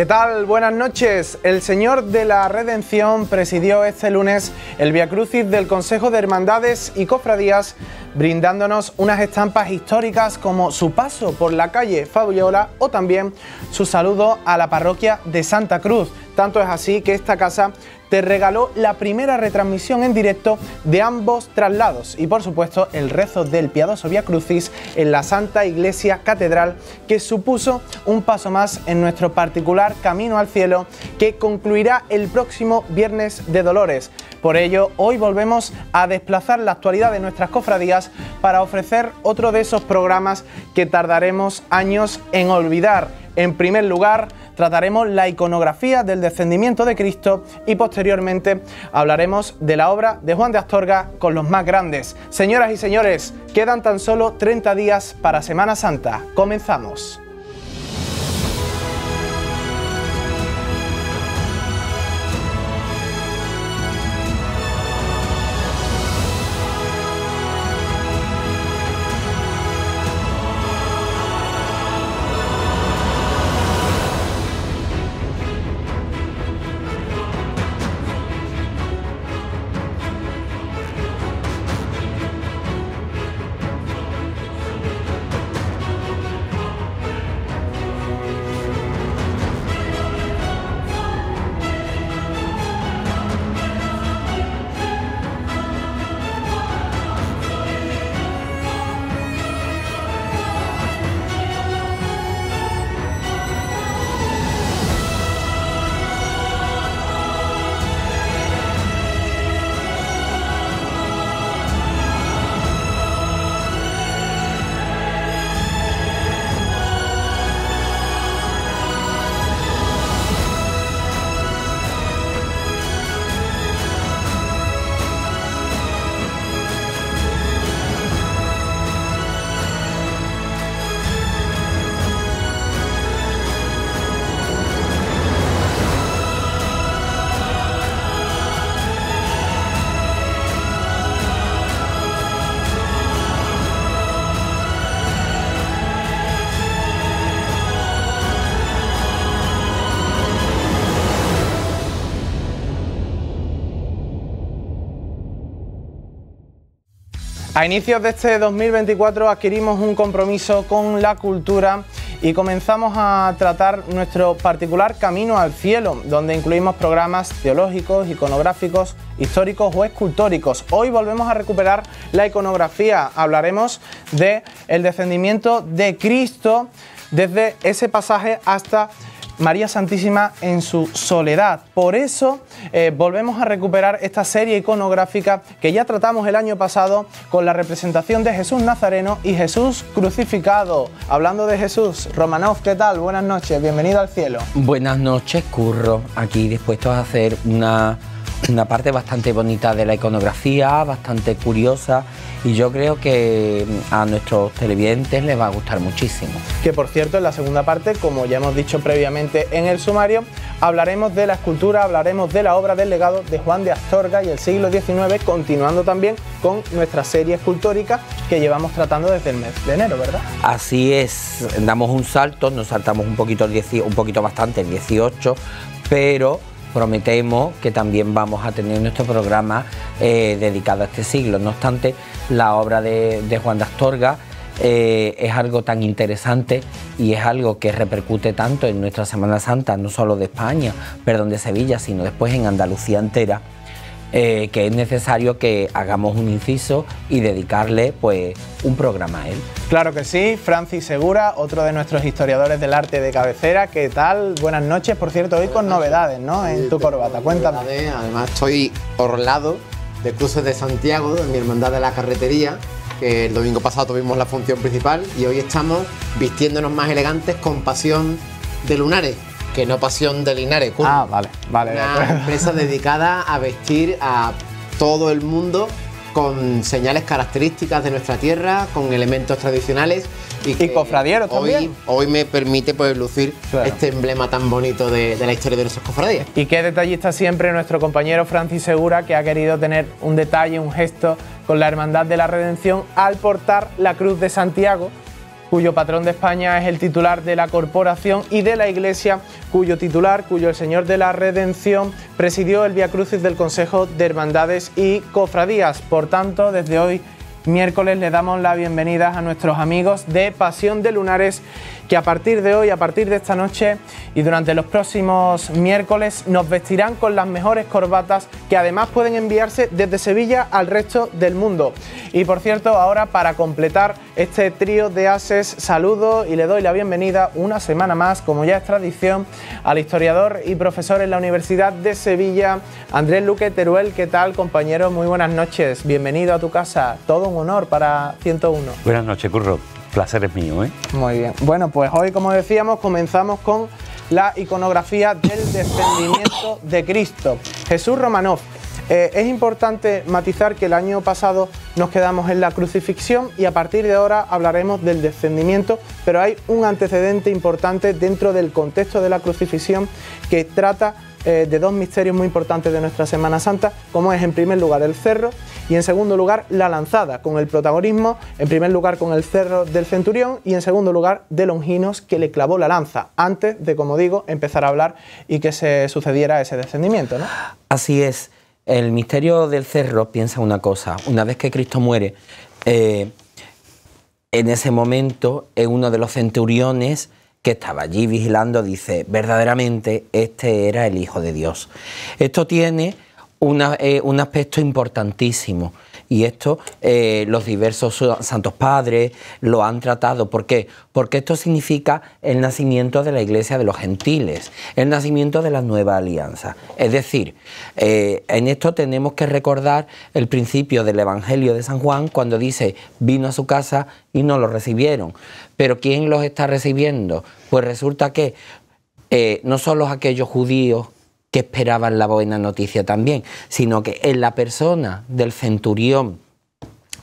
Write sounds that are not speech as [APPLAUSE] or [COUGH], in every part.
¿Qué tal? Buenas noches. El Señor de la Redención presidió este lunes el Via Crucis del Consejo de Hermandades y Cofradías, brindándonos unas estampas históricas como su paso por la calle Fabiola o también su saludo a la parroquia de Santa Cruz. Tanto es así que esta casa te regaló la primera retransmisión en directo de ambos traslados y por supuesto el rezo del piadoso Via Crucis en la Santa Iglesia Catedral que supuso un paso más en nuestro particular camino al cielo que concluirá el próximo viernes de Dolores. Por ello, hoy volvemos a desplazar la actualidad de nuestras cofradías para ofrecer otro de esos programas que tardaremos años en olvidar. En primer lugar, trataremos la iconografía del descendimiento de Cristo y posteriormente hablaremos de la obra de Juan de Astorga con los más grandes. Señoras y señores, quedan tan solo 30 días para Semana Santa. Comenzamos. A inicios de este 2024 adquirimos un compromiso con la cultura y comenzamos a tratar nuestro particular camino al cielo, donde incluimos programas teológicos, iconográficos, históricos o escultóricos. Hoy volvemos a recuperar la iconografía, hablaremos de el descendimiento de Cristo desde ese pasaje hasta María Santísima en su soledad. Por eso eh, volvemos a recuperar esta serie iconográfica que ya tratamos el año pasado con la representación de Jesús Nazareno y Jesús crucificado. Hablando de Jesús, Romanov, ¿qué tal? Buenas noches, bienvenido al cielo. Buenas noches, Curro, aquí dispuestos a hacer una una parte bastante bonita de la iconografía, bastante curiosa y yo creo que mm, a nuestros televidentes les va a gustar muchísimo. Que por cierto, en la segunda parte, como ya hemos dicho previamente en el sumario, hablaremos de la escultura, hablaremos de la obra del legado de Juan de Astorga y el siglo XIX, continuando también con nuestra serie escultórica que llevamos tratando desde el mes de enero, ¿verdad? Así es, damos un salto, nos saltamos un poquito, un poquito bastante el 18, pero prometemos que también vamos a tener nuestro programa eh, dedicado a este siglo. No obstante, la obra de, Juan de Astorga eh, es algo tan interesante y es algo que repercute tanto en nuestra Semana Santa, no solo de España, perdón, de Sevilla, sino después en Andalucía entera. Eh, que es necesario que hagamos un inciso y dedicarle pues, un programa a él. Claro que sí, Francis Segura, otro de nuestros historiadores del arte de cabecera. ¿Qué tal? Buenas noches, por cierto, hoy con novedades, ¿no? En tu corbata, cuéntame. Además, estoy orlado de Cruces de Santiago, de mi hermandad de la carretería, que el domingo pasado tuvimos la función principal y hoy estamos vistiéndonos más elegantes con pasión de lunares que no Pasión de Linares. Ah, vale, vale. Una empresa dedicada a vestir a todo el mundo con señales características de nuestra tierra, con elementos tradicionales. Y, y cofradieros hoy, Hoy me permite pues, lucir este emblema tan bonito de, de la historia de nuestras cofradías. Y qué detallista siempre nuestro compañero Francis Segura, que ha querido tener un detalle, un gesto con la Hermandad de la Redención al portar la Cruz de Santiago cuyo patrón de España es el titular de la corporación, y de la Iglesia, cuyo titular, cuyo el Señor de la Redención, presidió el Via Crucis del Consejo de Hermandades y Cofradías. Por tanto, desde hoy miércoles le damos la bienvenida... a nuestros amigos de Pasión de Lunares que a partir de hoy, a partir de esta noche y durante los próximos miércoles nos vestirán con las mejores corbatas que además pueden enviarse desde Sevilla al resto del mundo. Y por cierto, ahora para completar este trío de ases, saludo y le doy la bienvenida una semana más, como ya es tradición, al historiador y profesor en la Universidad de Sevilla, Andrés Luque Teruel. ¿Qué tal, compañero? Muy buenas noches. Bienvenido a tu casa. Todo un honor para 101. Buenas noches, Curro. Placer es mío, ¿eh? Muy bien. Bueno, pues hoy, como decíamos, comenzamos con la iconografía del descendimiento de Cristo. Jesús Romanov eh, es importante matizar que el año pasado nos quedamos en la crucifixión y a partir de ahora hablaremos del descendimiento, pero hay un antecedente importante dentro del contexto de la crucifixión que trata eh, de dos misterios muy importantes de nuestra Semana Santa, como es en primer lugar el cerro y en segundo lugar la lanzada, con el protagonismo en primer lugar con el cerro del centurión y en segundo lugar de Longinos que le clavó la lanza, antes de, como digo, empezar a hablar y que se sucediera ese descendimiento. ¿no? Así es. El misterio del cerro piensa una cosa, una vez que Cristo muere, eh, en ese momento uno de los centuriones que estaba allí vigilando dice, verdaderamente este era el Hijo de Dios. Esto tiene eh, un aspecto importantísimo y esto eh, los diversos santos padres lo han tratado. ¿Por qué? Porque esto significa el nacimiento de la iglesia de los gentiles, el nacimiento de la nueva alianza. Es decir, eh, en esto tenemos que recordar el principio del Evangelio de San Juan cuando dice, vino a su casa y no lo recibieron. Pero ¿quién los está recibiendo? Pues resulta que eh, no son los aquellos judíos que esperaban la buena noticia también, sino que en la persona del centurión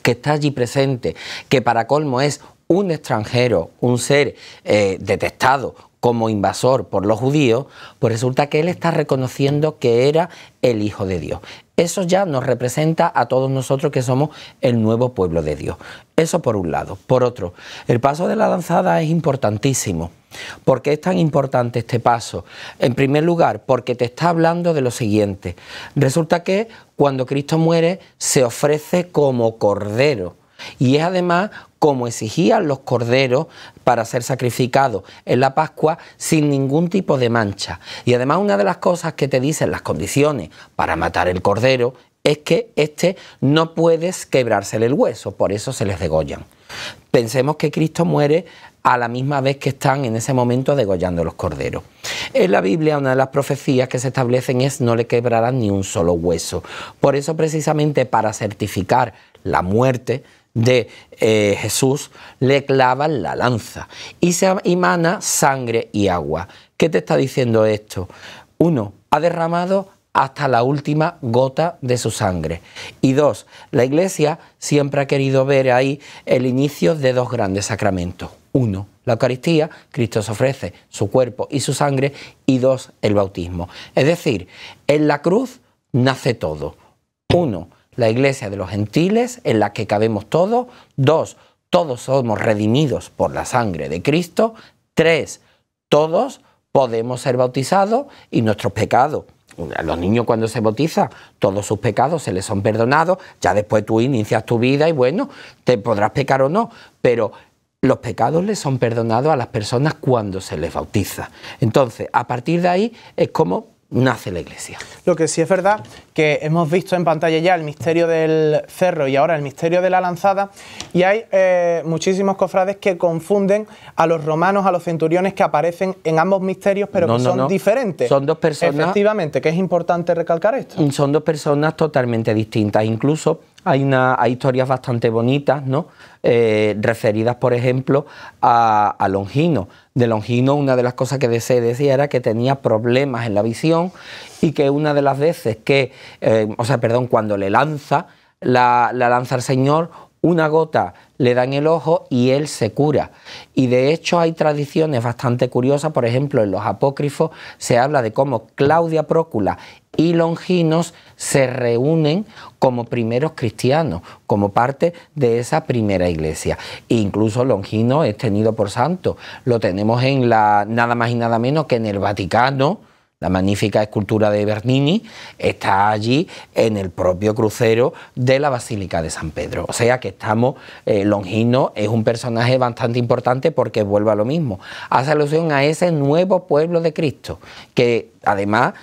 que está allí presente, que para colmo es un extranjero, un ser eh, detestado, como invasor por los judíos, pues resulta que él está reconociendo que era el Hijo de Dios. Eso ya nos representa a todos nosotros que somos el nuevo pueblo de Dios. Eso por un lado. Por otro, el paso de la danzada es importantísimo. ¿Por qué es tan importante este paso? En primer lugar, porque te está hablando de lo siguiente. Resulta que cuando Cristo muere se ofrece como cordero. Y es además como exigían los corderos para ser sacrificado en la Pascua sin ningún tipo de mancha. Y además una de las cosas que te dicen las condiciones para matar el cordero es que este no puedes quebrársele el hueso, por eso se les degollan. Pensemos que Cristo muere a la misma vez que están en ese momento degollando los corderos. En la Biblia una de las profecías que se establecen es no le quebrarán ni un solo hueso. Por eso precisamente para certificar la muerte de eh, Jesús, le clavan la lanza y se emana sangre y agua. ¿Qué te está diciendo esto? Uno, ha derramado hasta la última gota de su sangre. Y dos, la Iglesia siempre ha querido ver ahí el inicio de dos grandes sacramentos. Uno, la Eucaristía, Cristo se ofrece su cuerpo y su sangre, y dos, el bautismo. Es decir, en la cruz nace todo. Uno, la iglesia de los gentiles en la que cabemos todos. Dos, todos somos redimidos por la sangre de Cristo. Tres, todos podemos ser bautizados y nuestros pecados. A los niños cuando se bautiza todos sus pecados se les son perdonados, ya después tú inicias tu vida y bueno, te podrás pecar o no, pero los pecados les son perdonados a las personas cuando se les bautiza. Entonces, a partir de ahí es como nace la iglesia. Lo que sí es verdad, que hemos visto en pantalla ya el misterio del cerro y ahora el misterio de la lanzada, y hay eh, muchísimos cofrades que confunden a los romanos, a los centuriones que aparecen en ambos misterios, pero que son diferentes. Son dos personas. Efectivamente, que es importante recalcar esto. Son dos personas totalmente distintas, incluso hay, una, hay historias bastante bonitas, ¿no? Eh, referidas, por ejemplo, a, Longino. De Longino, una de las cosas que se decía era que tenía problemas en la visión y que una de las veces que, eh, o sea, perdón, cuando le lanza, la, la lanza al Señor, una gota le da en el ojo y él se cura. Y de hecho hay tradiciones bastante curiosas, por ejemplo, en los apócrifos se habla de cómo Claudia Prócula y Longinos se reúnen como primeros cristianos, como parte de esa primera iglesia. incluso Longino es tenido por santo. Lo tenemos en la, nada más y nada menos que en el Vaticano, la magnífica escultura de Bernini está allí en el propio crucero de la Basílica de San Pedro. O sea que estamos, eh, Longino es un personaje bastante importante porque vuelve a lo mismo. Hace alusión a ese nuevo pueblo de Cristo, que además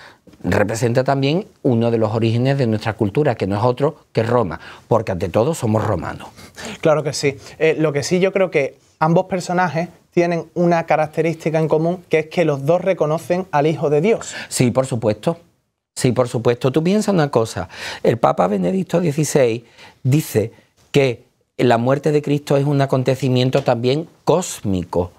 representa también uno de los orígenes de nuestra cultura, que no es otro que Roma, porque ante todo somos romanos. Claro que sí. Eh, lo que sí yo creo que ambos personajes tienen una característica en común, que es que los dos reconocen al Hijo de Dios. Sí, por supuesto. Sí, por supuesto. Tú piensas una cosa. El Papa Benedicto XVI dice que la muerte de Cristo es un acontecimiento también cósmico.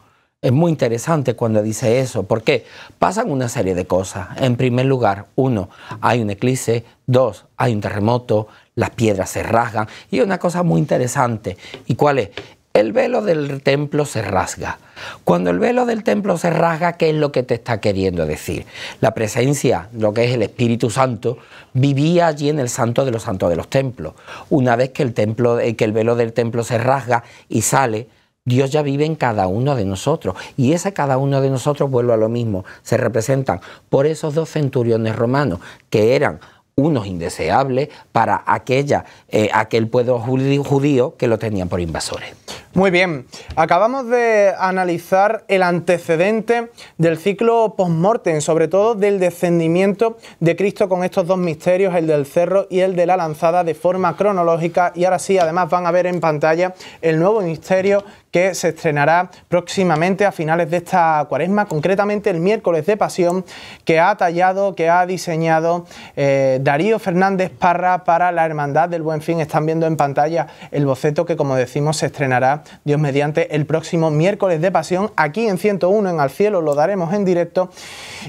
Es muy interesante cuando dice eso, porque pasan una serie de cosas. En primer lugar, uno, hay un eclipse, dos, hay un terremoto, las piedras se rasgan, y una cosa muy interesante, ¿y cuál es? El velo del templo se rasga. Cuando el velo del templo se rasga, ¿qué es lo que te está queriendo decir? La presencia, lo que es el Espíritu Santo, vivía allí en el santo de los santos de los templos. Una vez que el, templo, eh, que el velo del templo se rasga y sale, Dios ya vive en cada uno de nosotros. Y ese cada uno de nosotros, vuelve a lo mismo, se representan por esos dos centuriones romanos que eran unos indeseables para aquella, eh, aquel pueblo judío que lo tenían por invasores. Muy bien, acabamos de analizar el antecedente del ciclo post-mortem, sobre todo del descendimiento de Cristo con estos dos misterios, el del cerro y el de la lanzada de forma cronológica. Y ahora sí, además van a ver en pantalla el nuevo misterio que se estrenará próximamente a finales de esta cuaresma, concretamente el miércoles de Pasión, que ha tallado, que ha diseñado eh, Darío Fernández Parra para la Hermandad del Buen Fin. Están viendo en pantalla el boceto que, como decimos, se estrenará Dios mediante, el próximo miércoles de pasión, aquí en 101 en Al Cielo, lo daremos en directo,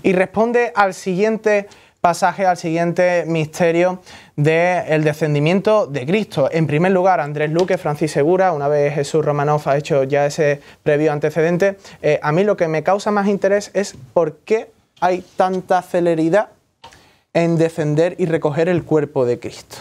y responde al siguiente pasaje, al siguiente misterio del descendimiento de Cristo. En primer lugar, Andrés Luque, Francis Segura, una vez Jesús Romanoff ha hecho ya ese previo antecedente, eh, a mí lo que me causa más interés es por qué hay tanta celeridad en defender y recoger el cuerpo de Cristo.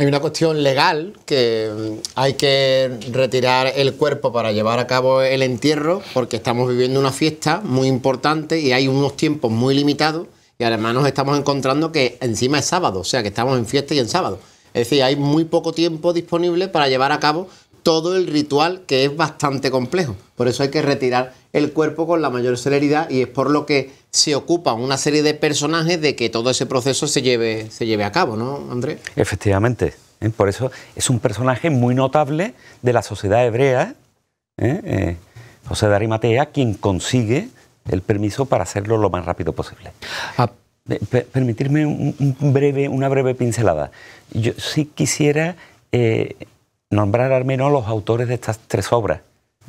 Hay una cuestión legal que mm, hay que retirar el cuerpo para llevar a cabo el entierro porque estamos viviendo una fiesta muy importante y hay unos tiempos muy limitados y además nos estamos encontrando que encima es sábado, o sea que estamos en fiesta y en sábado. Es decir, hay muy poco tiempo disponible para llevar a cabo todo el ritual que es bastante complejo. Por eso hay que retirar el cuerpo con la mayor celeridad y es por lo que se ocupa una serie de personajes de que todo ese proceso se lleve, se lleve a cabo, ¿no, Andrés? Efectivamente. ¿eh? Por eso es un personaje muy notable de la sociedad hebrea, ¿eh? Eh, José de Arimatea, quien consigue el permiso para hacerlo lo más rápido posible. Ah, permitirme un breve, una breve pincelada. Yo sí quisiera nombrar al menos los autores de estas tres obras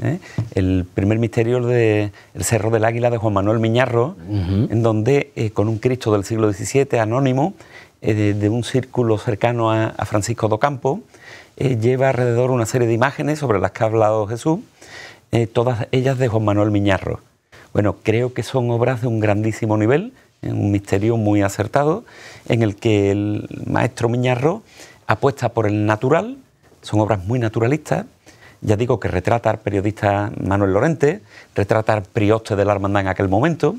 ¿eh? el primer misterio de El Cerro del Águila de Juan Manuel Miñarro, en donde eh, con un Cristo del siglo XVII anónimo, eh, de, un círculo cercano a, a Francisco do Campo, lleva alrededor una serie de imágenes sobre las que ha hablado Jesús, todas ellas de Juan Manuel Miñarro. Bueno, creo que son obras de un grandísimo nivel, un misterio muy acertado, en el que el maestro Miñarro apuesta por el natural, son obras muy naturalistas, ya digo que retrata al periodista Manuel Lorente, ...retratar al prioste de la hermandad en aquel momento,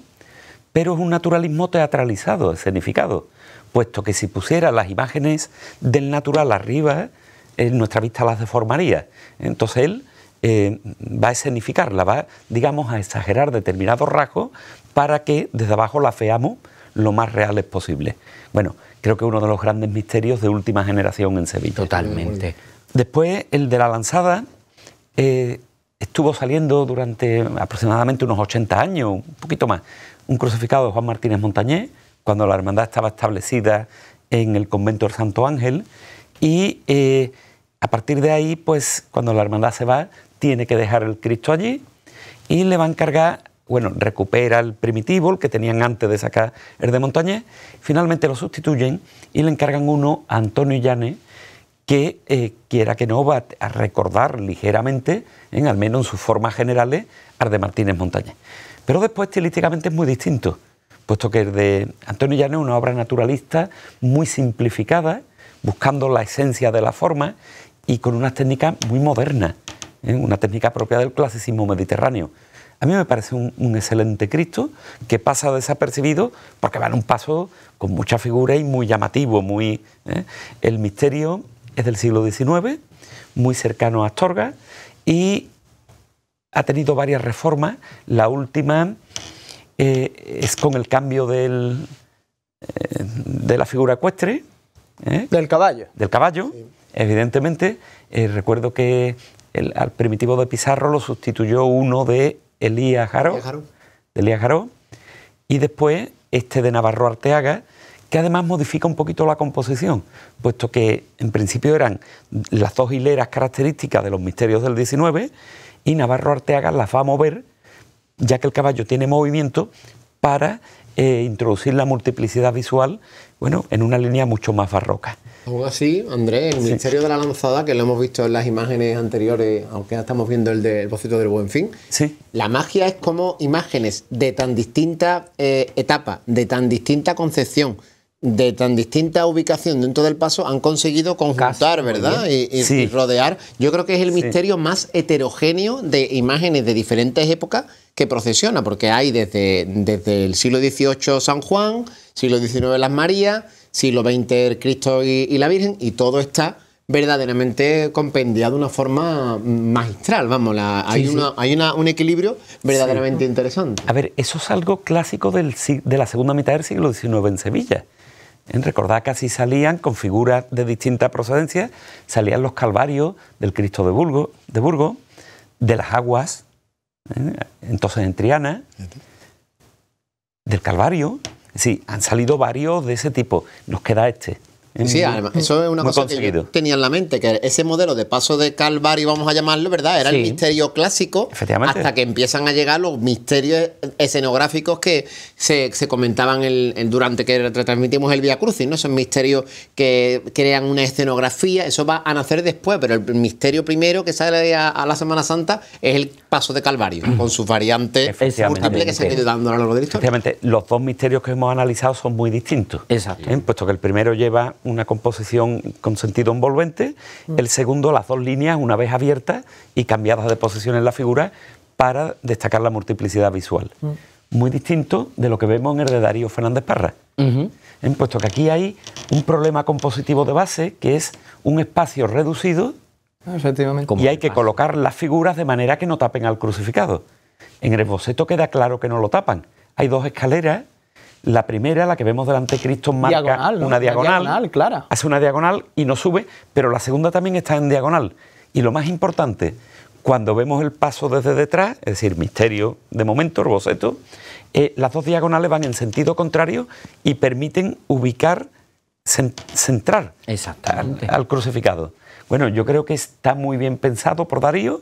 pero es un naturalismo teatralizado, escenificado, puesto que si pusiera las imágenes del natural arriba, en eh, nuestra vista las deformaría. Entonces él eh, va a escenificarla, va, digamos, a exagerar determinados rasgos para que desde abajo la feamos lo más reales posible. Bueno, creo que uno de los grandes misterios de última generación en Sevilla. Totalmente. Después, el de la lanzada, eh, estuvo saliendo durante aproximadamente unos 80 años, un poquito más, un crucificado de Juan Martínez Montañés, cuando la hermandad estaba establecida en el convento del Santo Ángel, y eh, a partir de ahí, pues cuando la hermandad se va, tiene que dejar el Cristo allí y le va a encargar, bueno, recupera el primitivo, el que tenían antes de sacar el de Montañés, finalmente lo sustituyen y le encargan uno a Antonio Llanes, que eh, quiera que no va a recordar ligeramente, en al menos en sus formas generales, al de Martínez Montañés. Pero después estilísticamente es muy distinto, puesto que el de Antonio Llano es una obra naturalista muy simplificada, buscando la esencia de la forma y con unas técnicas muy modernas, ¿eh? una técnica propia del clasicismo mediterráneo. A mí me parece un, excelente Cristo que pasa desapercibido porque va en un paso con mucha figura y muy llamativo, muy... ¿eh? El misterio es del siglo XIX, muy cercano a Astorga, y ha tenido varias reformas. La última eh, es con el cambio del, eh, de la figura ecuestre. ¿eh? Del caballo. Del caballo, evidentemente. recuerdo que al primitivo de Pizarro lo sustituyó uno de Elías De Elías Jaró. Y después este de Navarro Arteaga, que además modifica un poquito la composición, puesto que en principio eran las dos hileras características de los misterios del 19 y Navarro Arteaga las va a mover, ya que el caballo tiene movimiento, para eh, introducir la multiplicidad visual, bueno, en una línea mucho más barroca. Aún así, Andrés, el misterio de la lanzada, que lo hemos visto en las imágenes anteriores, aunque ya estamos viendo el del bocito del buen fin, sí. la magia es como imágenes de tan distinta eh, etapa, de tan distinta concepción, de tan distinta ubicación dentro del paso han conseguido conjuntar, ¿verdad? Y, rodear. Yo creo que es el misterio más heterogéneo de imágenes de diferentes épocas que procesiona, porque hay desde, desde el siglo XVIII San Juan, siglo XIX las Marías, siglo XX Cristo y, la Virgen, y todo está verdaderamente compendiado de una forma magistral, vamos, hay, Una, hay un equilibrio verdaderamente interesante. A ver, eso es algo clásico de la segunda mitad del siglo XIX en Sevilla. Recordad que así salían con figuras de distintas procedencias, salían los calvarios del Cristo de Burgos, de, Burgo, de las aguas, ¿eh? entonces en Triana, del Calvario. Sí, han salido varios de ese tipo. Nos queda este sí, además, eso es una cosa que yo tenía en la mente, que ese modelo de paso de Calvario, vamos a llamarlo, ¿verdad? Era el misterio clásico, hasta que empiezan a llegar los misterios escenográficos que se, comentaban el, durante que retransmitimos el Via Crucis, ¿no? Esos misterios que crean una escenografía, eso va a nacer después, pero el misterio primero que sale a, la Semana Santa es el paso de Calvario, con sus variantes múltiples que se han ido dando a lo largo de la historia. Efectivamente, los dos misterios que hemos analizado son muy distintos. Exacto. ¿eh? Puesto que el primero lleva una composición con sentido envolvente. Mm. El segundo, las dos líneas, una vez abiertas y cambiadas de posición en la figura, para destacar la multiplicidad visual. Mm. Muy distinto de lo que vemos en el de Darío Fernández Parra. ¿Eh? Puesto que aquí hay un problema compositivo de base, que es un espacio reducido y hay que colocar las figuras de manera que no tapen al crucificado. En el boceto queda claro que no lo tapan. Hay dos escaleras la primera, la que vemos delante de Cristo, marca una diagonal, hace una diagonal y no sube, pero la segunda también está en diagonal. Y lo más importante, cuando vemos el paso desde detrás, es decir, misterio de momento, el boceto, eh, las dos diagonales van en sentido contrario y permiten ubicar, centrar al, crucificado. Bueno, yo creo que está muy bien pensado por Darío,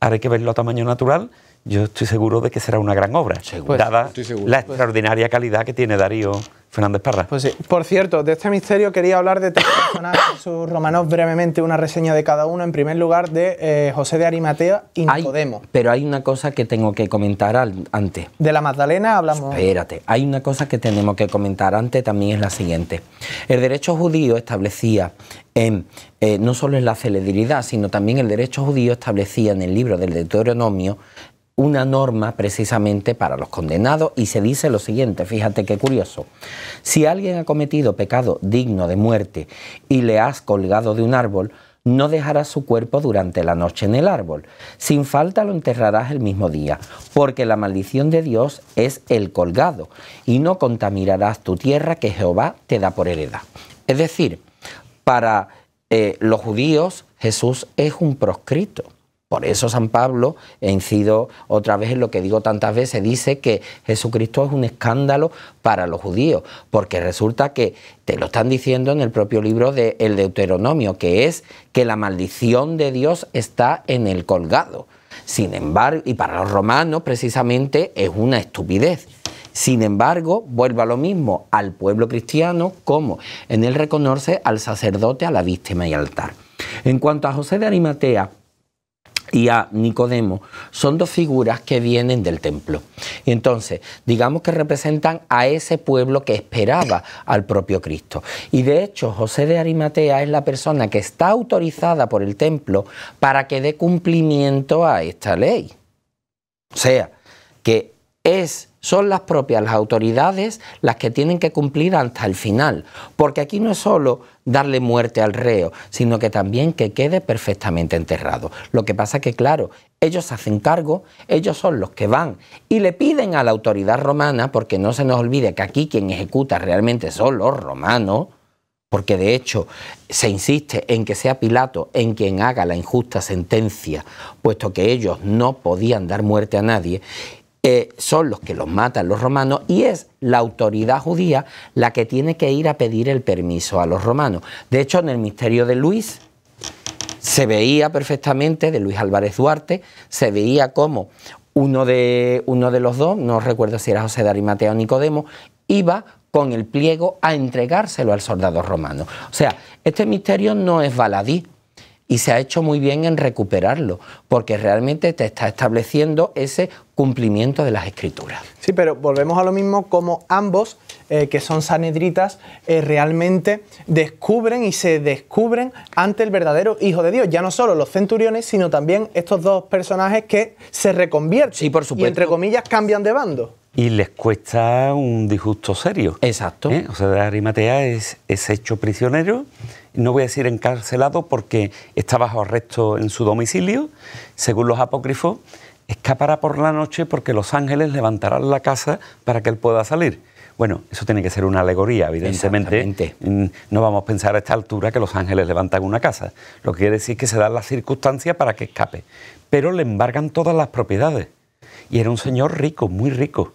ahora hay que verlo a tamaño natural, yo estoy seguro de que será una gran obra, pues, dada la pues. extraordinaria calidad que tiene Darío Fernández Parra. Pues Por cierto, de este misterio quería hablar de tres personajes, sus [COUGHS] romanos, brevemente una reseña de cada uno. En primer lugar, de eh, José de Arimatea y podemos pero hay una cosa que tengo que comentar antes. De la Magdalena hablamos. Espérate, hay una cosa que tenemos que comentar antes, también es la siguiente. El derecho judío establecía en, eh, no solo en la celebridad, sino también el derecho judío establecía en el libro del Deuteronomio una norma precisamente para los condenados y se dice lo siguiente, fíjate qué curioso, si alguien ha cometido pecado digno de muerte y le has colgado de un árbol, no dejarás su cuerpo durante la noche en el árbol. Sin falta lo enterrarás el mismo día, porque la maldición de Dios es el colgado, y no contaminarás tu tierra que Jehová te da por heredad. Es decir, para eh, los judíos Jesús es un proscrito. Por eso San Pablo, e incido otra vez en lo que digo tantas veces, dice que Jesucristo es un escándalo para los judíos, porque resulta que te lo están diciendo en el propio libro del de Deuteronomio, que es que la maldición de Dios está en el colgado. Sin embargo, y para los romanos precisamente es una estupidez. Sin embargo, vuelva lo mismo, al pueblo cristiano como en él reconoce al sacerdote, a la víctima y altar. En cuanto a José de Arimatea, y a Nicodemo son dos figuras que vienen del templo. Y entonces, digamos que representan a ese pueblo que esperaba al propio Cristo. Y de hecho, José de Arimatea es la persona que está autorizada por el templo para que dé cumplimiento a esta ley. O sea, son las propias las autoridades las que tienen que cumplir hasta el final, porque aquí no es solo darle muerte al reo, sino que también que quede perfectamente enterrado. Lo que pasa que, claro, ellos hacen cargo, ellos son los que van y le piden a la autoridad romana, porque no se nos olvide que aquí quien ejecuta realmente son los romanos, porque de hecho se insiste en que sea Pilato en quien haga la injusta sentencia, puesto que ellos no podían dar muerte a nadie, eh, son los que los matan los romanos y es la autoridad judía la que tiene que ir a pedir el permiso a los romanos. De hecho, en el misterio de Luis se veía perfectamente, de Luis Álvarez Duarte, se veía como uno de, uno de los dos, no recuerdo si era José de Arimatea o Nicodemo, iba con el pliego a entregárselo al soldado romano. O sea, este misterio no es baladí, y se ha hecho muy bien en recuperarlo, porque realmente te está estableciendo ese cumplimiento de las escrituras. Sí, pero volvemos a lo mismo como ambos, eh, que son sanedritas, eh, realmente descubren y se descubren ante el verdadero Hijo de Dios. Ya no solo los centuriones, sino también estos dos personajes que se reconvierten sí, por supuesto. y entre comillas cambian de bando y les cuesta un disgusto serio. Exacto. ¿Eh? O sea, Arimatea es, es, hecho prisionero, no voy a decir encarcelado porque está bajo arresto en su domicilio, según los apócrifos, escapará por la noche porque los ángeles levantarán la casa para que él pueda salir. Bueno, eso tiene que ser una alegoría, evidentemente. Mm, no vamos a pensar a esta altura que los ángeles levantan una casa. Lo que quiere decir que se dan las circunstancias para que escape. Pero le embargan todas las propiedades. Y era un señor rico, muy rico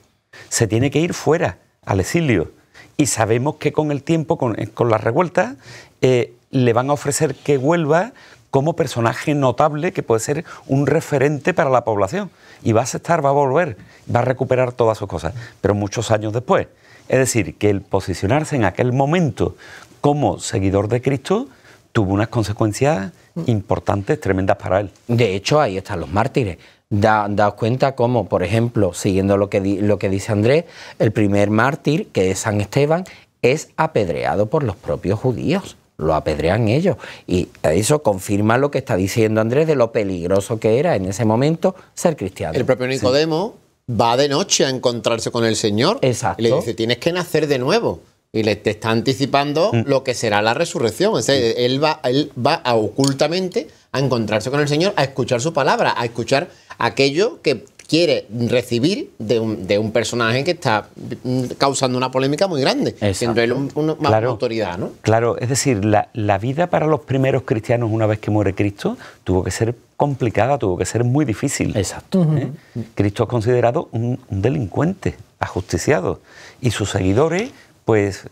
se tiene que ir fuera, al exilio. Y sabemos que con el tiempo, con, eh, las revueltas, eh, le van a ofrecer que vuelva como personaje notable que puede ser un referente para la población. Y va a aceptar, va a volver, va a recuperar todas sus cosas, pero muchos años después. Es decir, que el posicionarse en aquel momento como seguidor de Cristo tuvo unas consecuencias mm. importantes, tremendas para él. De hecho, ahí están los mártires da, cuenta cómo, por ejemplo, siguiendo lo que, lo que dice Andrés, el primer mártir, que es San Esteban, es apedreado por los propios judíos. Lo apedrean ellos. Y eso confirma lo que está diciendo Andrés de lo peligroso que era en ese momento ser cristiano. El propio Nicodemo va de noche a encontrarse con el Señor. Exacto. le dice: Tienes que nacer de nuevo y le está anticipando mm. lo que será la resurrección. él va, él va ocultamente a encontrarse con el Señor, a escuchar su palabra, a escuchar aquello que quiere recibir de un, de un personaje que está mm, causando una polémica muy grande, siendo él una autoridad, ¿no? Claro, es decir, la, vida para los primeros cristianos una vez que muere Cristo tuvo que ser complicada, tuvo que ser muy difícil. Exacto. ¿Eh? Cristo es considerado un delincuente, ajusticiado, y sus seguidores pues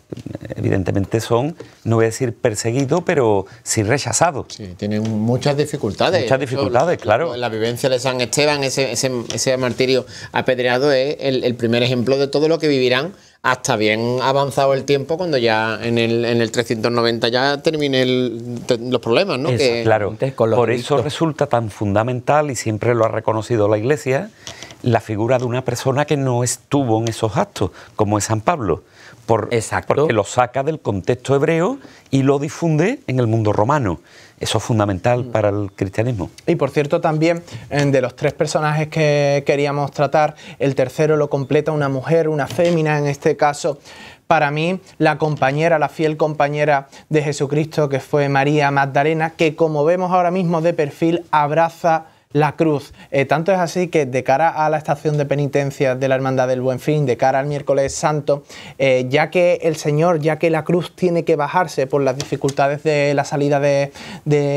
evidentemente son, no voy a decir perseguidos, pero sí rechazados. Sí, tienen muchas dificultades. Muchas dificultades, claro. La vivencia de San Esteban, ese, martirio apedreado, es el, primer ejemplo de todo lo que vivirán hasta bien avanzado el tiempo, cuando ya en el, en el 390 ya termine los problemas, ¿no? claro, por eso resulta tan fundamental, y siempre lo ha reconocido la Iglesia, la figura de una persona que no estuvo en esos actos, como es San Pablo por, Exacto. Porque lo saca del contexto hebreo y lo difunde en el mundo romano. Eso es fundamental mm. para el cristianismo. Y por cierto, también eh, de los tres personajes que queríamos tratar, el tercero lo completa una mujer, una fémina en este caso. Para mí, la compañera, la fiel compañera de Jesucristo, que fue María Magdalena, que como vemos ahora mismo de perfil, abraza la cruz. Eh, tanto es así que de cara a la estación de penitencia de la Hermandad del Buen Fin, de cara al miércoles santo, eh, ya que el Señor, ya que la cruz tiene que bajarse por las dificultades de la salida de,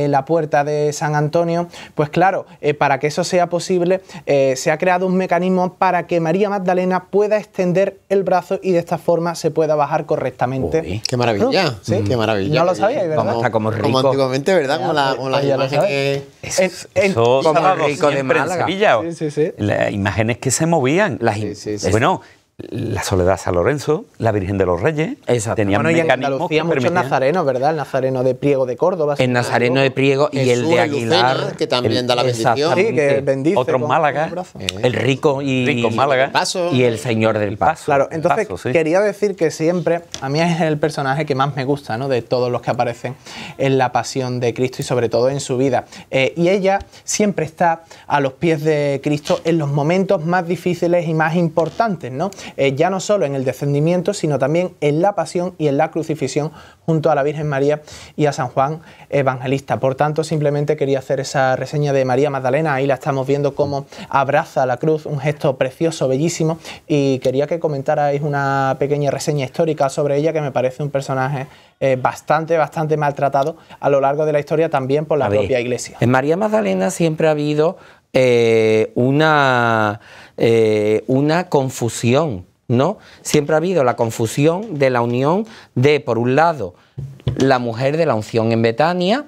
la puerta de San Antonio, pues claro, eh, para que eso sea posible, se ha creado un mecanismo para que María Magdalena pueda extender el brazo y de esta forma se pueda bajar correctamente. ¡Qué maravilla! ¡Qué maravilla! No lo sabía, ¿verdad? Como, antiguamente, ¿verdad? como la, Rico de Málaga. Las imágenes que se movían. Las, Bueno, la Soledad San Lorenzo, la Virgen de los Reyes. tenía bueno, y en muchos nazarenos, ¿verdad? El nazareno de Priego de Córdoba. El nazareno de Priego y el de Aguilar. que también da la bendición. Sí, que Otro Málaga. Eh. El rico y, Málaga. Y el señor del paso. Claro, entonces quería decir que siempre, a mí es el personaje que más me gusta, ¿no? De todos los que aparecen en la pasión de Cristo y sobre todo en su vida. Eh, y ella siempre está a los pies de Cristo en los momentos más difíciles y más importantes, ¿no? Eh, ya no solo en el descendimiento, sino también en la pasión y en la crucifixión junto a la Virgen María y a San Juan Evangelista. Por tanto, simplemente quería hacer esa reseña de María Magdalena, ahí la estamos viendo cómo abraza la cruz, un gesto precioso, bellísimo, y quería que comentarais una pequeña reseña histórica sobre ella, que me parece un personaje eh, bastante, bastante maltratado a lo largo de la historia también por la propia iglesia. En María Magdalena siempre ha habido eh, una, eh, una confusión, ¿no? Siempre ha habido la confusión de la unión de, por un lado, la mujer de la unción en Betania,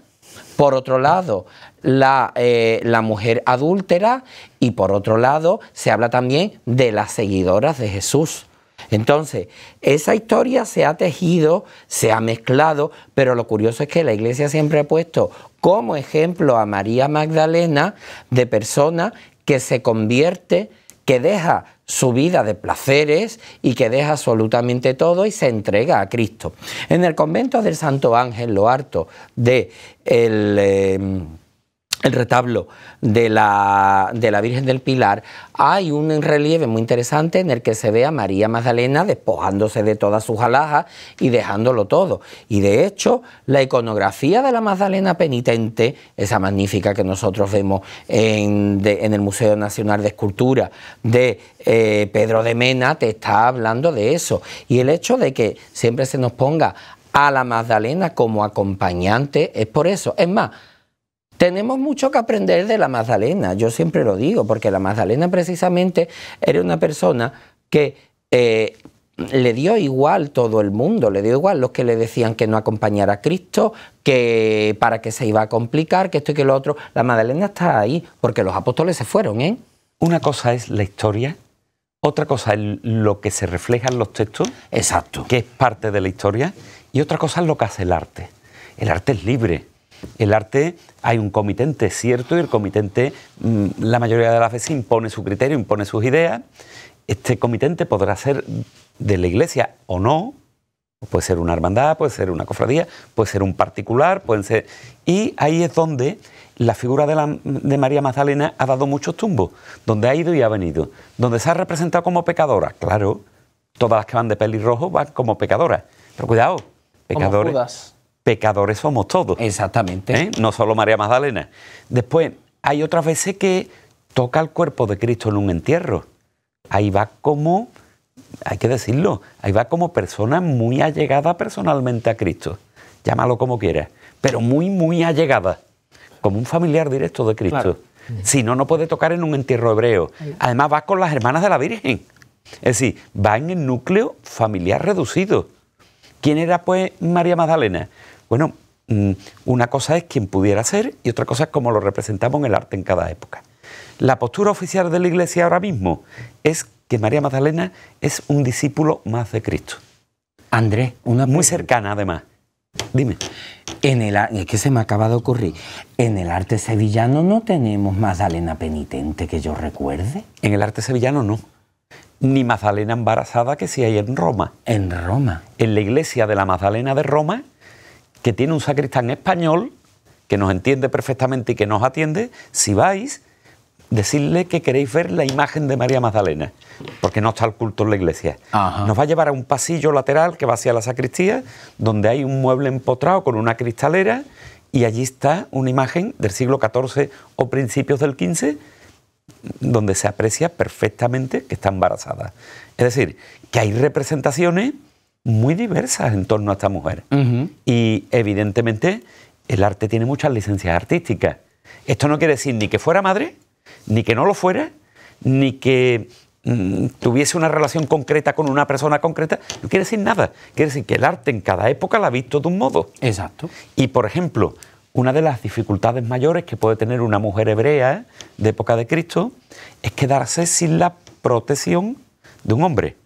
por otro lado, la, eh, la, mujer adúltera y por otro lado se habla también de las seguidoras de Jesús. Entonces, esa historia se ha tejido, se ha mezclado, pero lo curioso es que la iglesia siempre ha puesto como ejemplo a María Magdalena de persona que se convierte, que deja su vida de placeres y que deja absolutamente todo y se entrega a Cristo. En el convento del Santo Ángel, lo harto de el, eh, el retablo de la, de la, Virgen del Pilar, hay un relieve muy interesante en el que se ve a María Magdalena despojándose de todas sus alhajas y dejándolo todo. Y de hecho, la iconografía de la Magdalena penitente, esa magnífica que nosotros vemos en, el Museo Nacional de Escultura de eh, Pedro de Mena, te está hablando de eso. Y el hecho de que siempre se nos ponga a la Magdalena como acompañante es por eso. Es más, tenemos mucho que aprender de la Magdalena, yo siempre lo digo, porque la Magdalena precisamente era una persona que eh, le dio igual todo el mundo, le dio igual los que le decían que no acompañara a Cristo, que para que se iba a complicar, que esto y que lo otro. La Magdalena está ahí porque los apóstoles se fueron, ¿eh? Una cosa es la historia, otra cosa es lo que se refleja en los textos, exacto, que es parte de la historia, y otra cosa es lo que hace el arte. El arte es libre. El arte, hay un comitente, cierto, y el comitente, mm, la mayoría de las veces, impone su criterio, impone sus ideas. Este comitente podrá ser de la iglesia o no, puede ser una hermandad, puede ser una cofradía, puede ser un particular, pueden ser... Y ahí es donde la figura de, María Magdalena ha dado muchos tumbos, donde ha ido y ha venido, donde se ha representado como pecadora, claro, todas las que van de pelirrojo van como pecadoras, pero cuidado, pecadoras pecadores somos todos. Exactamente. ¿Eh? No solo María Magdalena. Después, hay otras veces que toca el cuerpo de Cristo en un entierro. Ahí va como, hay que decirlo, ahí va como persona muy allegada personalmente a Cristo. Llámalo como quieras, pero muy, muy allegada, como un familiar directo de Cristo. Si no, no puede tocar en un entierro hebreo. Además va con las hermanas de la Virgen. Es decir, va en el núcleo familiar reducido. ¿Quién era pues María Magdalena? Bueno, mm, una cosa es quien pudiera ser y otra cosa es cómo lo representamos en el arte en cada época. La postura oficial de la Iglesia ahora mismo es que María Magdalena es un discípulo más de Cristo. Andrés, una muy cercana además. Dime. En el que se me acaba de ocurrir. En el arte sevillano no tenemos Magdalena penitente que yo recuerde. En el arte sevillano no. Ni Magdalena embarazada que sí hay en Roma. En Roma. En la iglesia de la Magdalena de Roma que tiene un sacristán español que nos entiende perfectamente y que nos atiende, si vais, decirle que queréis ver la imagen de María Magdalena, porque no está el culto en la iglesia. Nos va a llevar a un pasillo lateral que va hacia la sacristía, donde hay un mueble empotrado con una cristalera, y allí está una imagen del siglo XIV o principios del XV, donde se aprecia perfectamente que está embarazada. Es decir, que hay representaciones muy diversas en torno a esta mujer. Y evidentemente el arte tiene muchas licencias artísticas. Esto no quiere decir ni que fuera madre, ni que no lo fuera, ni que mm, tuviese una relación concreta con una persona concreta, no quiere decir nada. Quiere decir que el arte en cada época la ha visto de un modo. Exacto. Y por ejemplo, una de las dificultades mayores que puede tener una mujer hebrea de época de Cristo es quedarse sin la protección de un hombre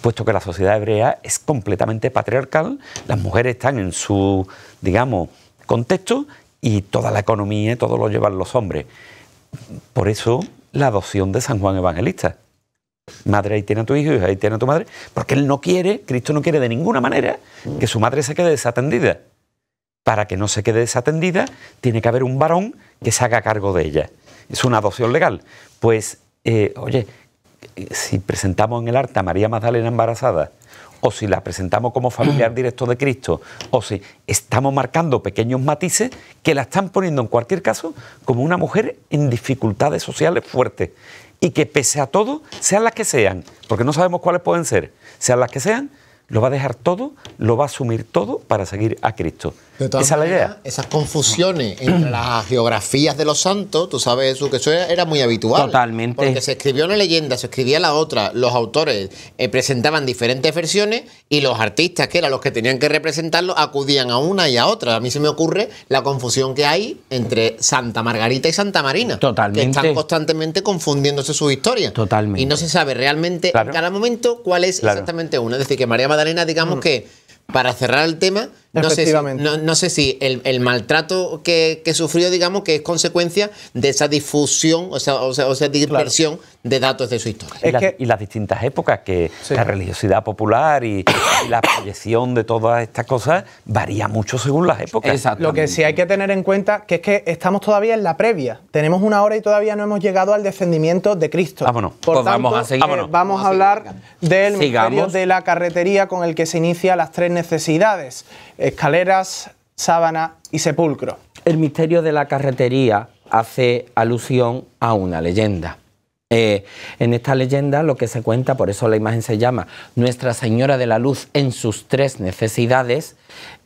puesto que la sociedad hebrea es completamente patriarcal, las mujeres están en su, digamos, contexto y toda la economía, todo lo llevan los hombres. Por eso la adopción de San Juan Evangelista. Madre, ahí tiene a tu hijo, y ahí tiene a tu madre, porque él no quiere, Cristo no quiere de ninguna manera que su madre se quede desatendida. Para que no se quede desatendida, tiene que haber un varón que se haga cargo de ella. Es una adopción legal. Pues, eh, oye, si presentamos en el arte a María Magdalena embarazada, o si la presentamos como familiar mm. directo de Cristo, o si estamos marcando pequeños matices que la están poniendo en cualquier caso como una mujer en dificultades sociales fuertes y que pese a todo, sean las que sean, porque no sabemos cuáles pueden ser, sean las que sean, lo va a dejar todo, lo va a asumir todo para seguir a Cristo. Esa es la idea. Esas confusiones entre las [CLEARS THROAT] geografías de los santos, tú sabes, eso que eso era, muy habitual. Totalmente. Porque se escribió una leyenda, se escribía la otra, los autores eh, presentaban diferentes versiones y los artistas, que eran los que tenían que representarlo, acudían a una y a otra. A mí se me ocurre la confusión que hay entre Santa Margarita y Santa Marina. Totalmente. Que están constantemente confundiéndose sus historias. Totalmente. Y no se sabe realmente en cada momento cuál es exactamente una. Es decir, que María Magdalena, digamos mm. que, para cerrar el tema, no sé si, el, maltrato que, sufrió, digamos, que es consecuencia de esa difusión, o esa o sea, dispersión de datos de su historia. Y, las distintas épocas, que la religiosidad popular y, [COUGHS] la proyección de todas estas cosas varía mucho según las épocas. Lo que sí hay que tener en cuenta que es que estamos todavía en la previa. Tenemos una hora y todavía no hemos llegado al descendimiento de Cristo. vamos a vamos, a hablar del de la carretería con el que se inicia las tres necesidades escaleras, sábana y sepulcro. El misterio de la carretería hace alusión a una leyenda. Eh, en esta leyenda lo que se cuenta, por eso la imagen se llama Nuestra Señora de la Luz en sus tres necesidades,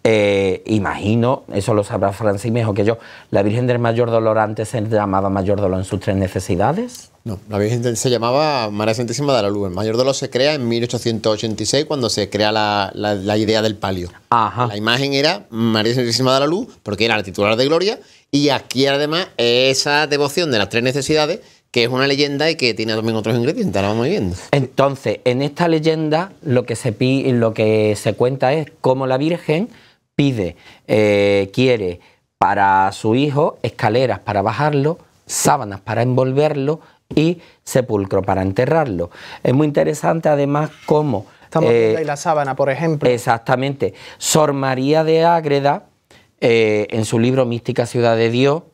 eh, imagino, eso lo sabrá Francis mejor que yo, ¿la Virgen del Mayor Dolor antes se llamaba Mayor Dolor en sus tres necesidades? No, la Virgen se llamaba María Santísima de la Luz. El Mayor Dolor se crea en 1886 cuando se crea la, idea del palio. La imagen era María Santísima de la Luz porque era la titular de gloria y aquí además esa devoción de las tres necesidades que es una leyenda y que tiene también otros ingredientes, ahora vamos viendo. Entonces, en esta leyenda lo que se, lo que se cuenta es cómo la Virgen pide, eh, quiere para su hijo escaleras para bajarlo, sábanas para envolverlo y sepulcro para enterrarlo. Es muy interesante además cómo... Estamos eh, viendo ahí la sábana, por ejemplo. Exactamente. Sor María de Ágreda, eh, en su libro Mística Ciudad de Dios,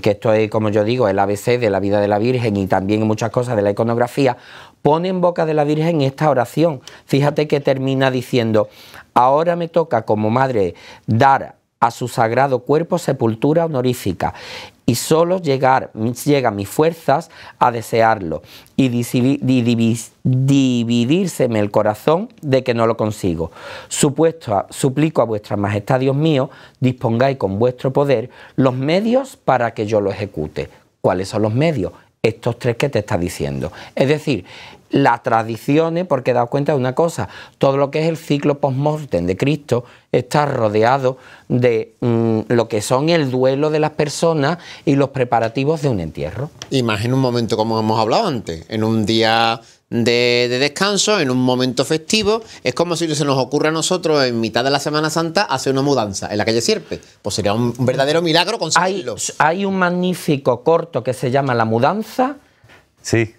que esto es, como yo digo, el ABC de la vida de la Virgen y también muchas cosas de la iconografía, pone en boca de la Virgen esta oración. Fíjate que termina diciendo, ahora me toca como madre dar a su sagrado cuerpo sepultura honorífica y solo llegar, llegan mis fuerzas a desearlo y dividírseme el corazón de que no lo consigo. Supuesto, suplico a vuestra majestad, Dios mío, dispongáis con vuestro poder los medios para que yo lo ejecute. ¿Cuáles son los medios? estos tres que te está diciendo. Es decir, las tradiciones, ¿eh? porque he dado cuenta de una cosa, todo lo que es el ciclo post de Cristo está rodeado de mm, lo que son el duelo de las personas y los preparativos de un entierro. Y un momento como hemos hablado antes, en un día de, descanso, en un momento festivo. Es como si se nos ocurra a nosotros en mitad de la Semana Santa hacer una mudanza en la calle Sierpe. Pues sería un verdadero milagro conseguirlo. Hay, un magnífico corto que se llama La Mudanza. Sí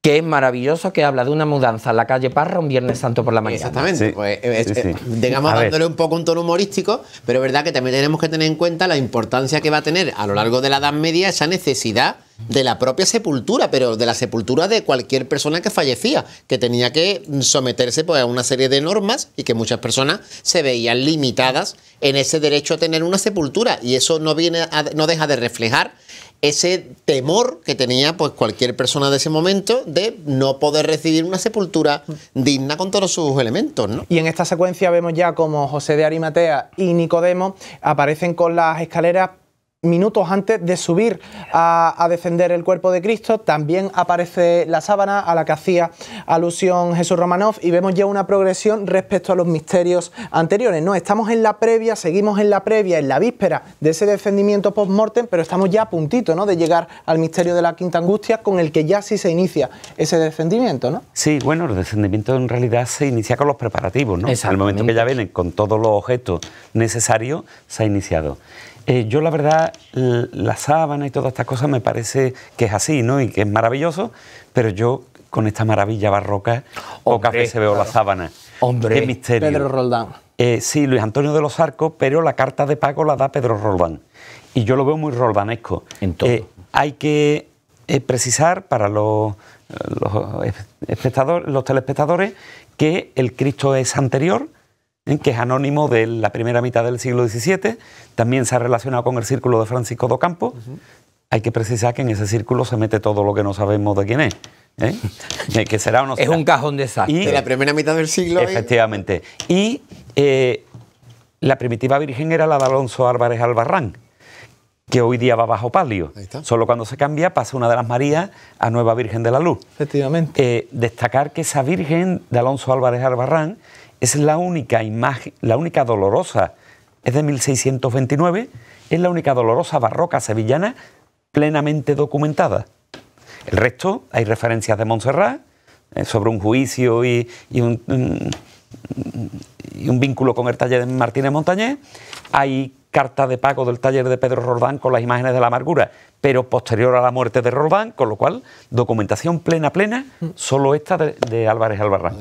que es maravilloso, que habla de una mudanza en la calle Parra un Viernes Santo por la mañana. Exactamente. pues, eh, eh, Digamos, dándole un poco un tono humorístico, pero es verdad que también tenemos que tener en cuenta la importancia que va a tener a lo largo de la Edad Media esa necesidad de la propia sepultura, pero de la sepultura de cualquier persona que fallecía, que tenía que someterse pues, a una serie de normas y que muchas personas se veían limitadas en ese derecho a tener una sepultura. Y eso no, viene no deja de reflejar ese temor que tenía pues, cualquier persona de ese momento de no poder recibir una sepultura digna con todos sus elementos. Y en esta secuencia vemos ya como José de Arimatea y Nicodemo aparecen con las escaleras minutos antes de subir a, a, defender el cuerpo de Cristo, también aparece la sábana a la que hacía alusión Jesús Romanov y vemos ya una progresión respecto a los misterios anteriores. No, estamos en la previa, seguimos en la previa, en la víspera de ese descendimiento post-mortem, pero estamos ya a puntito ¿no? de llegar al misterio de la quinta angustia con el que ya sí se inicia ese descendimiento, ¿no? Sí, bueno, el descendimiento en realidad se inicia con los preparativos, ¿no? Al momento que ya vienen con todos los objetos necesarios, se ha iniciado. Eh, yo la verdad, la sábana y todas estas cosas me parece que es así, ¿no? Y que es maravilloso, pero yo con esta maravilla barroca o café se veo la sábana. Hombre, Qué misterio. Pedro Roldán. Eh, sí, Luis Antonio de los Arcos, pero la carta de pago la da Pedro Roldán. Y yo lo veo muy roldanesco. Entonces. Eh, hay que precisar para los, espectadores, los telespectadores que el Cristo es anterior, que es anónimo de la primera mitad del siglo XVII, también se ha relacionado con el círculo de Francisco do Campo. Hay que precisar que en ese círculo se mete todo lo que no sabemos de quién es. ¿eh? [LAUGHS] que será o Es un cajón de sastre... de la primera mitad del siglo. ¿eh? Efectivamente. Y eh, la primitiva virgen era la de Alonso Álvarez Albarrán que hoy día va bajo palio. Solo cuando se cambia pasa una de las Marías a Nueva Virgen de la Luz. Efectivamente. destacar que esa Virgen de Alonso Álvarez Albarrán es la única imagen, la única dolorosa, es de 1629, es la única dolorosa barroca sevillana plenamente documentada. El resto hay referencias de Montserrat eh, sobre un juicio y, un, vínculo con el taller de Martínez Montañés. Hay carta de pago del taller de Pedro Roldán con las imágenes de la amargura, pero posterior a la muerte de Roldán, con lo cual documentación plena, plena, mm. solo esta de, Álvarez Albarrán.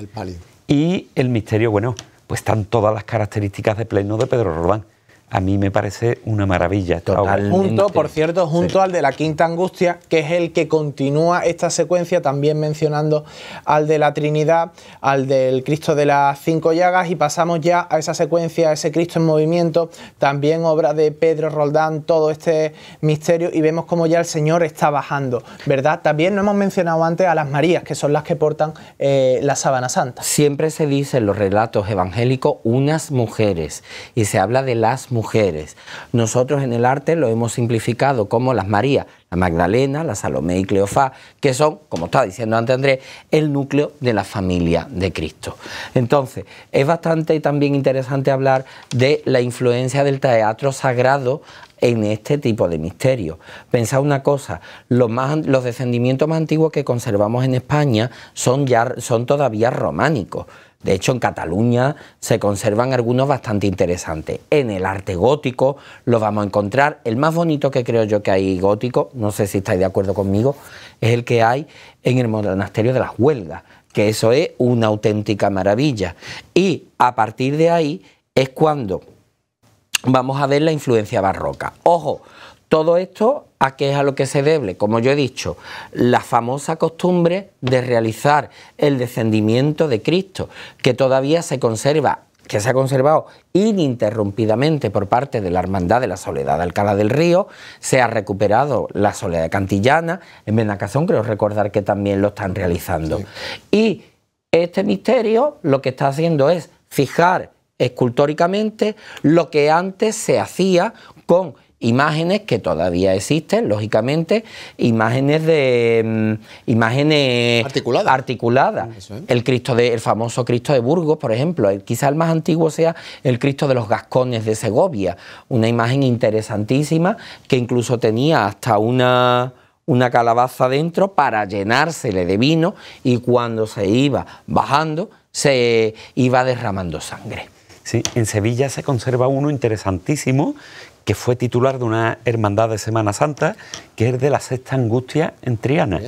Y el misterio, bueno, pues están todas las características de pleno de Pedro Rodán a mí me parece una maravilla. Totalmente. Junto, por cierto, junto al de la Quinta Angustia, que es el que continúa esta secuencia, también mencionando al de la Trinidad, al del Cristo de las Cinco Llagas, y pasamos ya a esa secuencia, a ese Cristo en movimiento, también obra de Pedro Roldán, todo este misterio, y vemos como ya el Señor está bajando, ¿verdad? También no hemos mencionado antes a las Marías, que son las que portan eh, la sábana santa. Siempre se dice en los relatos evangélicos unas mujeres, y se habla de las mujeres mujeres. Nosotros en el arte lo hemos simplificado como las María, la Magdalena, la Salomé y Cleofá... que son, como está diciendo antes Andrés, el núcleo de la familia de Cristo. Entonces, es bastante también interesante hablar de la influencia del teatro sagrado en este tipo de misterio. Pensad una cosa, los, los descendimientos más antiguos que conservamos en España son, ya, son todavía románicos. De hecho, en Cataluña se conservan algunos bastante interesantes. En el arte gótico los vamos a encontrar. El más bonito que creo yo que hay gótico, no sé si estáis de acuerdo conmigo, es el que hay en el monasterio de las Huelgas, que eso es una auténtica maravilla. Y a partir de ahí es cuando vamos a ver la influencia barroca. Ojo, todo esto ¿A qué es a lo que se debe? Como yo he dicho, la famosa costumbre de realizar el descendimiento de Cristo, que todavía se conserva que se ha conservado ininterrumpidamente por parte de la Hermandad de la Soledad de Alcalá del Río, se ha recuperado la Soledad de Cantillana, en Benacazón creo recordar que también lo están realizando. Y este misterio lo que está haciendo es fijar escultóricamente lo que antes se hacía con imágenes que todavía existen, lógicamente, imágenes de mm, imágenes articuladas. El Cristo de, el famoso Cristo de Burgos, por ejemplo, el, quizá el más antiguo sea el Cristo de los Gascones de Segovia, una imagen interesantísima que incluso tenía hasta una una calabaza dentro para llenársele de vino y cuando se iba bajando se iba derramando sangre. Sí, en Sevilla se conserva uno interesantísimo que fue titular de una hermandad de Semana Santa, que es de la Sexta Angustia en Triana.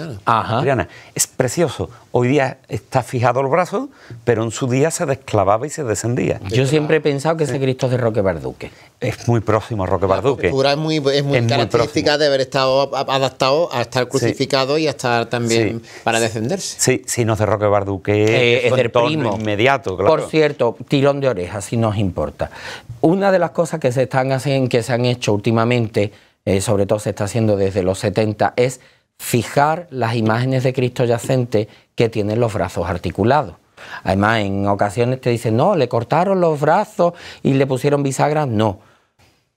Es precioso, Hoy día está fijado el brazo, pero en su día se desclavaba y se descendía. Yo siempre he pensado que ese Cristo es de Roque Barduque. Es muy próximo a Roque Barduque. La es muy, es muy característica de haber estado adaptado a estar crucificado y a estar también para descenderse. Sí, sí, no es de Roque Barduque. Eh, es del primo. Inmediato, claro. Por cierto, tirón de orejas, si nos importa. Una de las cosas que se, están que se han hecho últimamente, eh, sobre todo se está haciendo desde los 70, es fijar las imágenes de Cristo yacente que tienen los brazos articulados. Además, en ocasiones te dicen, no, le cortaron los brazos y le pusieron bisagras. No.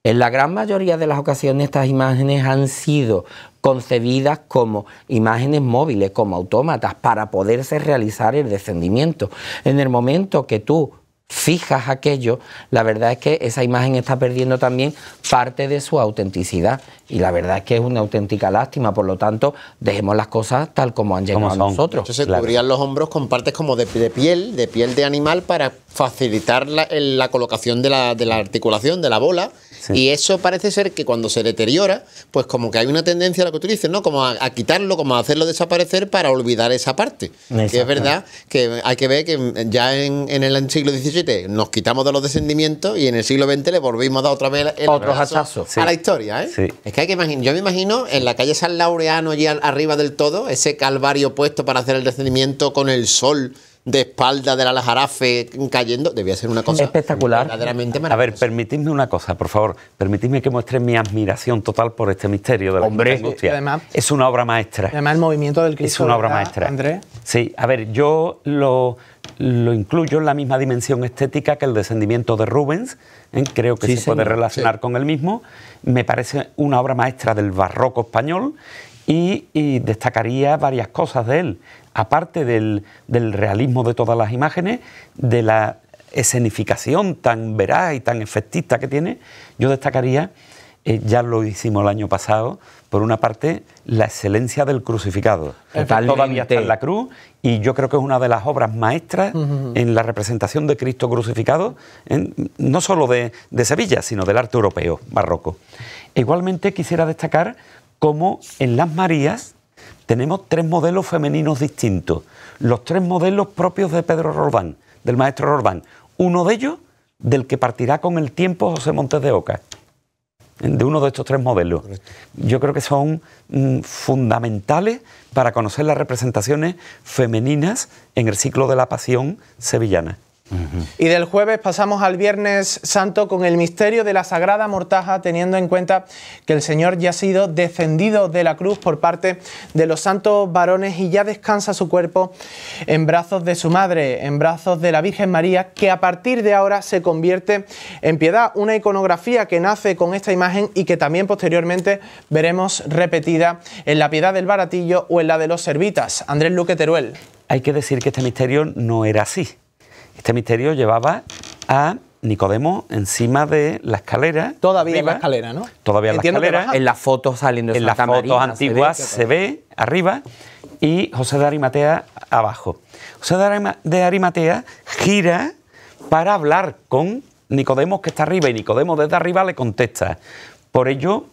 En la gran mayoría de las ocasiones estas imágenes han sido concebidas como imágenes móviles, como autómatas, para poderse realizar el descendimiento. En el momento que tú fijas aquello, la verdad es que esa imagen está perdiendo también parte de su autenticidad. Y la verdad es que es una auténtica lástima. Por lo tanto, dejemos las cosas tal como han llegado a nosotros. Entonces se cubrían los hombros con partes como de, piel, de piel de animal, para facilitar la, colocación de la articulación, de la bola y eso parece ser que cuando se deteriora, pues como que hay una tendencia a lo que tú dices, ¿no? Como a, quitarlo, como a hacerlo desaparecer para olvidar esa parte. Que es verdad que hay que ver que ya en, el siglo XVII nos quitamos de los descendimientos y en el siglo XX le volvimos a dar otra vez el Otro a la historia, ¿eh? Es que hay que imaginar, yo me imagino en la calle San Laureano, allí arriba del todo, ese calvario puesto para hacer el descendimiento con el sol de espalda de la Jarafe cayendo, debía ser una cosa espectacular. A ver, permitidme una cosa, por favor, permitidme que muestre mi admiración total por este misterio de la Hombre, además, es una obra maestra. Además, el movimiento del Cristo. Es una obra maestra. Andrés. Sí, a ver, yo lo, lo incluyo en la misma dimensión estética que el descendimiento de Rubens, ¿eh? creo que se puede relacionar con el mismo. Me parece una obra maestra del barroco español y, y, destacaría varias cosas de él aparte del, realismo de todas las imágenes, de la escenificación tan veraz y tan efectista que tiene, yo destacaría, eh, ya lo hicimos el año pasado, por una parte, la excelencia del crucificado. Todavía está en la cruz y yo creo que es una de las obras maestras en la representación de Cristo crucificado, no solo de, Sevilla, sino del arte europeo barroco. igualmente quisiera destacar cómo en las Marías tenemos tres modelos femeninos distintos, los tres modelos propios de Pedro Roldán, del maestro Roldán. Uno de ellos del que partirá con el tiempo José Montes de Oca, de uno de estos tres modelos. Yo creo que son mm, fundamentales para conocer las representaciones femeninas en el ciclo de la pasión sevillana. Y del jueves pasamos al viernes santo con el misterio de la Sagrada Mortaja, teniendo en cuenta que el Señor ya ha sido descendido de la cruz por parte de los santos varones y ya descansa su cuerpo en brazos de su madre, en brazos de la Virgen María, que a partir de ahora se convierte en piedad, una iconografía que nace con esta imagen y que también posteriormente veremos repetida en la piedad del baratillo o en la de los servitas. Andrés Luque Teruel. Hay que decir que este misterio no era así. Este misterio llevaba a Nicodemo encima de la escalera. Todavía en la escalera, ¿no? Todavía en la escalera. En las fotos saliendo En las fotos antiguas se ve, arriba y José de Arimatea abajo. José de Arimatea gira para hablar con Nicodemo que está arriba y Nicodemo desde arriba le contesta. Por ello,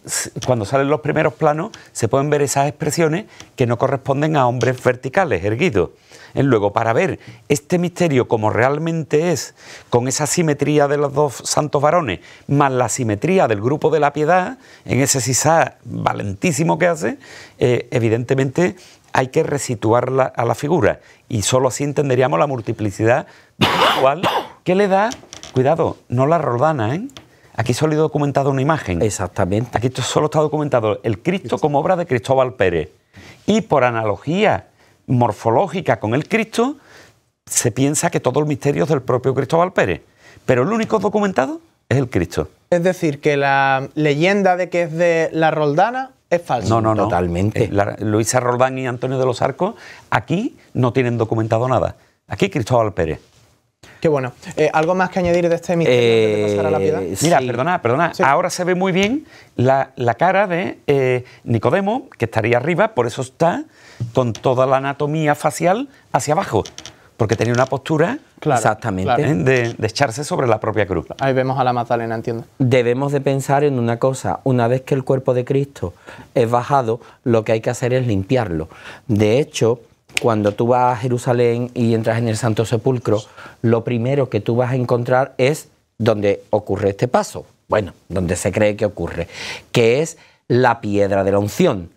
cuando salen los primeros planos, se pueden ver esas expresiones que no corresponden a hombres verticales, erguidos. Luego, para ver este misterio como realmente es, con esa simetría de los dos santos varones, más la simetría del grupo de la piedad, en ese Cisá... valentísimo que hace, eh, evidentemente hay que resituar a la figura. Y solo así entenderíamos la multiplicidad cual que le da, cuidado, no la rodana, ¿eh? Aquí solo he documentado una imagen. Exactamente. Aquí solo está documentado el Cristo como obra de Cristóbal Pérez. Y por analogía morfológica con el Cristo, se piensa que todo el misterio es del propio Cristóbal Pérez, pero el único documentado es el Cristo. Es decir, que la leyenda de que es de la Roldana es falsa. No, no, no. Totalmente. Eh, Luisa Roldán y Antonio de los Arcos aquí no tienen documentado nada. Aquí Cristóbal Pérez. Qué bueno. Eh, ¿Algo más que añadir de este misterio la eh, Mira, perdona, perdona. Ahora se ve muy bien la, cara de eh, Nicodemo, que estaría arriba, por eso está con toda la anatomía facial hacia abajo, porque tenía una postura exactamente De, de, echarse sobre la propia cruz. Ahí vemos a la Magdalena, entiendo. Debemos de pensar en una cosa, una vez que el cuerpo de Cristo es bajado, lo que hay que hacer es limpiarlo. De hecho, cuando tú vas a Jerusalén y entras en el Santo Sepulcro, lo primero que tú vas a encontrar es donde ocurre este paso, bueno, donde se cree que ocurre, que es la piedra de la unción.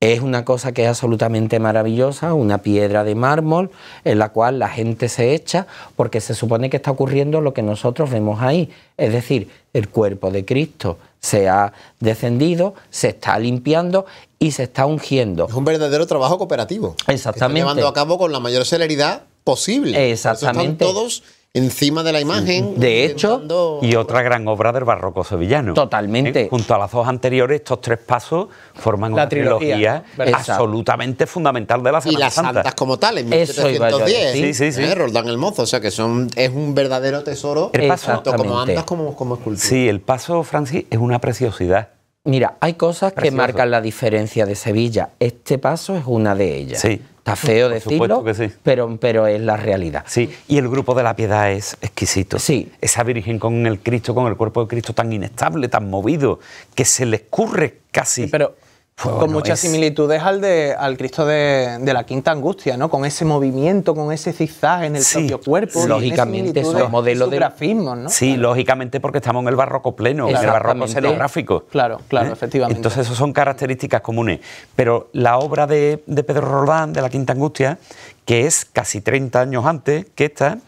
Es una cosa que es absolutamente maravillosa, una piedra de mármol en la cual la gente se echa porque se supone que está ocurriendo lo que nosotros vemos ahí, es decir, el cuerpo de Cristo se ha descendido, se está limpiando y se está ungiendo. Es un verdadero trabajo cooperativo. Exactamente. Que está llevando a cabo con la mayor celeridad posible. Exactamente. Están todos encima de la imagen. Mm. De hecho, y otra gran obra del barroco sevillano. Totalmente. ¿eh? Junto a las dos anteriores, estos tres pasos forman una trilogía, absolutamente fundamental de la Semana Y las Santa. santas como tales, 1710. Sí, sí, sí. ¿eh? Roldán el Mozo, o sea que son es un verdadero tesoro, el tanto como andas como, como escultura. Sí, el paso, Francis, es una preciosidad. Mira, hay cosas que marcan la diferencia de Sevilla. Este paso es una de ellas. Sí. Está feo decirlo, que pero, pero es la realidad. Sí, y el grupo de la piedad es exquisito. Sí. Esa Virgen con el Cristo, con el cuerpo de Cristo tan inestable, tan movido, que se le escurre casi. pero pues con muchas similitudes al de al Cristo de, la Quinta Angustia, ¿no? Con ese movimiento, con ese zigzag en el propio cuerpo. Lógicamente, esos modelos de grafismo, ¿no? Sí, lógicamente, porque estamos en el barroco pleno, en el barroco escenográfico. Claro, claro, ¿Eh? efectivamente. Entonces, esas son características comunes. Pero la obra de, de Pedro Roldán, de la Quinta Angustia, que es casi 30 años antes que esta,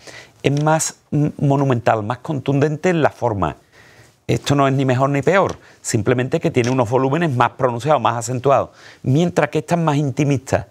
es más monumental, más contundente en la forma. Esto no es ni mejor ni peor, simplemente que tiene unos volúmenes más pronunciados, más acentuados, mientras que esta es más intimista.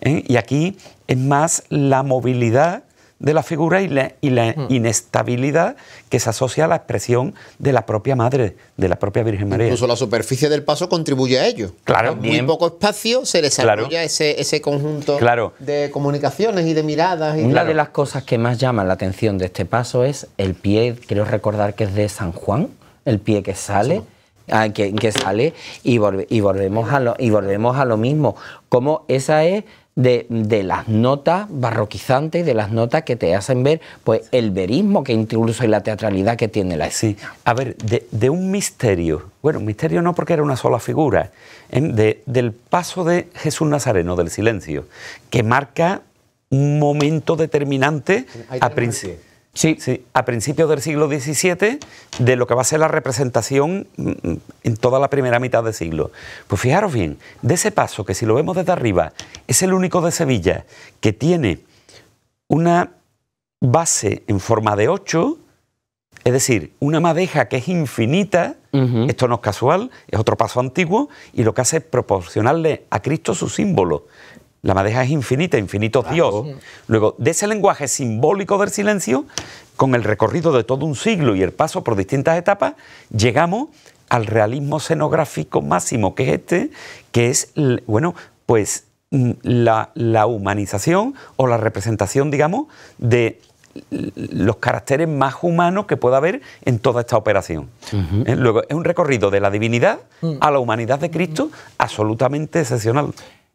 ¿eh? Y aquí es más la movilidad de la figura y la, mm. inestabilidad que se asocia a la expresión de la propia madre, de la propia Virgen María. Incluso la superficie del paso contribuye a ello. Claro, Con muy poco espacio se desarrolla ese, conjunto de comunicaciones y de miradas. Una de las cosas que más llaman la atención de este paso es el pie, quiero recordar que es de San Juan el pie que sale. Ah, que, sale y, y, volvemos a lo, y volvemos a lo mismo. Como esa es de, las notas barroquizantes, de las notas que te hacen ver pues el verismo que incluso y la teatralidad que tiene la escena. Sí. A ver, de, un misterio, bueno, misterio no porque era una sola figura, del paso de Jesús Nazareno, del silencio, que marca un momento determinante a principio. Sí, sí, a principios del siglo XVII, de lo que va a ser la representación mm, mm, en toda la primera mitad del siglo. Pues fijaros bien, de ese paso, que si lo vemos desde arriba, es el único de Sevilla que tiene una base en forma de 8, es decir, una madeja que es infinita, esto no es casual, es otro paso antiguo, y lo que hace es proporcionarle a Cristo su símbolo, la madeja es infinita, infinito Dios. Luego, de ese lenguaje simbólico del silencio, con el recorrido de todo un siglo y el paso por distintas etapas, llegamos al realismo escenográfico máximo, que es este, que es, bueno, pues mm, la, humanización o la representación, digamos, de los caracteres más humanos que pueda haber en toda esta operación. Eh, luego, es un recorrido de la divinidad mm. a la humanidad de Cristo mm. absolutamente excepcional.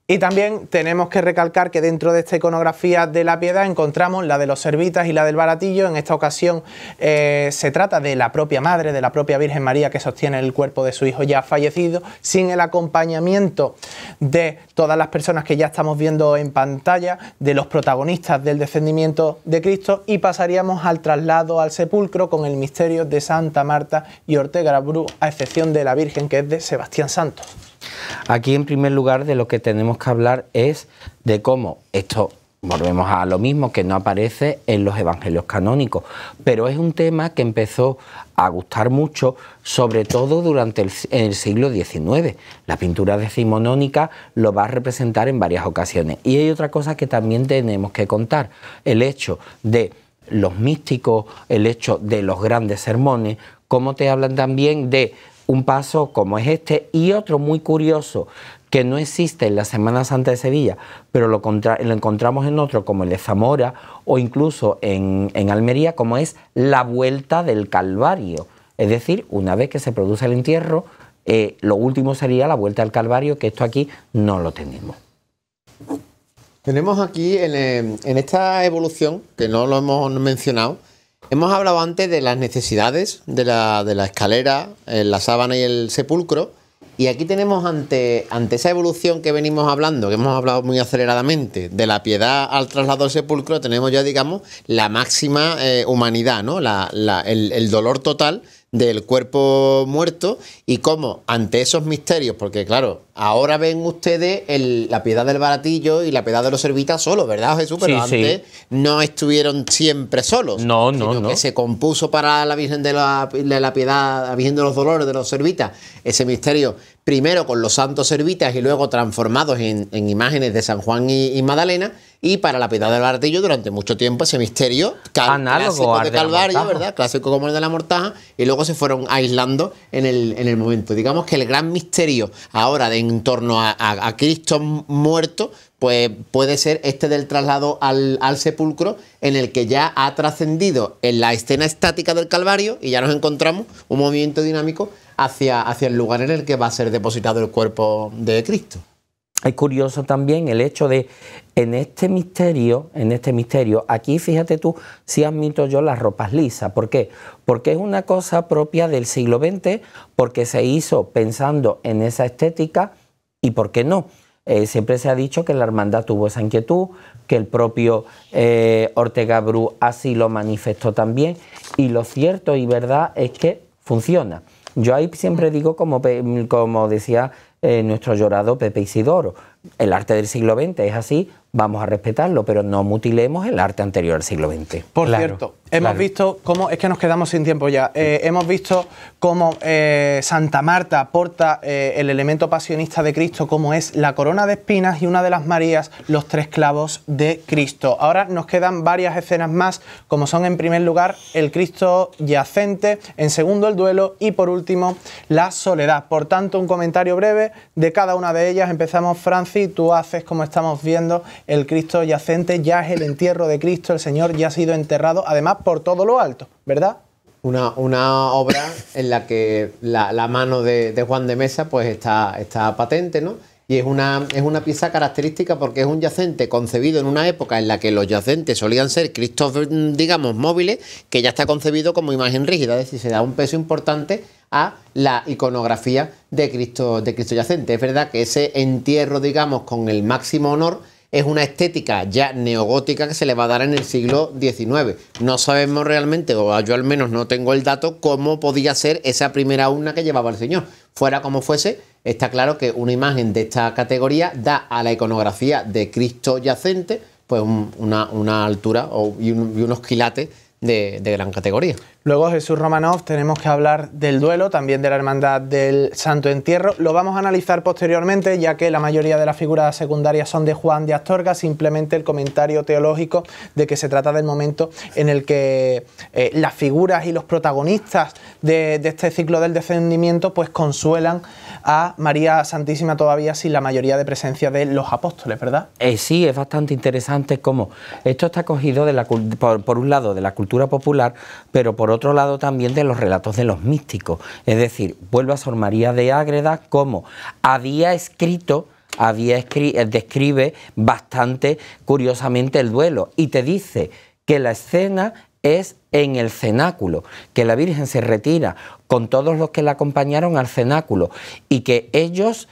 Y también tenemos que recalcar que dentro de esta iconografía de la piedad encontramos la de los servitas y la del baratillo. En esta ocasión eh, se trata de la propia madre, de la propia Virgen María que sostiene el cuerpo de su hijo ya fallecido, sin el acompañamiento de todas las personas que ya estamos viendo en pantalla, de los protagonistas del descendimiento de Cristo y pasaríamos al traslado al sepulcro con el misterio de Santa Marta y Ortega Bru, a excepción de la Virgen que es de Sebastián Santos. Aquí en primer lugar de lo que tenemos que hablar es de cómo esto volvemos a lo mismo que no aparece en los evangelios canónicos, pero es un tema que empezó a gustar mucho, sobre todo durante el, siglo XIX. La pintura decimonónica lo va a representar en varias ocasiones. Y hay otra cosa que también tenemos que contar, el hecho de los místicos, el hecho de los grandes sermones, como te hablan también de un paso como es este y otro muy curioso que no existe en la Semana Santa de Sevilla, pero lo, encontramos en otro como el de Zamora o incluso en, Almería como es la vuelta del Calvario. Es decir, una vez que se produce el entierro, eh, lo último sería la vuelta al Calvario, que esto aquí no lo tenemos. Tenemos aquí en, eh, en esta evolución, que no lo hemos mencionado, Hemos hablado antes de las necesidades de la, escalera, eh, la sábana y el sepulcro. Y aquí tenemos ante, esa evolución que venimos hablando, que hemos hablado muy aceleradamente, de la piedad al traslado al sepulcro, tenemos ya, digamos, la máxima eh, humanidad, ¿no? el, dolor total del cuerpo muerto y cómo ante esos misterios, porque claro, ahora ven ustedes la piedad del baratillo y la piedad de los servitas solos, ¿verdad Jesús? Pero antes no estuvieron siempre solos. No, no, no. Que se compuso para la Virgen de la, Piedad, la los Dolores, de los servitas, ese misterio primero con los santos servitas y luego transformados en, imágenes de San Juan y Magdalena y para la piedad del martillo, durante mucho tiempo, ese misterio clásico de Calvario, ¿verdad? Clásico como el de la mortaja, y luego se fueron aislando en el, momento. Digamos que el gran misterio ahora de en torno a, Cristo muerto, pues puede ser este del traslado al, al sepulcro, en el que ya ha trascendido en la escena estática del Calvario y ya nos encontramos un movimiento dinámico hacia, hacia el lugar en el que va a ser depositado el cuerpo de Cristo es curioso también el hecho de en este misterio, en este misterio, aquí fíjate tú si admito yo las ropas lisas. ¿Por qué? Porque es una cosa propia del siglo XX, porque se hizo pensando en esa estética y por qué no. Eh, siempre se ha dicho que la hermandad tuvo esa inquietud, que el propio eh, Ortega Bru así lo manifestó también, y lo cierto y verdad es que funciona. Yo ahí siempre digo, como, como decía eh, nuestro llorado Pepe Isidoro. El arte del siglo XX es así vamos a respetarlo, pero no mutilemos el arte anterior al siglo XX. Por cierto, hemos visto cómo, es que nos quedamos sin tiempo ya, eh, hemos visto cómo eh, Santa Marta aporta eh, el elemento pasionista de Cristo, como es la corona de espinas y una de las Marías, los tres clavos de Cristo. Ahora nos quedan varias escenas más, como son en primer lugar el Cristo yacente, en segundo el duelo y por último la soledad. Por tanto, un comentario breve de cada una de ellas. Empezamos, Franci, tú haces como estamos viendo el Cristo yacente, ya es el entierro de Cristo, el Señor ya ha sido enterrado, además por todo lo alto, ¿verdad? Una, una obra en la que la, mano de, Juan de Mesa pues está, está patente, ¿no? Y es una, es una pieza característica porque es un yacente concebido en una época en la que los yacentes solían ser cristos, digamos, móviles, que ya está concebido como imagen rígida, es decir, se da un peso importante a la iconografía de Cristo, de Cristo yacente. Es verdad que ese entierro, digamos, con el máximo honor, es una estética ya neogótica que se le va a dar en el siglo XIX. No sabemos realmente, o yo al menos no tengo el dato, cómo podía ser esa primera urna que llevaba el señor. Fuera como fuese, está claro que una imagen de esta categoría da a la iconografía de Cristo yacente pues una, altura y unos quilates de, gran categoría. Luego, Jesús Romanov, tenemos que hablar del duelo, también de la hermandad del Santo Entierro. Lo vamos a analizar posteriormente, ya que la mayoría de las figuras secundarias son de Juan de Astorga, simplemente el comentario teológico de que se trata del momento en el que eh, las figuras y los protagonistas de, de este ciclo del descendimiento pues consuelan a María Santísima todavía sin la mayoría de presencia de los apóstoles, ¿verdad? Eh, sí, es bastante interesante cómo esto está cogido por, un lado de la cultura popular, pero por otro lado también de los relatos de los místicos. Es decir, vuelvo a Sor María de Ágreda como había escrito había eh, describe bastante curiosamente el duelo y te dice que la escena es en el cenáculo, que la Virgen se retira con todos los que la acompañaron al cenáculo y que ellos,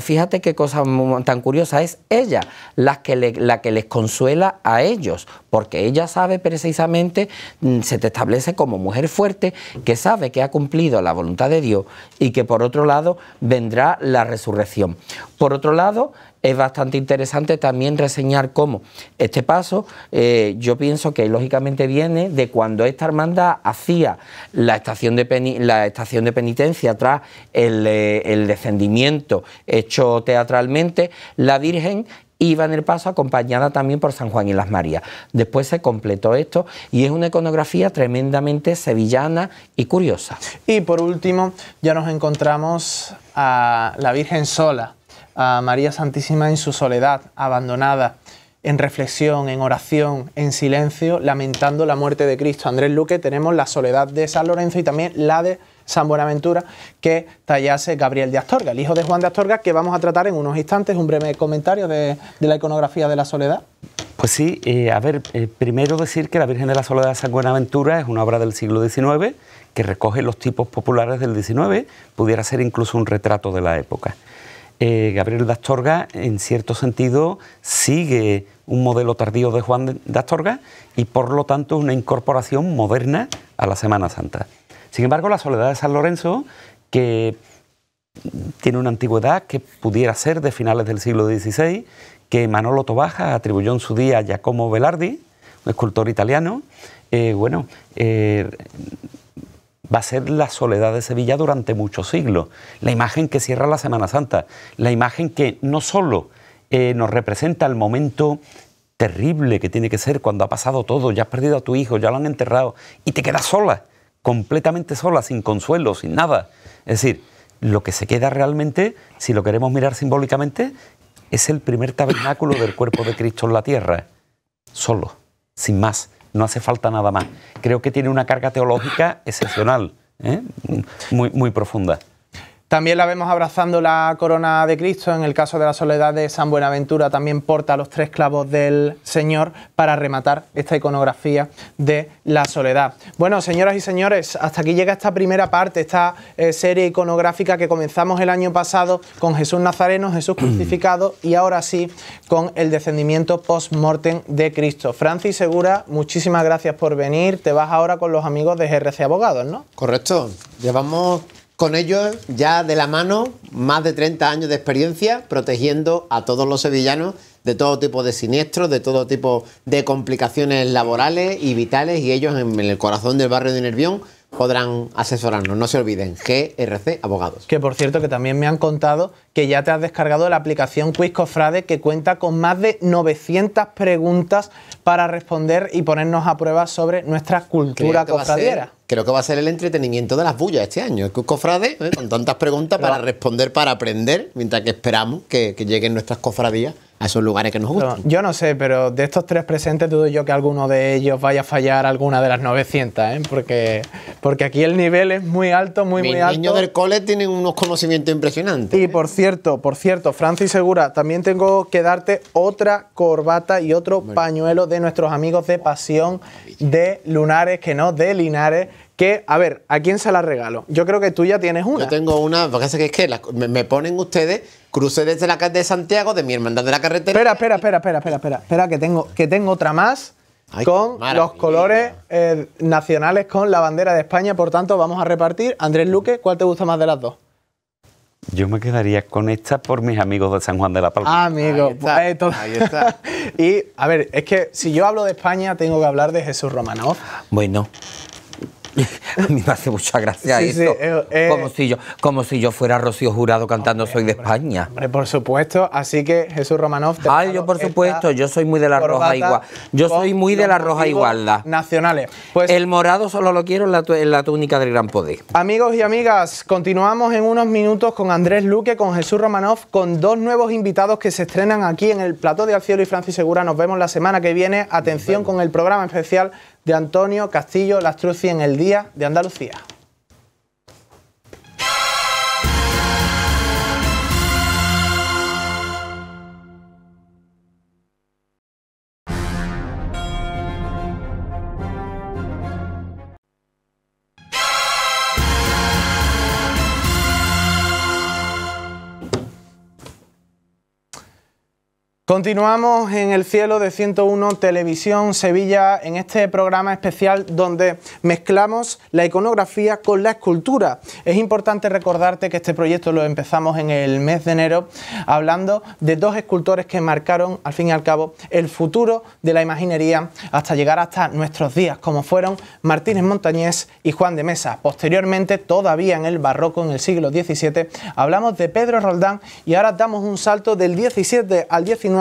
fíjate qué cosa tan curiosa es ella, la que, la que les consuela a ellos, porque ella sabe precisamente, mm, se te establece como mujer fuerte, que sabe que ha cumplido la voluntad de Dios y que por otro lado vendrá la resurrección. Por otro lado, es bastante interesante también reseñar cómo este paso eh, yo pienso que lógicamente viene de cuando esta hermandad hacía la estación de, la estación de penitencia tras el, eh, el descendimiento hecho teatralmente, la Virgen iba en el paso acompañada también por San Juan y las Marías. Después se completó esto y es una iconografía tremendamente sevillana y curiosa. Y por último, ya nos encontramos a la Virgen sola, a María Santísima en su soledad, abandonada, en reflexión, en oración, en silencio, lamentando la muerte de Cristo. Andrés Luque tenemos la soledad de San Lorenzo y también la de San Buenaventura que tallase Gabriel de Astorga, el hijo de Juan de Astorga, que vamos a tratar en unos instantes un breve comentario de, la iconografía de la soledad. Pues sí, eh, a ver, eh, primero decir que la Virgen de la Soledad de San Buenaventura es una obra del siglo XIX que recoge los tipos populares del XIX, pudiera ser incluso un retrato de la época. Eh, Gabriel d'Astorga, en cierto sentido, sigue un modelo tardío de Juan d'Astorga Astorga y por lo tanto una incorporación moderna a la Semana Santa. Sin embargo, la Soledad de San Lorenzo, que tiene una antigüedad que pudiera ser de finales del siglo XVI, que Manolo Tobaja atribuyó en su día a Giacomo Velardi, un escultor italiano, eh, bueno, eh, va a ser la soledad de Sevilla durante muchos siglos, la imagen que cierra la Semana Santa, la imagen que no solo eh, nos representa el momento terrible que tiene que ser cuando ha pasado todo, ya has perdido a tu hijo, ya lo han enterrado y te quedas sola, completamente sola, sin consuelo, sin nada. Es decir, lo que se queda realmente, si lo queremos mirar simbólicamente, es el primer tabernáculo del cuerpo de Cristo en la tierra, solo, sin más no hace falta nada más. Creo que tiene una carga teológica excepcional, ¿eh? muy, muy profunda. También la vemos abrazando la corona de Cristo, en el caso de la soledad de San Buenaventura también porta los tres clavos del Señor para rematar esta iconografía de la soledad. Bueno, señoras y señores, hasta aquí llega esta primera parte, esta eh, serie iconográfica que comenzamos el año pasado con Jesús Nazareno, Jesús [CLEARS THROAT] crucificado y ahora sí con el descendimiento post-mortem de Cristo. Francis Segura, muchísimas gracias por venir. Te vas ahora con los amigos de GRC Abogados, ¿no? Correcto. Llevamos con ellos ya de la mano, más de 30 años de experiencia protegiendo a todos los sevillanos de todo tipo de siniestros, de todo tipo de complicaciones laborales y vitales y ellos en el corazón del barrio de Nervión podrán asesorarnos. No se olviden, GRC Abogados. Que por cierto, que también me han contado que ya te has descargado la aplicación Quiz Cofrade que cuenta con más de 900 preguntas para responder y ponernos a prueba sobre nuestra cultura cofradera. creo que va a ser el entretenimiento de las bullas este año. El Cofrade, ¿eh? con tantas preguntas [LAUGHS] para responder, para aprender, mientras que esperamos que lleguen nuestras cofradías a esos lugares que nos gustan. yo no sé, pero de estos tres presentes dudo yo que alguno de ellos vaya a fallar alguna de las 900, ¿eh? porque, porque aquí el nivel es muy alto, muy, muy alto. Los niños del cole tienen unos conocimientos impresionantes. Y ¿eh? por cierto, por cierto, Francis Segura, también tengo que darte otra corbata y otro pañuelo de nuestros amigos de Pasión de Lunares, que no de Linares, que, a ver, ¿a quién se la regalo? Yo creo que tú ya tienes una. Yo tengo una, porque es que me, me, ponen ustedes, cruces desde la calle de Santiago, de mi hermandad de la carretera. Espera, espera, espera, espera, espera, espera, espera que tengo, que tengo otra más. con los colores eh, nacionales con la bandera de España. Por tanto, vamos a repartir. Andrés Luque, ¿cuál te gusta más de las dos? Yo me quedaría con esta por mis amigos de San Juan de la Palma. Ah, amigo, ahí está. Pues, [LAUGHS] y a ver, es que si yo hablo de España, tengo que hablar de Jesús Romano. Bueno. [LAUGHS] a mí me hace mucha gracia esto. Eh, eh. como, si yo, fuera Rocío Jurado cantando Soy de España. por supuesto. Así que Jesús Romanov... Ay, yo por supuesto, yo soy muy de la roja igual. Yo soy muy de la roja igualdad. Nacionales. Pues, El morado solo lo quiero en la, túnica del Gran Poder. Amigos y amigas, continuamos en unos minutos con Andrés Luque, con Jesús Romanov, con dos nuevos invitados que se estrenan aquí en el plató de Cielo y Francis Segura. Nos vemos la semana que viene. Atención con el programa especial de Antonio Castillo Lastrucci en el Día de Andalucía. Continuamos en el cielo de 101 Televisión Sevilla en este programa especial donde mezclamos la iconografía con la escultura. Es importante recordarte que este proyecto lo empezamos en el mes de enero hablando de dos escultores que marcaron al fin y al cabo el futuro de la imaginería hasta llegar hasta nuestros días como fueron Martínez Montañés y Juan de Mesa. Posteriormente todavía en el barroco en el siglo XVII hablamos de Pedro Roldán y ahora damos un salto del 17 al 19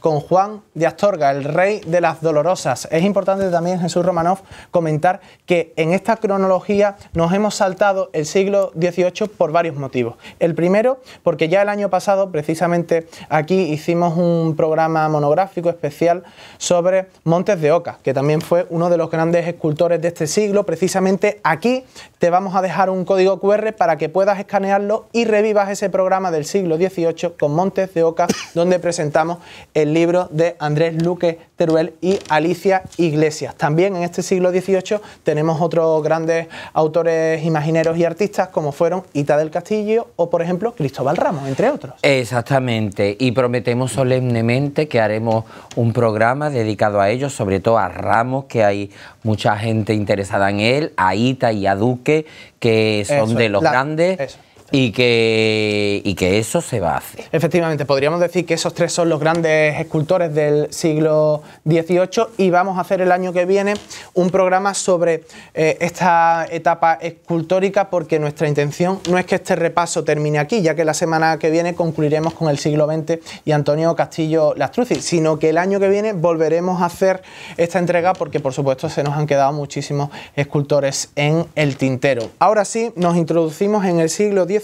con Juan de Astorga, el rey de las dolorosas. Es importante también, Jesús Romanov, comentar que en esta cronología nos hemos saltado el siglo XVIII por varios motivos. El primero, porque ya el año pasado, precisamente aquí, hicimos un programa monográfico especial sobre Montes de Oca, que también fue uno de los grandes escultores de este siglo. Precisamente aquí te vamos a dejar un código QR para que puedas escanearlo y revivas ese programa del siglo XVIII con Montes de Oca, donde presentamos el libro de Andrés Luque Teruel y Alicia Iglesias. También en este siglo XVIII tenemos otros grandes autores imagineros y artistas como fueron Ita del Castillo o por ejemplo Cristóbal Ramos, entre otros. Exactamente, y prometemos solemnemente que haremos un programa dedicado a ellos, sobre todo a Ramos, que hay mucha gente interesada en él, a Ita y a Duque, que son de los grandes. Y que, que eso se va a hacer. Efectivamente, podríamos decir que esos tres son los grandes escultores del siglo XVIII y vamos a hacer el año que viene un programa sobre eh, esta etapa escultórica porque nuestra intención no es que este repaso termine aquí, ya que la semana que viene concluiremos con el siglo XX y Antonio Castillo Lastruzzi, sino que el año que viene volveremos a hacer esta entrega porque por supuesto se nos han quedado muchísimos escultores en el tintero. Ahora sí, nos introducimos en el siglo XIX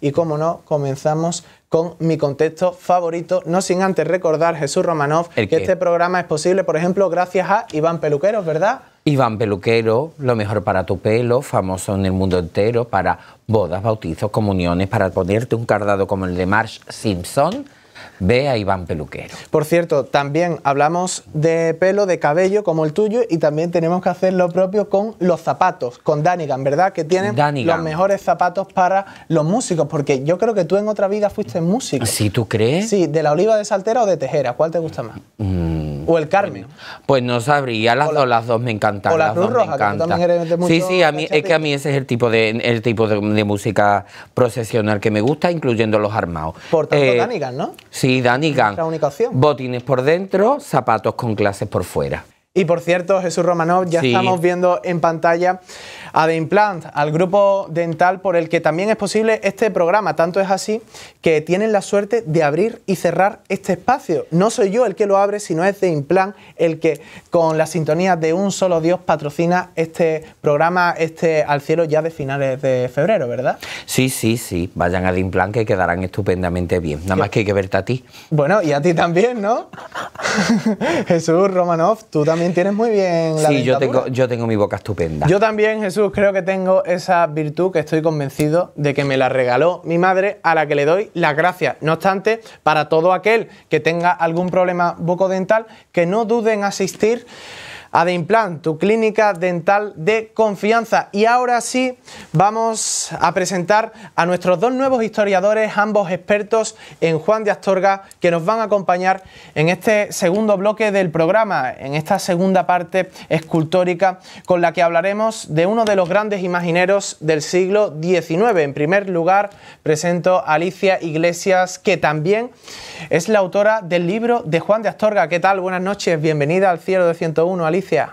y como no, comenzamos con mi contexto favorito, no sin antes recordar, Jesús Romanov, que este programa es posible, por ejemplo, gracias a Iván Peluquero, ¿verdad? Iván Peluquero, lo mejor para tu pelo, famoso en el mundo entero para bodas, bautizos, comuniones, para ponerte un cardado como el de Marsh Simpson ve a Iván Peluquero. Por cierto, también hablamos de pelo, de cabello como el tuyo y también tenemos que hacer lo propio con los zapatos, con Danigan, ¿verdad? Que tienen los mejores zapatos para los músicos, porque yo creo que tú en otra vida fuiste músico. ¿Sí tú crees? Sí, de la oliva de Saltera o de Tejera, ¿cuál te gusta más? Mm, o el Carmen. pues no sabría, las dos, las dos me encantan. O la Cruz Roja, que Sí, sí, a mí, es que a mí ese es el tipo de tipo de, música procesional que me gusta, incluyendo los armados. Por tanto, eh, Danigan, ¿no? Sí, Dani, Gang. Botines por dentro, zapatos con clases por fuera. Y por cierto, Jesús Romanov, ya estamos viendo en pantalla a The Implant, al grupo dental por el que también es posible este programa. Tanto es así que tienen la suerte de abrir y cerrar este espacio. No soy yo el que lo abre, sino es The Implant el que con la sintonía de un solo Dios patrocina este programa, este al cielo ya de finales de febrero, ¿verdad? Sí, sí, sí. Vayan a The Implant que quedarán estupendamente bien. Nada más que hay que verte a ti. Bueno, y a ti también, ¿no? [LAUGHS] Jesús Romanov, tú también tienes muy bien la Sí, yo tengo, yo tengo mi boca estupenda. Yo también, Jesús creo que tengo esa virtud que estoy convencido de que me la regaló mi madre, a la que le doy las gracias. No obstante, para todo aquel que tenga algún problema bucodental, que no duden en asistir ...a Implant, tu clínica dental de confianza. Y ahora sí, vamos a presentar a nuestros dos nuevos historiadores, ambos expertos en Juan de Astorga, que nos van a acompañar en este segundo bloque del programa, en esta segunda parte escultórica, con la que hablaremos de uno de los grandes imagineros del siglo XIX. En primer lugar, presento a Alicia Iglesias, que también es la autora del libro de Juan de Astorga. ¿Qué tal? Buenas noches, bienvenida al Cielo de 101, Alicia. Patricia.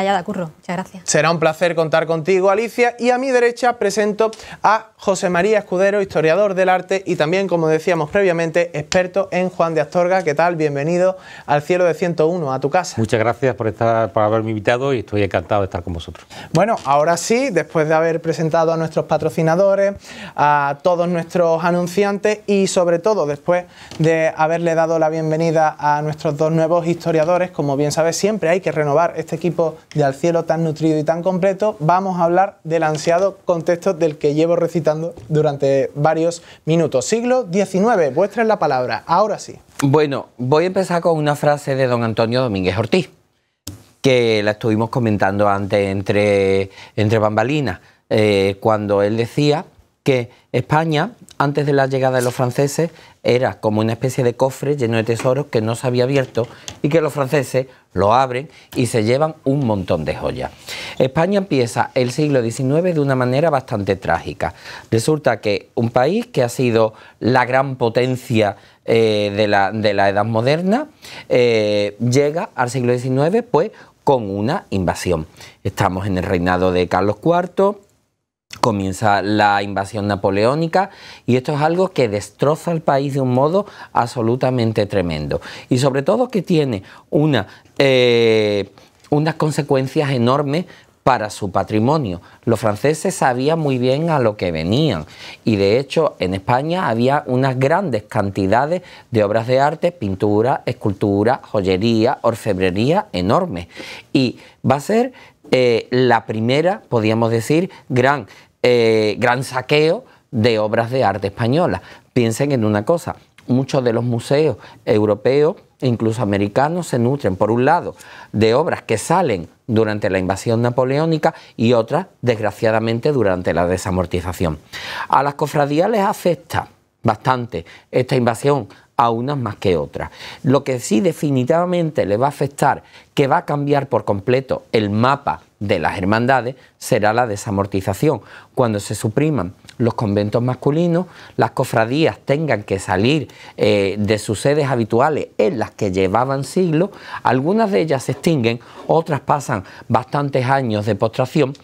Bien Curro. Muchas gracias. Será un placer contar contigo, Alicia. Y a mi derecha presento a José María Escudero, historiador del arte y también, como decíamos previamente, experto en Juan de Astorga. ¿Qué tal? Bienvenido al Cielo de 101, a tu casa. Muchas gracias por, estar, por haberme invitado y estoy encantado de estar con vosotros. Bueno, ahora sí, después de haber presentado a nuestros patrocinadores, a todos nuestros anunciantes y sobre todo después de haberle dado la bienvenida a nuestros dos nuevos historiadores, como bien sabes, siempre hay que renovar este equipo de Al cielo tan nutrido y tan completo, vamos a hablar del ansiado contexto del que llevo recitando durante varios minutos. Siglo XIX, vuestra es la palabra, ahora sí. Bueno, voy a empezar con una frase de don Antonio Domínguez Ortiz, que la estuvimos comentando antes entre, bambalinas, eh, cuando él decía que España, antes de la llegada de los franceses, era como una especie de cofre lleno de tesoros que no se había abierto y que los franceses lo abren y se llevan un montón de joyas. España empieza el siglo XIX de una manera bastante trágica. Resulta que un país que ha sido la gran potencia eh, de, la, de, la, edad moderna eh, llega al siglo XIX pues con una invasión. Estamos en el reinado de Carlos IV comienza la invasión napoleónica y esto es algo que destroza el país de un modo absolutamente tremendo y sobre todo que tiene una, eh, unas consecuencias enormes para su patrimonio. Los franceses sabían muy bien a lo que venían y de hecho en España había unas grandes cantidades de obras de arte, pintura, escultura, joyería, orfebrería enormes y va a ser eh, la primera, podríamos decir, gran, eh, gran saqueo de obras de arte española. Piensen en una cosa, muchos de los museos europeos incluso americanos se nutren, por un lado, de obras que salen durante la invasión napoleónica y otras, desgraciadamente, durante la desamortización. A las cofradías les afecta bastante esta invasión a unas más que otras. Lo que sí definitivamente le va a afectar, que va a cambiar por completo el mapa de las hermandades, será la desamortización. Cuando se supriman los conventos masculinos, las cofradías tengan que salir eh, de sus sedes habituales en las que llevaban siglos, algunas de ellas se extinguen, otras pasan bastantes años de postración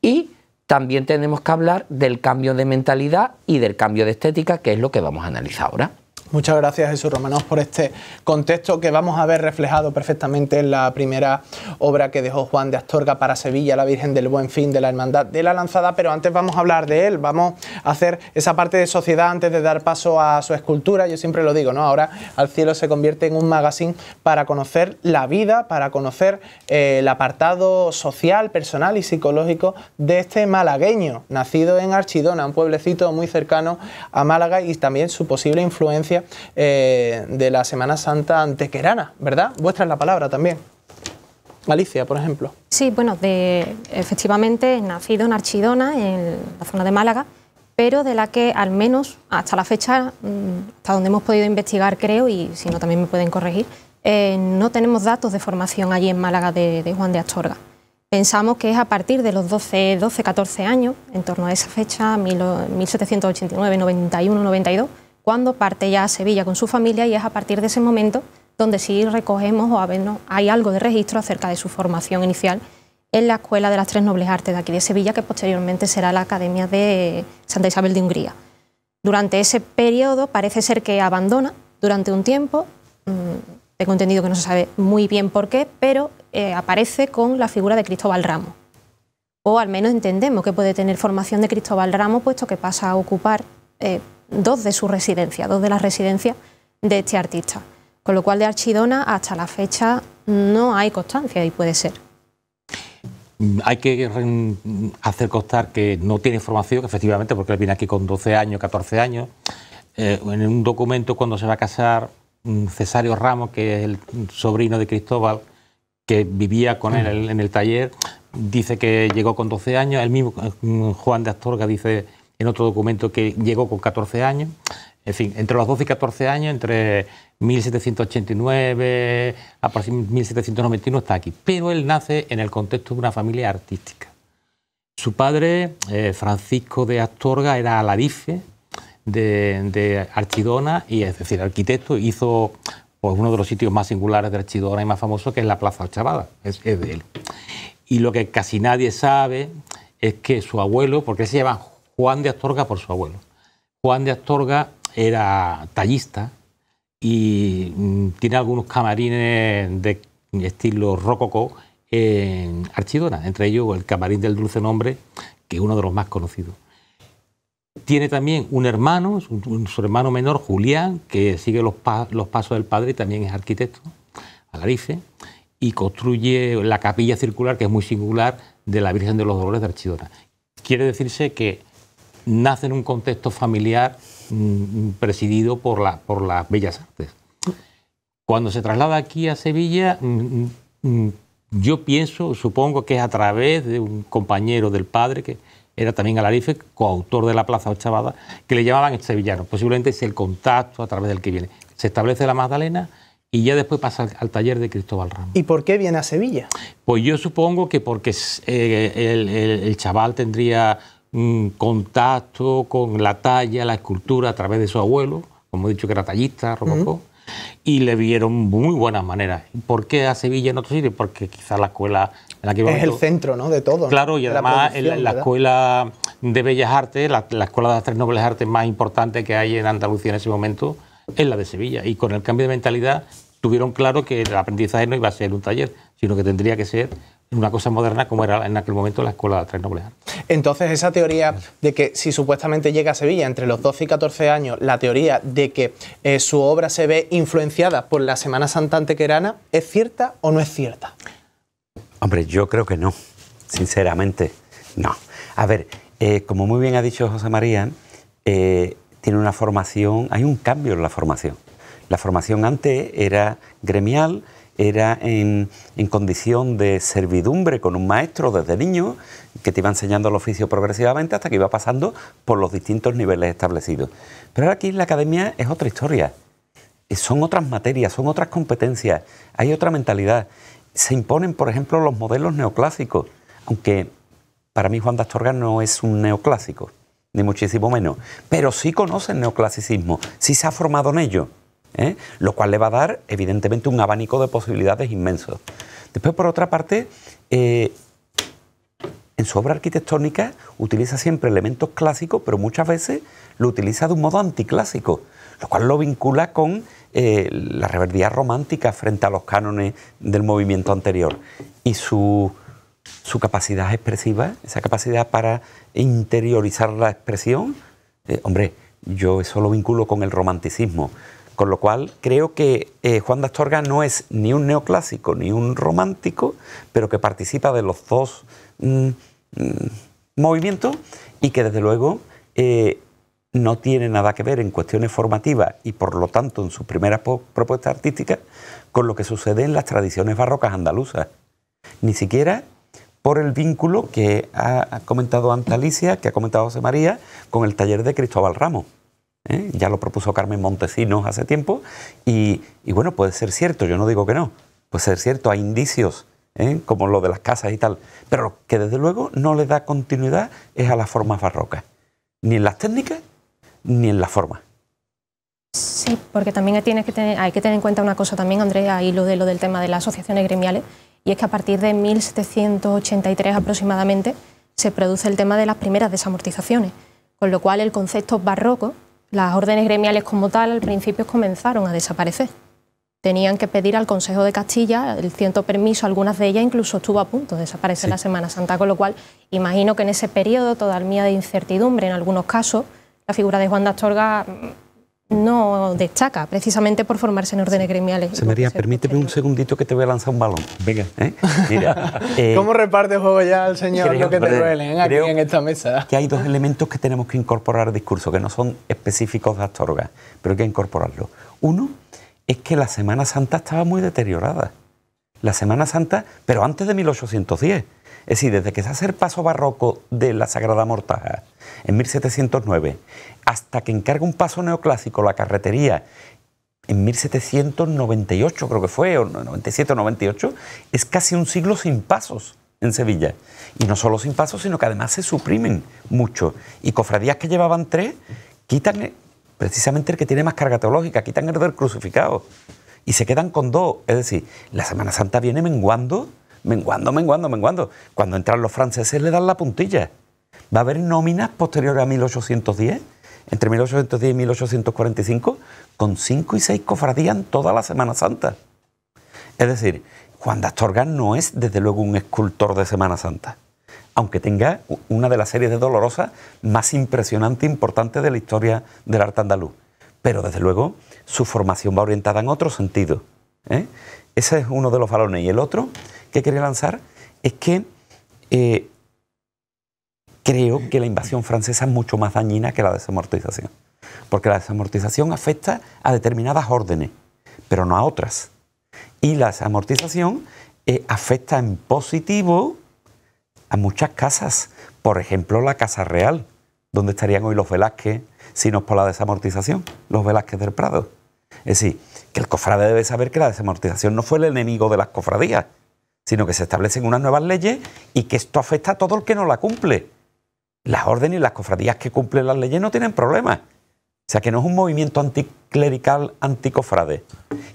y también tenemos que hablar del cambio de mentalidad y del cambio de estética, que es lo que vamos a analizar ahora. Muchas gracias Jesús Romanos por este contexto que vamos a ver reflejado perfectamente en la primera obra que dejó Juan de Astorga para Sevilla, la Virgen del Buen Fin de la Hermandad de la Lanzada, pero antes vamos a hablar de él, vamos a hacer esa parte de sociedad antes de dar paso a su escultura, yo siempre lo digo, ¿no? Ahora Al Cielo se convierte en un magazine para conocer la vida, para conocer eh, el apartado social, personal y psicológico de este malagueño, nacido en Archidona, un pueblecito muy cercano a Málaga y también su posible influencia eh, de la Semana Santa antequerana, ¿verdad? Vuestra es la palabra también. Galicia, por ejemplo. Sí, bueno, de, efectivamente, nacido en Archidona, en la zona de Málaga, pero de la que al menos hasta la fecha, mm, hasta donde hemos podido investigar, creo, y si no también me pueden corregir, eh, no tenemos datos de formación allí en Málaga de, Juan de Astorga. Pensamos que es a partir de los 12, 12 14 años, en torno a esa fecha, 1789, 91, 92, cuando parte ya a Sevilla con su familia y es a partir de ese momento donde sí recogemos o hay algo de registro acerca de su formación inicial en la Escuela de las Tres Nobles Artes de aquí de Sevilla, que posteriormente será la Academia de Santa Isabel de Hungría. Durante ese periodo parece ser que abandona durante un tiempo, mm, tengo entendido que no se sabe muy bien por qué, pero eh, aparece con la figura de Cristóbal Ramos. O al menos entendemos que puede tener formación de Cristóbal Ramos, puesto que pasa a ocupar eh, dos de su residencia, dos de la residencia de este artista. Con lo cual de Archidona hasta la fecha no hay constancia y puede ser. Mm, hay que mm, hacer constar que no tiene información, efectivamente, porque él viene aquí con 12 años, 14 años. Eh, en un documento cuando se va a casar mm, Cesario Ramos, que es el sobrino de Cristóbal, que vivía con él en el taller, dice que llegó con 12 años. El mismo eh, Juan de Astorga dice en otro documento que llegó con 14 años. En fin, entre los 12 y 14 años, entre 1789, a 1791 está aquí. Pero él nace en el contexto de una familia artística. Su padre, eh, Francisco de Astorga, era alarife de, de Archidona y es decir, arquitecto, hizo pues, uno de los sitios más singulares de Archidona y más famoso, que es la Plaza Chavada, es, de él. Y lo que casi nadie sabe es que su abuelo, porque se llama Juan de Astorga por su abuelo. Juan de Astorga era tallista y mm, tiene algunos camarines de estilo rococó en Archidona, entre ellos el camarín del dulce nombre, que es uno de los más conocidos. Tiene también un hermano, su, hermano menor, Julián, que sigue los, pasos del padre y también es arquitecto, alarife, y construye la capilla circular, que es muy singular, de la Virgen de los Dolores de Archidona. Quiere decirse que nace en un contexto familiar mm, presidido por, la, por las bellas artes. Cuando se traslada aquí a Sevilla, mm, mm, yo pienso, supongo que es a través de un compañero del padre que era también Alarife, coautor de la Plaza Ochavada, que le llamaban el sevillano. Posiblemente es el contacto a través del que viene. Se establece la Magdalena y ya después pasa al, taller de Cristóbal Ramos. ¿Y por qué viene a Sevilla? Pues yo supongo que porque eh, el chaval tendría contacto con la talla, la escultura a través de su abuelo, como he dicho que era tallista, rococó, y le vieron muy buenas maneras. ¿Por qué a Sevilla en otro sitio? Porque quizás la escuela en la que Es el centro ¿no? de todo. Claro, y además la, la, escuela de Bellas Artes, la, la, escuela de las tres nobles artes más importante que hay en Andalucía en ese momento, es la de Sevilla. Y con el cambio de mentalidad tuvieron claro que el aprendizaje no iba a ser un taller, sino que tendría que ser una cosa moderna como era en aquel momento la escuela de tres nobles Entonces, esa teoría de que si supuestamente llega a Sevilla entre los 12 y 14 años, la teoría de que eh, su obra se ve influenciada por la Semana Santa antequerana, ¿es cierta o no es cierta? Hombre, yo creo que no, sinceramente, no. A ver, eh, como muy bien ha dicho José María, eh, tiene una formación, hay un cambio en la formación. La formación antes era gremial, era en, condición de servidumbre con un maestro desde niño que te iba enseñando el oficio progresivamente hasta que iba pasando por los distintos niveles establecidos. Pero ahora aquí en la academia es otra historia. Eh, son otras materias, son otras competencias, hay otra mentalidad. Se imponen, por ejemplo, los modelos neoclásicos, aunque para mí Juan de Astorga no es un neoclásico, ni muchísimo menos, pero sí conoce el neoclasicismo, sí se ha formado en ello. ¿eh? lo cual le va a dar evidentemente un abanico de posibilidades inmenso. Después, por otra parte, eh, en su obra arquitectónica utiliza siempre elementos clásicos, pero muchas veces lo utiliza de un modo anticlásico, lo cual lo vincula con eh, la reverdía romántica frente a los cánones del movimiento anterior. Y su, capacidad expresiva, esa capacidad para interiorizar la expresión, hombre, yo eso lo vinculo con el romanticismo. Con lo cual, creo que eh, Juan de Astorga no es ni un neoclásico ni un romántico, pero que participa de los dos mm, mm, movimientos y que desde luego eh, no tiene nada que ver en cuestiones formativas y por lo tanto en sus primeras propuestas artísticas con lo que sucede en las tradiciones barrocas andaluzas. Ni siquiera por el vínculo que ha comentado Antalicia, que ha comentado José María, con el taller de Cristóbal Ramos. ¿eh? ya lo propuso Carmen Montesinos hace tiempo, y, bueno, puede ser cierto, yo no digo que no, puede ser cierto, hay indicios, ¿eh? como lo de las casas y tal, pero que desde luego no le da continuidad es a las formas barrocas, ni en las técnicas, ni en las formas. Sí, porque también que hay que tener en cuenta una cosa también, Andrea ahí lo, de, lo del tema de las asociaciones gremiales, y es que a partir de 1783 aproximadamente se produce el tema de las primeras desamortizaciones, con lo cual el concepto barroco las órdenes gremiales como tal al principio comenzaron a desaparecer. Tenían que pedir al Consejo de Castilla el ciento permiso, algunas de ellas incluso estuvo a punto de desaparecer la Semana Santa, con lo cual imagino que en ese periodo todavía de incertidumbre en algunos casos, la figura de Juan de Astorga no destaca, precisamente por formarse en órdenes gremiales. María, permíteme pues, un segundito que te voy a lanzar un balón. Venga. ¿Eh? Mira, [LAUGHS] eh, ¿Cómo reparte el juego ya al señor lo que te duelen ¿eh? aquí en esta mesa? Que hay dos elementos que tenemos que incorporar al discurso, que no son específicos de Astorga, pero hay que incorporarlo. Uno es que la Semana Santa estaba muy deteriorada. La Semana Santa, pero antes de 1810. Es decir, desde que se hace el paso barroco de la Sagrada Mortaja en 1709 hasta que encarga un paso neoclásico la carretería en 1798 creo que fue, o 97 o 98, es casi un siglo sin pasos en Sevilla. Y no solo sin pasos, sino que además se suprimen mucho. Y cofradías que llevaban tres, quitan eh, precisamente el que tiene más carga teológica, quitan el del crucificado. Y se quedan con dos. Es decir, la Semana Santa viene menguando, menguando, menguando, menguando. Cuando entran los franceses le dan la puntilla. Va a haber nóminas posteriores a 1810 entre 1810 y 1845, con cinco y seis cofradías en toda la Semana Santa. Es decir, Juan de Astorga no es desde luego un escultor de Semana Santa, aunque tenga una de las series de Dolorosa más impresionante e importante de la historia del arte andaluz. Pero desde luego su formación va orientada en otro sentido. ¿eh? Ese es uno de los balones. Y el otro que quería lanzar es que eh, creo que la invasión francesa es mucho más dañina que la desamortización. Porque la desamortización afecta a determinadas órdenes, pero no a otras. Y la desamortización eh, afecta en positivo a muchas casas. Por ejemplo, la Casa Real, donde estarían hoy los Velázquez, si no por la desamortización, los Velázquez del Prado. Es decir, que el cofrade debe saber que la desamortización no fue el enemigo de las cofradías, sino que se establecen unas nuevas leyes y que esto afecta a todo el que no la cumple las órdenes y las cofradías que cumplen las leyes no tienen problemas. O sea que no es un movimiento anticlerical, anticofrade.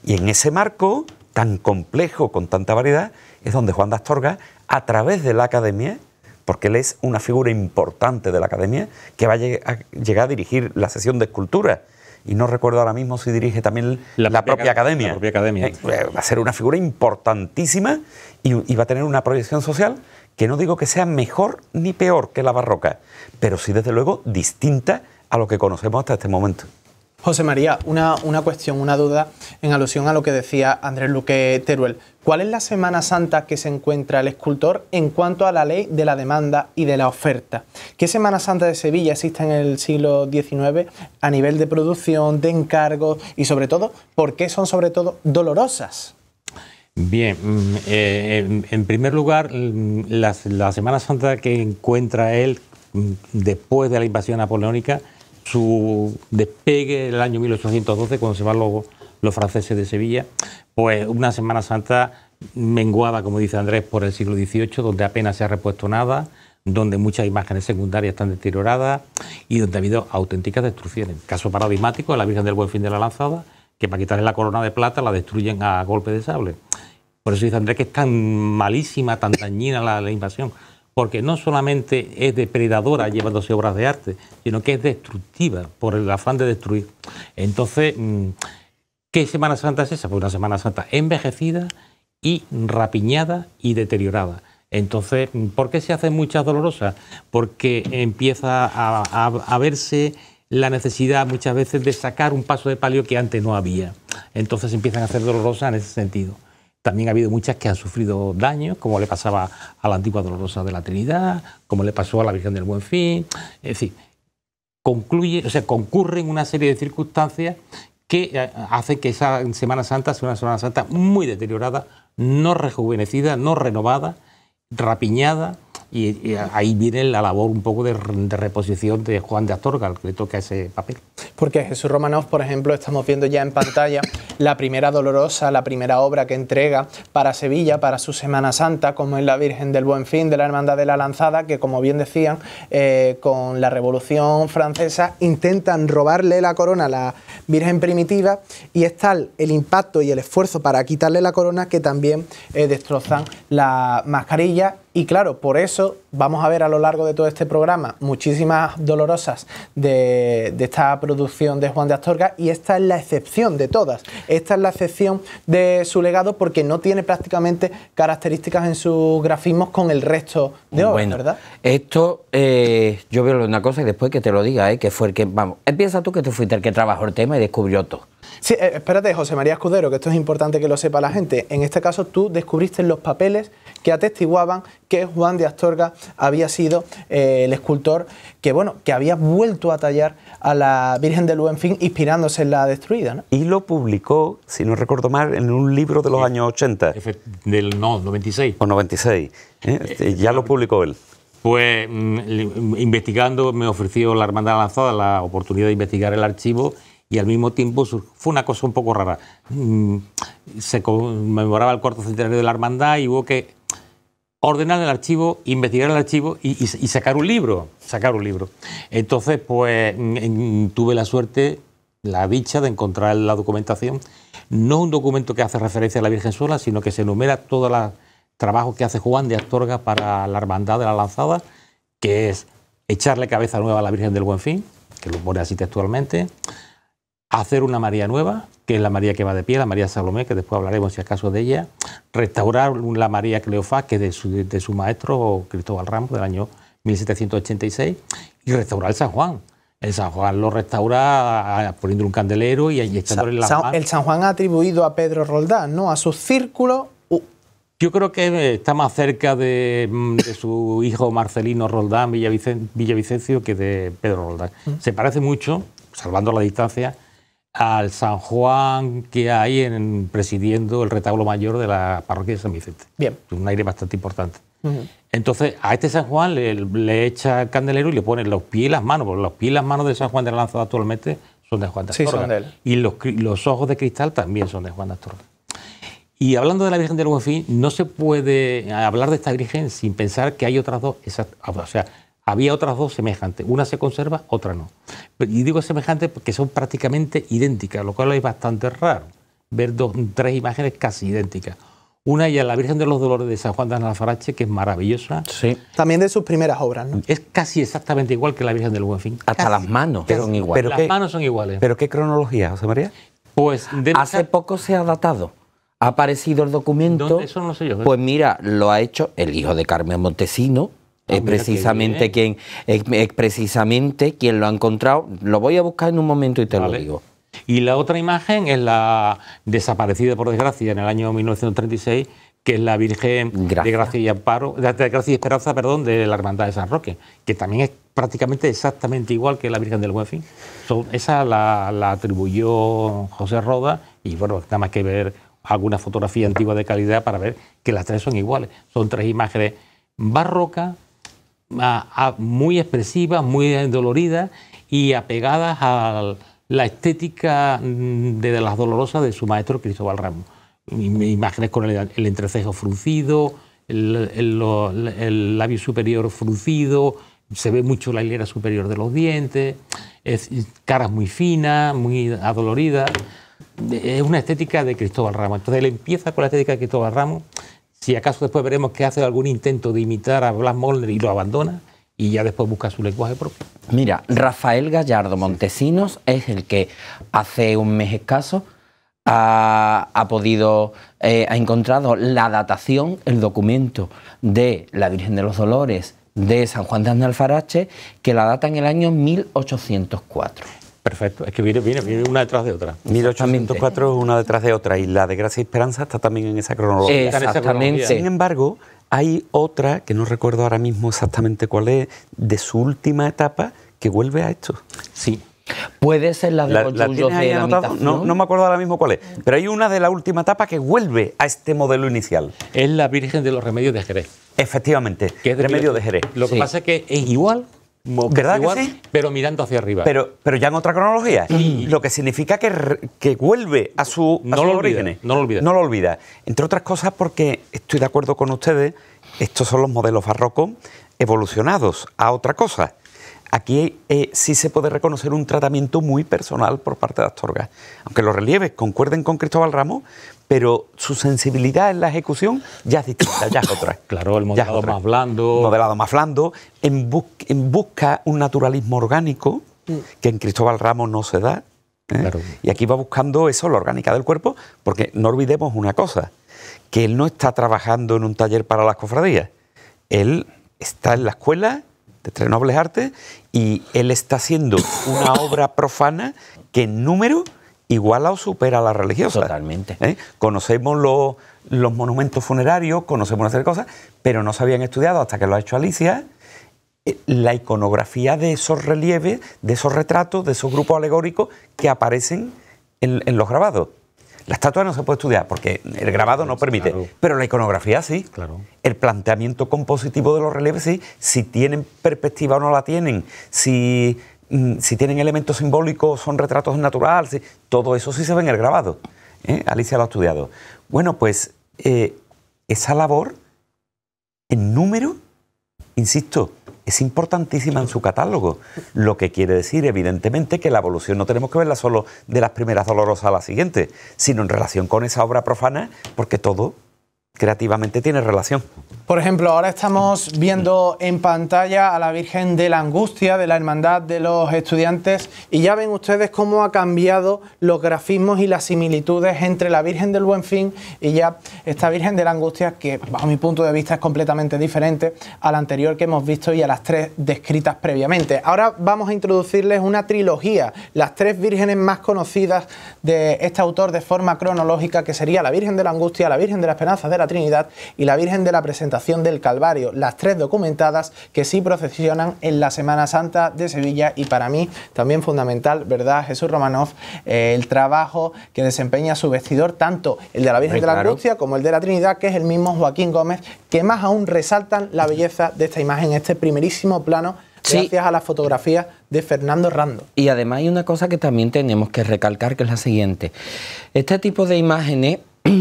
Y en ese marco tan complejo, con tanta variedad, es donde Juan de Astorga, a través de la academia, porque él es una figura importante de la academia, que va a llegar a dirigir la sesión de escultura. Y no recuerdo ahora mismo si dirige también la, propia, academia. La propia academia. va a ser una figura importantísima y va a tener una proyección social que no digo que sea mejor ni peor que la barroca, pero sí desde luego distinta a lo que conocemos hasta este momento. José María, una, cuestión, una duda en alusión a lo que decía Andrés Luque Teruel. ¿Cuál es la Semana Santa que se encuentra el escultor en cuanto a la ley de la demanda y de la oferta? ¿Qué Semana Santa de Sevilla existe en el siglo XIX a nivel de producción, de encargos y sobre todo, por qué son sobre todo dolorosas? Bien, mm, eh, en primer lugar, mm, la, Semana Santa que encuentra él mm, después de la invasión napoleónica, su despegue el año 1812, cuando se van los, los franceses de Sevilla, pues una Semana Santa menguada, como dice Andrés, por el siglo XVIII, donde apenas se ha repuesto nada, donde muchas imágenes secundarias están deterioradas y donde ha habido auténticas destrucciones. Caso paradigmático, la Virgen del Buen Fin de la Lanzada, que para quitarle la corona de plata la destruyen a golpe de sable. Por eso dice Andrés que es tan malísima, tan dañina la, invasión, porque no solamente es depredadora llevándose obras de arte, sino que es destructiva por el afán de destruir. Entonces, mm, ¿qué Semana Santa es esa? Pues una Semana Santa envejecida y rapiñada y deteriorada. Entonces, mm, ¿por qué se hacen muchas dolorosas? Porque empieza a, verse la necesidad muchas veces de sacar un paso de palio que antes no había. Entonces empiezan a hacer dolorosas en ese sentido. También ha habido muchas que han sufrido daños, como le pasaba a la antigua Dolorosa de la Trinidad, como le pasó a la Virgen del Buen Fin. Es decir, concluye, o sea, concurren una serie de circunstancias que eh, hacen que esa Semana Santa sea una Semana Santa muy deteriorada, no rejuvenecida, no renovada, rapiñada y, ahí viene la labor un poco de, reposición de Juan de Astorga, que le toca ese papel. Porque Jesús Romanov, por ejemplo, estamos viendo ya en pantalla la primera dolorosa, la primera obra que entrega para Sevilla, para su Semana Santa, como es la Virgen del Buen Fin, de la Hermandad de la Lanzada, que como bien decían, eh, con la Revolución Francesa intentan robarle la corona a la Virgen primitiva y es tal el impacto y el esfuerzo para quitarle la corona que también eh, destrozan la mascarilla y claro, por eso vamos a ver a lo largo de todo este programa muchísimas dolorosas de, esta producción de Juan de Astorga y esta es la excepción de todas. Esta es la excepción de su legado porque no tiene prácticamente características en sus grafismos con el resto de obras, ¿verdad? Esto, eh, yo veo una cosa y después que te lo diga, eh, que fue el que, vamos, empieza tú que tú fuiste el que trabajó el tema y descubrió todo. Sí, eh, espérate, José María Escudero, que esto es importante que lo sepa la gente. En este caso tú descubriste los papeles que atestiguaban que Juan de Astorga había sido eh, el escultor que, bueno, que había vuelto a tallar a la Virgen del Buen Fin inspirándose en la destruida. Y lo publicó, si no recuerdo mal, en un libro de los años 80. del, no, 96. O 96. ¿eh? Eh, este, ya lo publicó él. Pues investigando me ofreció la Hermandad Lanzada la oportunidad de investigar el archivo y al mismo tiempo fue una cosa un poco rara. Mm, se conmemoraba el cuarto centenario de la hermandad y hubo que ordenar el archivo, investigar el archivo y, sacar un libro, sacar un libro. Entonces, pues mm, tuve la suerte, la dicha de encontrar la documentación. No un documento que hace referencia a la Virgen sola, sino que se enumera todos los trabajos que hace Juan de Astorga para la hermandad de la lanzada, que es echarle cabeza nueva a la Virgen del Buen Fin, que lo pone así textualmente, hacer una María nueva, que es la María que va de pie, la María Salomé, que después hablaremos si acaso de ella, restaurar la María Cleofá... que es de su, maestro Cristóbal Ramos del año 1786, y restaurar el San Juan. El San Juan lo restaura ...poniendo un candelero y echándole la San, El San Juan ha atribuido a Pedro Roldán, ¿no? A su círculo. Yo creo que está más cerca de, mm, su hijo Marcelino Roldán Villavicencio que de Pedro Roldán. Mm. Se parece mucho, salvando la distancia, al San Juan que hay en, presidiendo el retablo mayor de la parroquia de San Vicente. Bien. Un aire bastante importante. Entonces, a este San Juan le, echa el candelero y le pone los pies y las manos, porque los pies y las manos de San Juan de la Lanzada actualmente son de Juan de Astorga. Sí, son de él. Y los, ojos de cristal también son de Juan de Astorga. Y hablando de la Virgen del Buen Fin, no se puede hablar de esta Virgen sin pensar que hay otras dos, esas, o sea, había otras dos semejantes, una se conserva, otra no. Y digo semejantes porque son prácticamente idénticas, lo cual es bastante raro, ver tres imágenes casi idénticas. Una es la Virgen de los Dolores de San Juan de Farache... que es maravillosa. Sí. También de sus primeras obras, ¿no? Es casi exactamente igual que la Virgen del Buen Fin. Hasta las manos pero, son iguales. las qué, manos son iguales. ¿Pero qué cronología, José María? Pues... Hace poco se ha datado ha aparecido el documento. Eso no sé yo. ¿eh? Pues mira, lo ha hecho el hijo de Carmen Montesino, Ah, es precisamente quien es, precisamente quien lo ha encontrado. Lo voy a buscar en un momento y te lo digo. Y la otra imagen es la desaparecida por desgracia en el año 1936 que es la Virgen de Gracia y Amparo, Gracia y Esperanza, perdón, de la Hermandad de San Roque, que también es prácticamente exactamente igual que la Virgen del Buen Fin. esa la, atribuyó José Roda y bueno, nada más que ver alguna fotografía antigua de calidad para ver que las tres son iguales. Son tres imágenes barrocas, muy expresivas, muy doloridas y apegadas a la estética mm, de, las dolorosas de su maestro Cristóbal Ramos. Imágenes con el, entrecejo fruncido, el, labio superior fruncido, se ve mucho la hilera superior de los dientes, es, caras muy finas, muy adoloridas. Es una estética de Cristóbal Ramos. Entonces él empieza con la estética de Cristóbal Ramos si acaso después veremos que hace algún intento de imitar a Blas Moller y lo abandona y ya después busca su lenguaje propio. Mira, Rafael Gallardo Montesinos es el que hace un mes escaso ha, podido, eh, ha encontrado la datación, el documento de la Virgen de los Dolores de San Juan de Andalfarache, que la data en el año 1804. Perfecto, es que viene, viene, una detrás de otra. 1804 es una detrás de otra y la de Gracia y Esperanza está también en esa cronología. Eh, exactamente. Sin embargo, hay otra, que no recuerdo ahora mismo exactamente cuál es, de su última etapa, que vuelve a esto. Sí. Puede ser la de la, la de no, me acuerdo ahora mismo cuál es, pero hay una de la última etapa que vuelve a este modelo inicial. Es la Virgen de los Remedios de Jerez. Efectivamente, que de Remedio de Jerez. Lo que pasa es que es igual ¿Verdad Pero mirando hacia arriba. Pero, pero ya en otra cronología. Mm. lo que significa que, vuelve a su, no lo olvida. No lo olvida. Entre otras cosas porque estoy de acuerdo con ustedes, estos son los modelos barrocos evolucionados a otra cosa aquí eh, sí se puede reconocer un tratamiento muy personal por parte de Astorga. Aunque los relieves concuerden con Cristóbal Ramos, pero su sensibilidad en la ejecución ya es distinta, ya es otra. [COUGHS] Claro, el modelado más blando. El modelado más blando, en, busca un naturalismo orgánico mm. que en Cristóbal Ramos no se da. ¿eh? Y aquí va buscando eso, la orgánica del cuerpo, porque no olvidemos una cosa, que él no está trabajando en un taller para las cofradías. Él está en la escuela de Tres Nobles Artes, y él está haciendo una [LAUGHS] obra profana que en número iguala o supera a la religiosa. Totalmente. ¿Eh? Conocemos los, monumentos funerarios, conocemos una serie de cosas, pero no se habían estudiado hasta que lo ha hecho Alicia eh, la iconografía de esos relieves, de esos retratos, de esos grupos alegóricos que aparecen en los grabados. La estatua no se puede estudiar porque el grabado no permite, pero la iconografía sí. Claro. El planteamiento compositivo de los relieves sí. Si tienen perspectiva o no la tienen, si, mm, si tienen elementos simbólicos, o son retratos naturales, todo eso sí se ve en el grabado. ¿eh? Alicia lo ha estudiado. Bueno, pues eh, esa labor en número, insisto, es importantísima en su catálogo, lo que quiere decir evidentemente que la evolución no tenemos que verla solo de las primeras dolorosas a las siguientes, sino en relación con esa obra profana, porque todo creativamente tiene relación. Por ejemplo, ahora estamos viendo en pantalla a la Virgen de la Angustia, de la Hermandad de los Estudiantes, y ya ven ustedes cómo ha cambiado los grafismos y las similitudes entre la Virgen del Buen Fin y ya esta Virgen de la Angustia, que bajo mi punto de vista es completamente diferente a la anterior que hemos visto y a las tres descritas previamente. Ahora vamos a introducirles una trilogía, las tres vírgenes más conocidas de este autor de forma cronológica, que sería la Virgen de la Angustia, la Virgen de la Esperanza de la Trinidad y la Virgen de la Presentación del Calvario, las tres documentadas que sí procesionan en la Semana Santa de Sevilla y para mí también fundamental, ¿verdad, Jesús Romanov? Eh, el trabajo que desempeña su vestidor, tanto el de la Virgen de la claro. como el de la Trinidad, que es el mismo Joaquín Gómez, que más aún resaltan la belleza de esta imagen, este primerísimo plano gracias a la fotografía de Fernando Rando. Y además hay una cosa que también tenemos que recalcar, que es la siguiente. Este tipo de imágenes [CLEARS THROAT]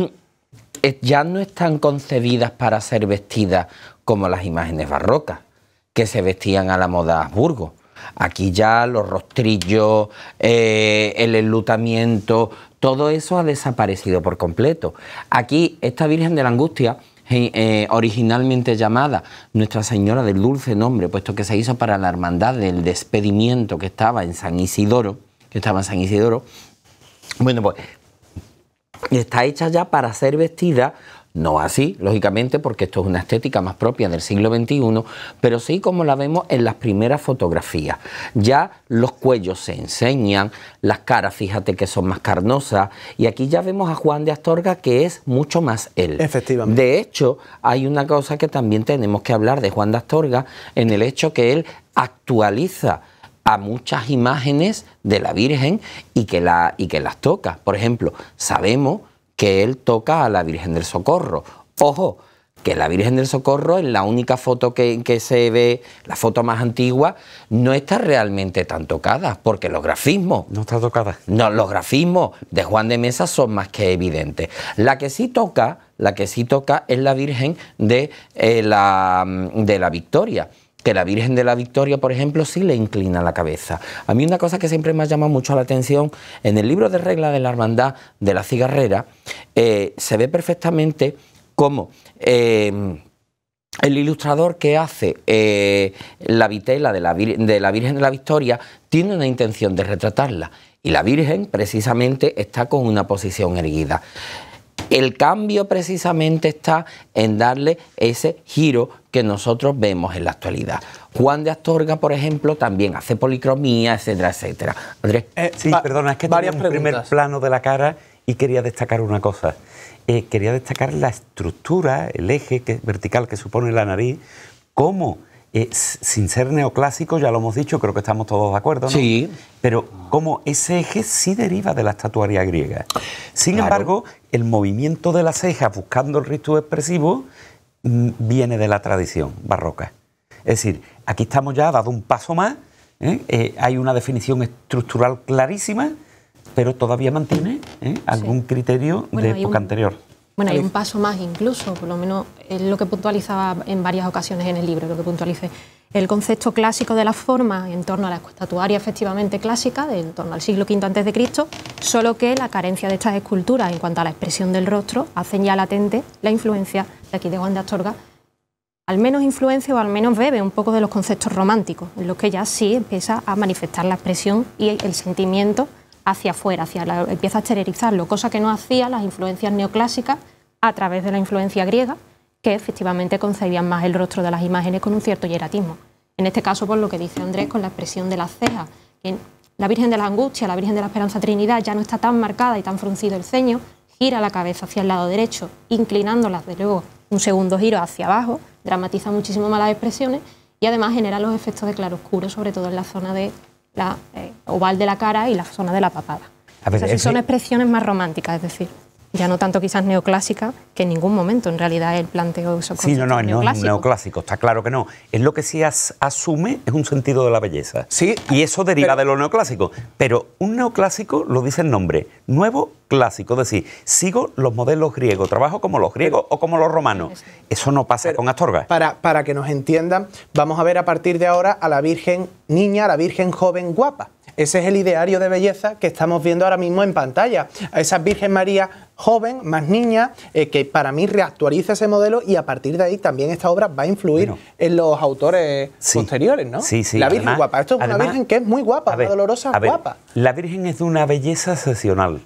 ya no están concebidas para ser vestidas como las imágenes barrocas, que se vestían a la moda Burgos... Aquí ya los rostrillos, eh, el enlutamiento, todo eso ha desaparecido por completo. Aquí esta Virgen de la Angustia, eh, originalmente llamada Nuestra Señora del Dulce Nombre, puesto que se hizo para la Hermandad del Despedimiento que estaba en San Isidoro, que estaba en San Isidoro, bueno, pues está hecha ya para ser vestida no así, lógicamente, porque esto es una estética más propia del siglo XXI, pero sí como la vemos en las primeras fotografías. Ya los cuellos se enseñan, las caras, fíjate que son más carnosas, y aquí ya vemos a Juan de Astorga que es mucho más él. Efectivamente. De hecho, hay una cosa que también tenemos que hablar de Juan de Astorga en el hecho que él actualiza a muchas imágenes de la Virgen y que, la, y que las toca. Por ejemplo, sabemos que él toca a la Virgen del Socorro. Ojo, que la Virgen del Socorro, es la única foto que, se ve, la foto más antigua, no está realmente tan tocada, porque los grafismos. No está tocada. No, los grafismos de Juan de Mesa son más que evidentes. La que sí toca, la que sí toca es la Virgen de, eh, de la Victoria que la Virgen de la Victoria, por ejemplo, sí le inclina la cabeza. A mí una cosa que siempre me ha llamado mucho la atención, en el libro de regla de la Hermandad de la Cigarrera, eh, se ve perfectamente cómo... Em, el ilustrador que hace eh, la vitela de la, de la, Virgen de la Victoria tiene una intención de retratarla y la Virgen precisamente está con una posición erguida. El cambio precisamente está en darle ese giro que nosotros vemos en la actualidad. Juan de Astorga, por ejemplo, también hace policromía, etcétera, etcétera. Eh, eh, sí, perdona, es que tengo un primer plano de la cara y quería destacar una cosa. Eh, quería destacar la estructura, el eje vertical que supone la nariz, cómo eh, sin ser neoclásico, ya lo hemos dicho, creo que estamos todos de acuerdo, ¿no? Sí. Pero como ese eje sí deriva de la estatuaria griega. Sin embargo, el movimiento de las cejas buscando el ritmo expresivo mm, viene de la tradición barroca. Es decir, aquí estamos ya dado un paso más, ¿eh? Eh, hay una definición estructural clarísima, pero todavía mantiene algún criterio de época anterior bueno, hay un paso más incluso, por lo menos es lo que puntualizaba en varias ocasiones en el libro, lo que puntualice El concepto clásico de la forma en torno a la estatuaria efectivamente clásica, de en torno al siglo V a.C., solo que la carencia de estas esculturas en cuanto a la expresión del rostro hacen ya latente la influencia de aquí de Juan de Astorga, al menos influencia o al menos bebe un poco de los conceptos románticos, en los que ya sí empieza a manifestar la expresión y el sentimiento hacia afuera, hacia la, empieza a esterilizarlo, cosa que no hacía las influencias neoclásicas a través de la influencia griega, que efectivamente concebían más el rostro de las imágenes con un cierto hieratismo. En este caso, por lo que dice Andrés, con la expresión de las cejas. La Virgen de la Angustia, la Virgen de la Esperanza Trinidad, ya no está tan marcada y tan fruncido el ceño, gira la cabeza hacia el lado derecho, inclinándola, de luego un segundo giro hacia abajo, dramatiza muchísimo más las expresiones y además genera los efectos de claroscuro, sobre todo en la zona de la eh, oval de la cara y la zona de la papada. son expresiones más románticas, es decir ya no tanto quizás neoclásica, que en ningún momento en realidad él planteó eso. Sí, no, no, no es neoclásico, está claro que no. Es lo que sí asume es un sentido de la belleza. Sí. Y eso deriva de lo neoclásico. Pero un neoclásico lo dice el nombre, nuevo clásico, es decir, sigo los modelos griegos, trabajo como los griegos o como los romanos. Eso, no pasa con Astorga. Para, para que nos entiendan, vamos a ver a partir de ahora a la Virgen niña, a la Virgen joven guapa ese es el ideario de belleza que estamos viendo ahora mismo en pantalla. A esa Virgen María joven, más niña, eh, que para mí reactualiza ese modelo y a partir de ahí también esta obra va a influir en los autores posteriores, ¿no? Sí, sí. La Virgen guapa. Esto es una Virgen que es muy guapa, dolorosa, guapa. La Virgen es de una belleza excepcional.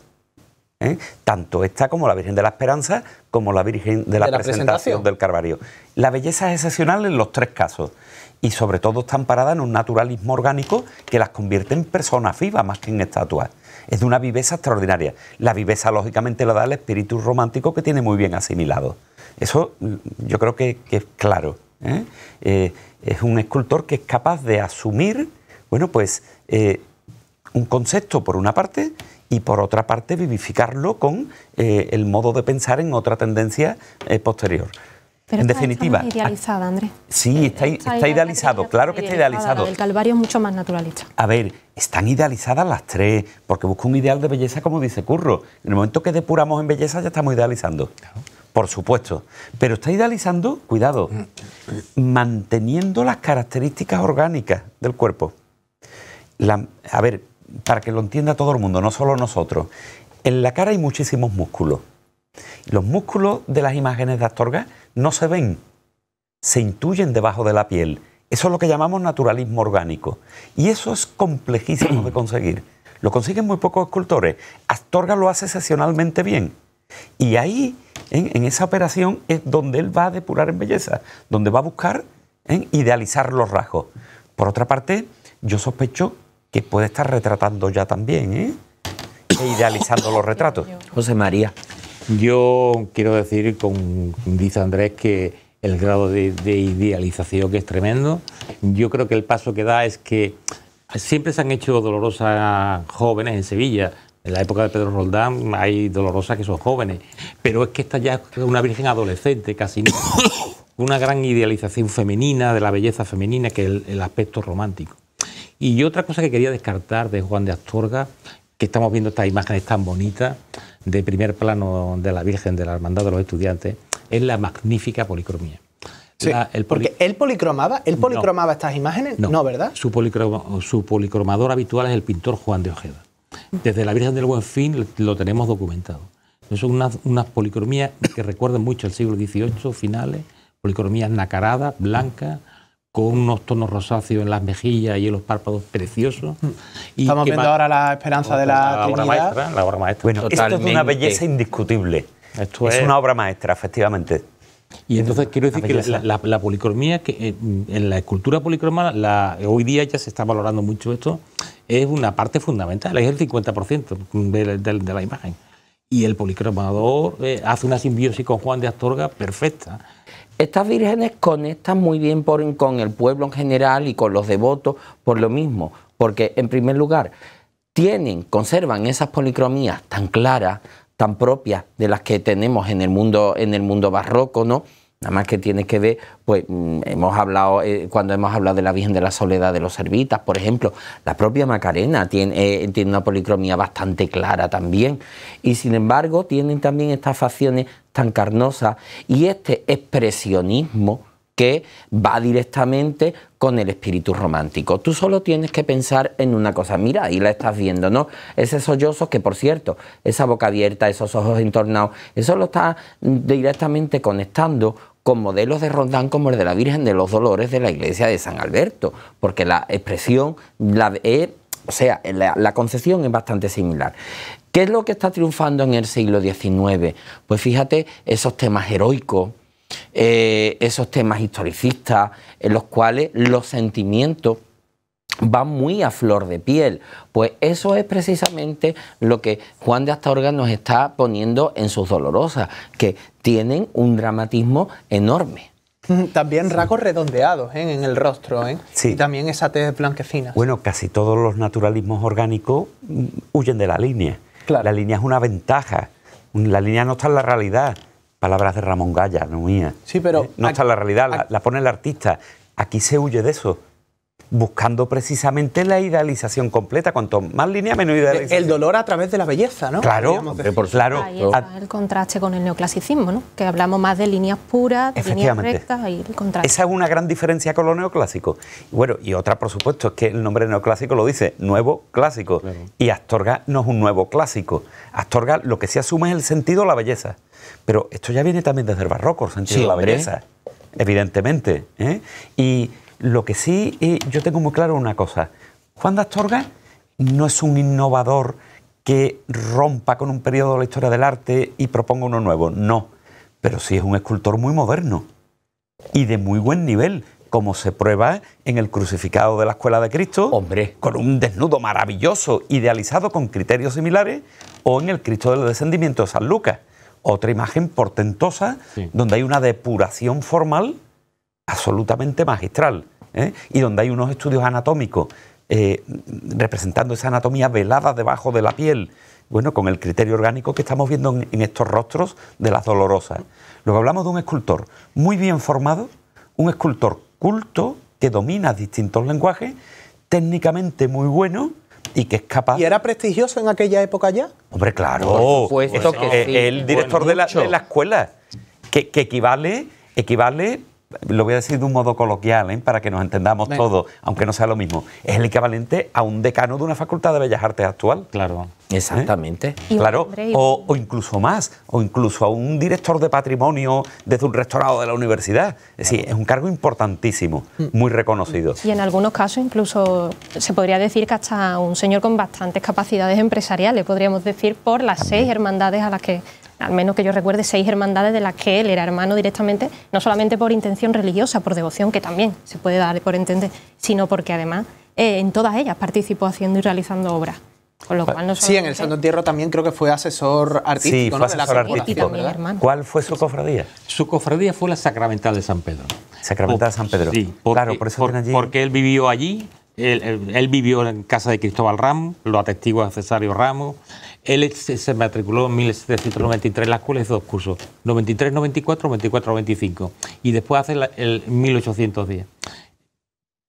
¿eh? Tanto esta como la Virgen de la Esperanza, como la Virgen de la, presentación, del Carvario. La belleza es excepcional en los tres casos y sobre todo están paradas en un naturalismo orgánico que las convierte en personas vivas más que en estatuas. Es de una viveza extraordinaria. La viveza, lógicamente, la da el espíritu romántico que tiene muy bien asimilado. Eso mm, yo creo que, es claro. ¿eh? Eh, es un escultor que es capaz de asumir, bueno, pues eh, un concepto por una parte y por otra parte vivificarlo con el modo de pensar en otra tendencia posterior. Pero en está, definitiva. idealizada, Andrés. Ah, sí, eh, está, idealizado, claro que está idealizado. El Calvario es mucho más naturalista. A ver, están idealizadas las tres, porque busca un ideal de belleza, como dice Curro. En el momento que depuramos en belleza, ya estamos idealizando. Por supuesto. Pero está idealizando, cuidado, manteniendo las características orgánicas del cuerpo. a ver, para que lo entienda todo el mundo, no solo nosotros. En la cara hay muchísimos músculos. Los músculos de las imágenes de Astorga no se ven, se intuyen debajo de la piel. Eso es lo que llamamos naturalismo orgánico. Y eso es complejísimo de conseguir. Lo consiguen muy pocos escultores. Astorga lo hace excepcionalmente bien. Y ahí, en, esa operación, es donde él va a depurar en belleza, donde va a buscar idealizar los rasgos. Por otra parte, yo sospecho que puede estar retratando ya también, ¿eh? E idealizando los retratos. José María. Yo quiero decir, con, dice Andrés, que el grado de, idealización que es tremendo. Yo creo que el paso que da es que siempre se han hecho dolorosas jóvenes en Sevilla. En la época de Pedro Roldán hay dolorosas que son jóvenes, pero es que esta ya es una virgen adolescente, casi no. [COUGHS] una gran idealización femenina, de la belleza femenina, que es el aspecto romántico. Y otra cosa que quería descartar de Juan de Astorga que estamos viendo estas imágenes tan bonitas de primer plano de la Virgen de la Hermandad de los Estudiantes es la magnífica policromía. el porque él policromaba, policromaba estas imágenes, no, ¿verdad? Su, su policromador habitual es el pintor Juan de Ojeda. Desde la Virgen del Buen Fin lo tenemos documentado. Son unas, policromías que recuerdan mucho el siglo XVIII, finales, policromías nacaradas, blancas, con unos tonos rosáceos en las mejillas y en los párpados preciosos. Mm. Y Estamos viendo ahora la esperanza de la, obra maestra, la obra maestra. Bueno, esto es una belleza indiscutible. es, una obra maestra, efectivamente. Y entonces quiero decir que la, policromía, que eh, en la escultura policromada, hoy día ya se está valorando mucho esto, es una parte fundamental, es el 50% de, la imagen. Y el policromador eh, hace una simbiosis con Juan de Astorga perfecta estas vírgenes conectan muy bien con el pueblo en general y con los devotos por lo mismo, porque en primer lugar tienen, conservan esas policromías tan claras, tan propias de las que tenemos en el mundo, en el mundo barroco, ¿no? Nada más que tiene que ver, pues mm, hemos hablado, eh, cuando hemos hablado de la Virgen de la Soledad de los Servitas, por ejemplo, la propia Macarena tiene, eh, tiene una policromía bastante clara también. Y sin embargo, tienen también estas facciones tan carnosa y este expresionismo que va directamente con el espíritu romántico. Tú solo tienes que pensar en una cosa. Mira, ahí la estás viendo, ¿no? Ese sollozo que, por cierto, esa boca abierta, esos ojos entornados, eso lo está directamente conectando con modelos de Rondán como el de la Virgen de los Dolores de la iglesia de San Alberto, porque la expresión, la, o sea, la, la concepción es bastante similar. ¿Qué es lo que está triunfando en el siglo XIX? Pues fíjate, esos temas heroicos, eh, esos temas historicistas, en los cuales los sentimientos van muy a flor de piel. Pues eso es precisamente lo que Juan de Astorga nos está poniendo en sus dolorosas, que tienen un dramatismo enorme. Mm, también rasgos redondeados ¿eh? en el rostro, ¿eh? y también esa tez blanquecina. Bueno, casi todos los naturalismos orgánicos mm, huyen de la línea. La línea es una ventaja. La línea no está en la realidad. Palabras de Ramón Gaya, no mía. Sí, pero. Eh, no está en la realidad, la pone el artista. Aquí se huye de eso buscando precisamente la idealización completa. Cuanto más línea, menos idealización. El dolor a través de la belleza, ¿no? Claro, por claro. el contraste con el neoclasicismo, ¿no? Que hablamos más de líneas puras, de líneas rectas, ahí el contraste. Esa es una gran diferencia con lo neoclásico. Bueno, y otra, por supuesto, es que el nombre neoclásico lo dice, nuevo clásico. Y Astorga no es un nuevo clásico. Astorga lo que se asume es el sentido de la belleza. Pero esto ya viene también desde el barroco, el sentido de la belleza evidentemente. ¿eh? Y lo que sí, yo tengo muy claro una cosa. Juan de Astorga no es un innovador que rompa con un periodo de la historia del arte y proponga uno nuevo. No. Pero sí es un escultor muy moderno y de muy buen nivel, como se prueba en el crucificado de la Escuela de Cristo. Hombre. Con un desnudo maravilloso, idealizado con criterios similares, o en el Cristo del Descendimiento de San Lucas. Otra imagen portentosa donde hay una depuración formal absolutamente magistral, ¿eh? y donde hay unos estudios anatómicos eh, representando esa anatomía velada debajo de la piel, bueno, con el criterio orgánico que estamos viendo en, estos rostros de las dolorosas. Luego hablamos de un escultor muy bien formado, un escultor culto que domina distintos lenguajes, técnicamente muy bueno, y que es capaz. ¿Y era prestigioso en aquella época ya? Hombre, claro. que oh, pues, eh, sí. El director de, la, de, la, escuela, que, que, equivale, equivale lo voy a decir de un modo coloquial, ¿eh? para que nos entendamos todos, aunque no sea lo mismo, es el equivalente a un decano de una facultad de Bellas Artes actual. Claro. ¿Eh? Exactamente. claro, o, incluso más, o incluso a un director de patrimonio desde un restaurado de la universidad. Es decir, es un cargo importantísimo, mm. muy reconocido. Y en algunos casos incluso se podría decir que hasta un señor con bastantes capacidades empresariales, podríamos decir, por las seis hermandades a las que al menos que yo recuerde, seis hermandades de las que él era hermano directamente, no solamente por intención religiosa, por devoción, que también se puede dar por entender, sino porque además eh, en todas ellas participó haciendo y realizando obras. Con lo cual no sí, en el Santo Entierro también creo que fue asesor artístico. Sí, de la artístico. ¿Cuál fue su cofradía? Su cofradía fue la Sacramental de San Pedro. Sacramental de San Pedro. Sí, porque, claro, por Porque él vivió allí, él, vivió en casa de Cristóbal Ramos, lo atestigua Cesario Ramos, él se matriculó en 1793 en la y hizo dos cursos, 93-94, 24, 95 y después hace el 1810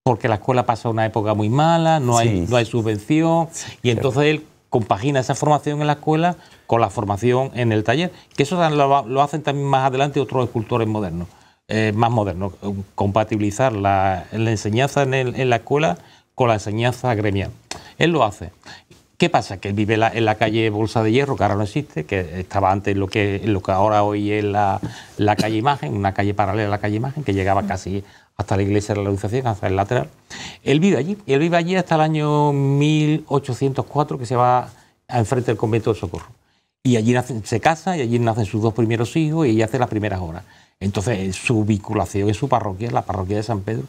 porque la escuela pasa una época muy mala, no hay, no hay subvención, y entonces él compagina esa formación en la escuela con la formación en el taller, que eso lo, hacen también más adelante otros escultores modernos, eh, más modernos, eh, compatibilizar la, enseñanza en, la escuela con la enseñanza gremial. Él lo hace. ¿Qué pasa? Que él vive en la calle Bolsa de Hierro, que ahora no existe, que estaba antes lo que, lo que ahora hoy es la, calle Imagen, una calle paralela a la calle Imagen, que llegaba casi hasta la iglesia de la Anunciación, hasta el lateral. Él vive allí, él vive allí hasta el año 1804, que se va a enfrente del convento de Socorro. Y allí se casa y allí nacen sus dos primeros hijos y ella hace las primeras horas. Entonces, eh, su vinculación es su parroquia, la parroquia de San Pedro.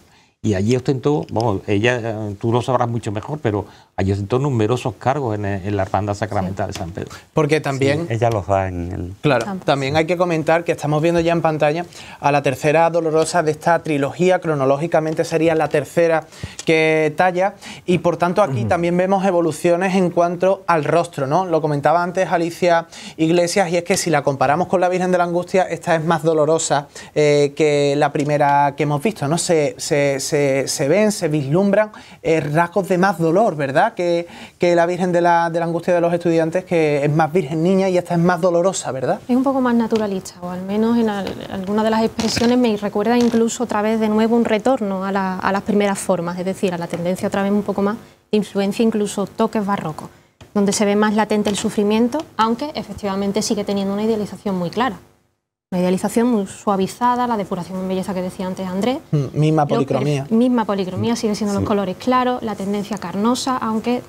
Y allí ostentó, vamos, ella, eh, tú lo sabrás mucho mejor, pero y sentó numerosos cargos eh, en, la Hermandad Sacramental de San Pedro. Porque también... ella los da en el... Claro, también hay que comentar que estamos viendo ya en pantalla a la tercera dolorosa de esta trilogía, cronológicamente sería la tercera que talla, y por tanto aquí también vemos evoluciones en cuanto al rostro, ¿no? Lo comentaba antes Alicia Iglesias, y es que si la comparamos con la Virgen de la Angustia, esta es más dolorosa eh, que la primera que hemos visto, ¿no? Se, se, ven, se vislumbran eh, rasgos de más dolor, ¿verdad? que, la Virgen de la, Angustia de los Estudiantes, que es más Virgen Niña y esta es más dolorosa, ¿verdad? Es un poco más naturalista, o al menos en alguna de las expresiones me recuerda incluso otra vez de nuevo un retorno a, a las primeras formas, es decir, a la tendencia otra vez un poco más de influencia, incluso toques barrocos, donde se ve más latente el sufrimiento, aunque efectivamente sigue teniendo una idealización muy clara. La idealización muy suavizada, la depuración en belleza que decía antes Andrés. Mm, misma policromía. Misma policromía, sigue siendo los colores claros, la tendencia carnosa, aunque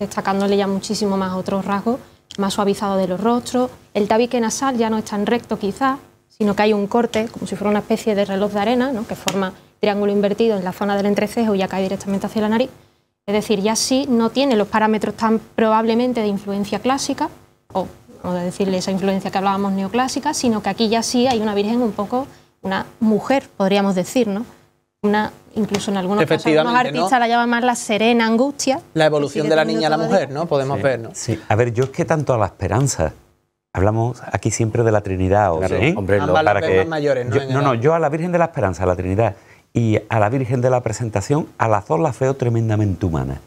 destacándole ya muchísimo más otros rasgos, más suavizado de los rostros. El tabique nasal ya no es tan recto quizás, sino que hay un corte, como si fuera una especie de reloj de arena, ¿no? que forma triángulo invertido en la zona del entrecejo y ya cae directamente hacia la nariz. Es decir, ya sí no tiene los parámetros tan probablemente de influencia clásica o o decirle esa influencia que hablábamos neoclásica, sino que aquí ya sí hay una virgen un poco, una mujer, podríamos decir, ¿no? Una, incluso en algunos casos artistas la llaman más la serena angustia. La evolución de la niña a la mujer, ¿no? Podemos vernos ver, ¿no? Sí. A ver, yo es que tanto a la esperanza hablamos aquí siempre de la Trinidad, hombre, para ¿no? no, yo a la Virgen de la Esperanza, a la Trinidad y a la Virgen de la Presentación, a las dos las veo tremendamente humanas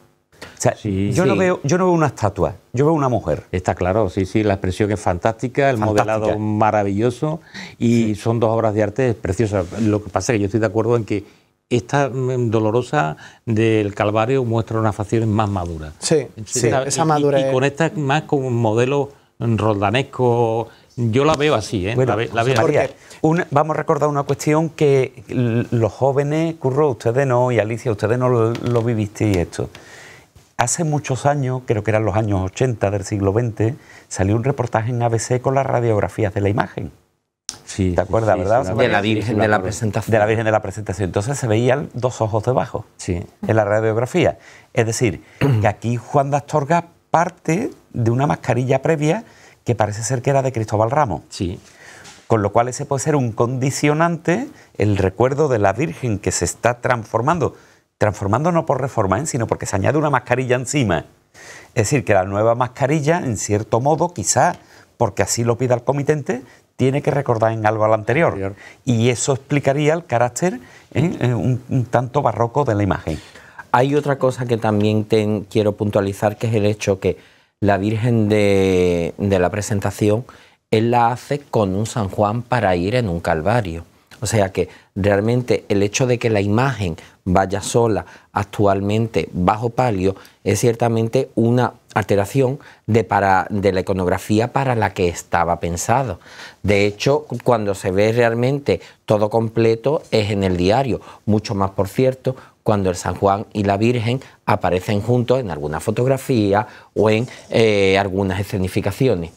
yo, No veo, yo no veo una estatua, yo veo una mujer. Está claro, sí, sí, la expresión es fantástica, el modelado maravilloso y son dos obras de arte preciosas. Lo que pasa es que yo estoy de acuerdo en que esta mm, dolorosa del Calvario muestra una facciones más madura. Sí, esa y, madurez. Y, con esta más con un modelo mm, roldanesco. Yo la veo así, ¿eh? la, vamos a recordar una cuestión que los jóvenes, Curro, ustedes no, y Alicia, ustedes no lo, lo vivisteis esto. Hace muchos años, creo que eran los años 80 del siglo XX, salió un reportaje en ABC con las radiografías de la imagen. Sí, ¿Te acuerdas, verdad? de la Virgen de la Presentación. De la Virgen de la Presentación. Entonces se veían dos ojos debajo sí. en la radiografía. Es decir, que [CLEARS THROAT] aquí Juan de Astorga parte de una mascarilla previa que parece ser que era de Cristóbal Ramos. Sí. Con lo cual ese puede ser un condicionante, el recuerdo de la Virgen que se está transformando transformando no por reforma, ¿eh? sino porque se añade una mascarilla encima. Es decir, que la nueva mascarilla, en cierto modo, quizá porque así lo pida el comitente, tiene que recordar en algo al anterior. Y eso explicaría el carácter ¿eh? Eh, un, tanto barroco de la imagen. Hay otra cosa que también quiero puntualizar, que es el hecho que la Virgen de, de la Presentación, él la hace con un San Juan para ir en un Calvario. O sea que realmente el hecho de que la imagen vaya sola actualmente bajo palio es ciertamente una alteración de, para, de la iconografía para la que estaba pensado. De hecho, cuando se ve realmente todo completo es en el diario, mucho más por cierto cuando el San Juan y la Virgen aparecen juntos en alguna fotografía o en eh, algunas escenificaciones.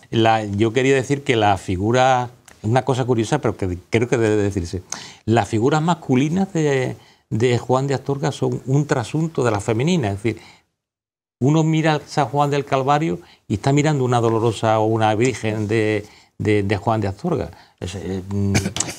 yo quería decir que la figura una cosa curiosa, pero que creo que debe decirse. Las figuras masculinas de, Juan de Astorga son un trasunto de las femeninas. Es decir, uno mira a San Juan del Calvario y está mirando una dolorosa o una virgen de, Juan de Astorga. Eh, mm,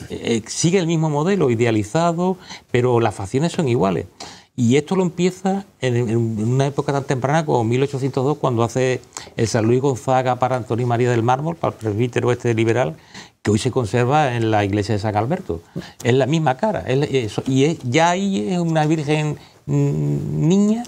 eh, sigue el mismo modelo, idealizado, pero las facciones son iguales. Y esto lo empieza en, una época tan temprana como 1802, cuando hace el San Luis Gonzaga para Antonio María del Mármol, para el presbítero este liberal, que hoy se conserva en la iglesia de San Alberto. Es la misma cara. y ya ahí es una virgen mm, niña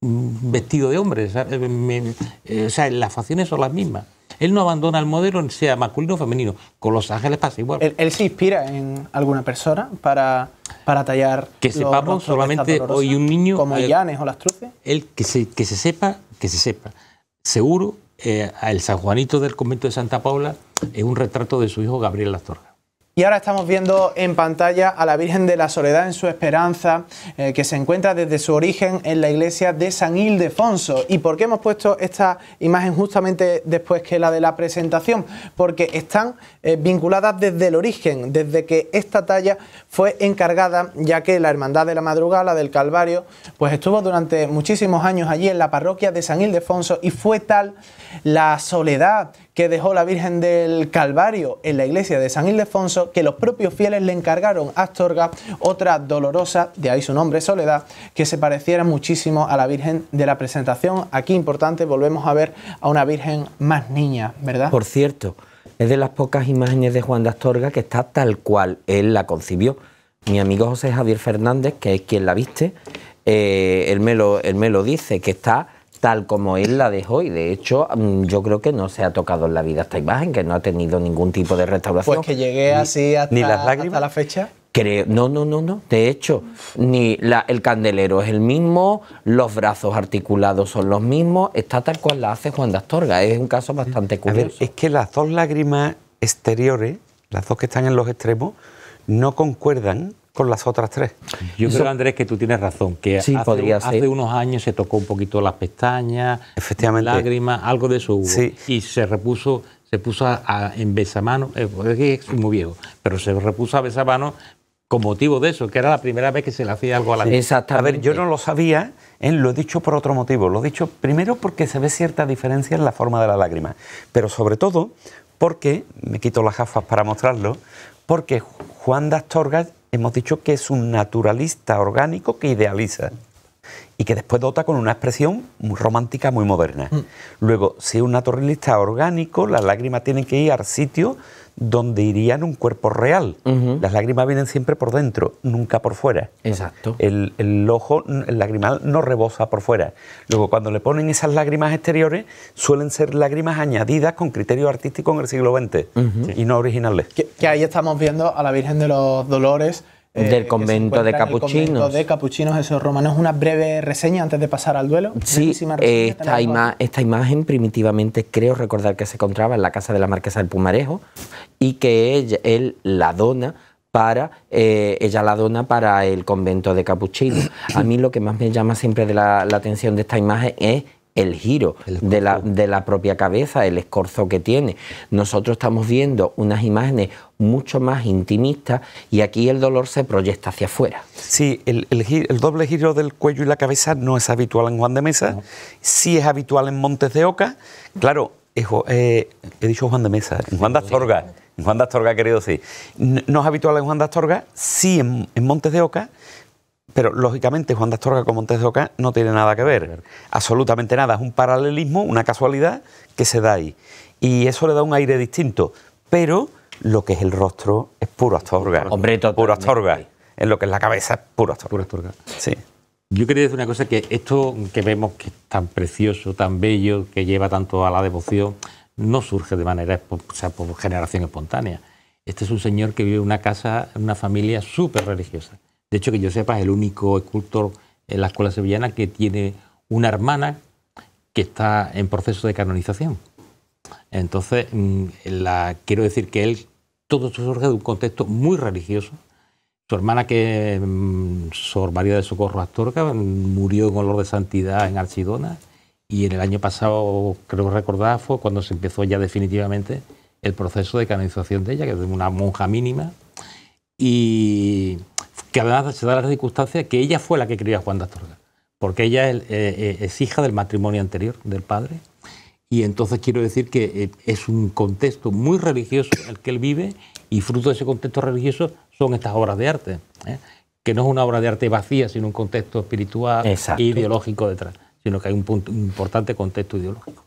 mm, vestido de hombre. Eh, eh, o sea, las facciones son las mismas. Él no abandona el modelo, sea masculino o femenino. Con los ángeles pasa igual. Él, se inspira en alguna persona para, para tallar. Que solamente hoy un niño. Como eh, Llanes o las truces. que se, que sepa, que se sepa. Seguro, a el San Juanito del convento de Santa Paula es un retrato de su hijo Gabriel Lastorga. Y ahora estamos viendo en pantalla a la Virgen de la Soledad en su esperanza, eh, que se encuentra desde su origen en la iglesia de San Ildefonso. ¿Y por qué hemos puesto esta imagen justamente después que la de la presentación? Porque están eh, vinculadas desde el origen, desde que esta talla fue encargada, ya que la Hermandad de la Madrugada, la del Calvario, pues estuvo durante muchísimos años allí en la parroquia de San Ildefonso y fue tal la soledad que dejó la Virgen del Calvario en la iglesia de San Ildefonso, que los propios fieles le encargaron a Astorga otra dolorosa, de ahí su nombre, Soledad, que se pareciera muchísimo a la Virgen de la Presentación. Aquí, importante, volvemos a ver a una Virgen más niña, ¿verdad? Por cierto, es de las pocas imágenes de Juan de Astorga que está tal cual él la concibió. Mi amigo José Javier Fernández, que es quien la viste, eh, él me lo dice, que está tal como él la dejó y de hecho mm, yo creo que no se ha tocado en la vida esta imagen, que no ha tenido ningún tipo de restauración. Pues que llegué así hasta, la fecha. no, no, no, no. De hecho, ni el candelero es el mismo, los brazos articulados son los mismos, está tal cual la hace Juan de Astorga. Es un caso bastante curioso. es que las dos lágrimas exteriores, las dos que están en los extremos, no concuerdan con las otras tres. Yo creo, Andrés, que tú tienes razón, que hace, unos años se tocó un poquito las pestañas, Efectivamente. las lágrimas, algo de eso hubo. Y se repuso, se puso a, en besamano, eh, pues es muy viejo, pero se repuso a besamano con motivo de eso, que era la primera vez que se le hacía algo a la sí, A ver, yo no lo sabía, ¿eh? lo he dicho por otro motivo. Lo he dicho primero porque se ve cierta diferencia en la forma de la lágrima, pero sobre todo porque, me quito las gafas para mostrarlo, porque Juan de Astorga hemos dicho que es un naturalista orgánico que idealiza y que después dota con una expresión muy romántica, muy moderna. Mm. Luego, si es un naturalista orgánico, las lágrimas tienen que ir al sitio donde irían un cuerpo real. Las lágrimas vienen siempre por dentro, nunca por fuera. Exacto. El, ojo, el lagrimal no rebosa por fuera. Luego, cuando le ponen esas lágrimas exteriores, suelen ser lágrimas añadidas con criterio artístico en el siglo XX y no originales. que, ahí estamos viendo a la Virgen de los Dolores del eh, convento de capuchinos. Convento de capuchinos, esos romanos. Una breve reseña antes de pasar al duelo. Sí, eh, esta, esta, imagen primitivamente creo recordar que se encontraba en la casa de la marquesa del Pumarejo y que ella, él la dona para eh, ella la dona para el convento de capuchinos. A mí lo que más me llama siempre de la, la atención de esta imagen es el giro de, la, propia cabeza, el escorzo que tiene. Nosotros estamos viendo unas imágenes mucho más intimistas y aquí el dolor se proyecta hacia afuera. Sí, el, doble giro del cuello y la cabeza no es habitual en Juan de Mesa, sí es habitual en Montes de Oca. Claro, eh, he dicho Juan de Mesa, Juan de Astorga, Juan de Astorga, querido, sí. No, es habitual en Juan de Astorga, sí en, en Montes de Oca, pero lógicamente Juan de Astorga con Montes de no tiene nada que ver, absolutamente nada, es un paralelismo, una casualidad que se da ahí. Y eso le da un aire distinto, pero lo que es el rostro es puro Astorga. Hombre, Puro Astorga. En lo que es la cabeza es puro Astorga. Puro Astorga. Sí. Yo quería decir una cosa, que esto que vemos que es tan precioso, tan bello, que lleva tanto a la devoción, no surge de manera, o sea, por generación espontánea. Este es un señor que vive en una casa, en una familia súper religiosa. De hecho, que yo sepa, es el único escultor en la escuela sevillana que tiene una hermana que está en proceso de canonización. Entonces, mm, la, quiero decir que él, todo esto surge de un contexto muy religioso. Su hermana, que mm, Sor María de Socorro Astorga, murió en olor de santidad en Archidona. Y en el año pasado, creo recordar, fue cuando se empezó ya definitivamente el proceso de canonización de ella, que es una monja mínima. Y que además se da la circunstancia que ella fue la que crió a Juan de Astorga, porque ella es, eh, eh, hija del matrimonio anterior del padre, y entonces quiero decir que eh, es un contexto muy religioso el que él vive, y fruto de ese contexto religioso son estas obras de arte, que no es una obra de arte vacía, sino un contexto espiritual e ideológico detrás, sino que hay un importante contexto ideológico.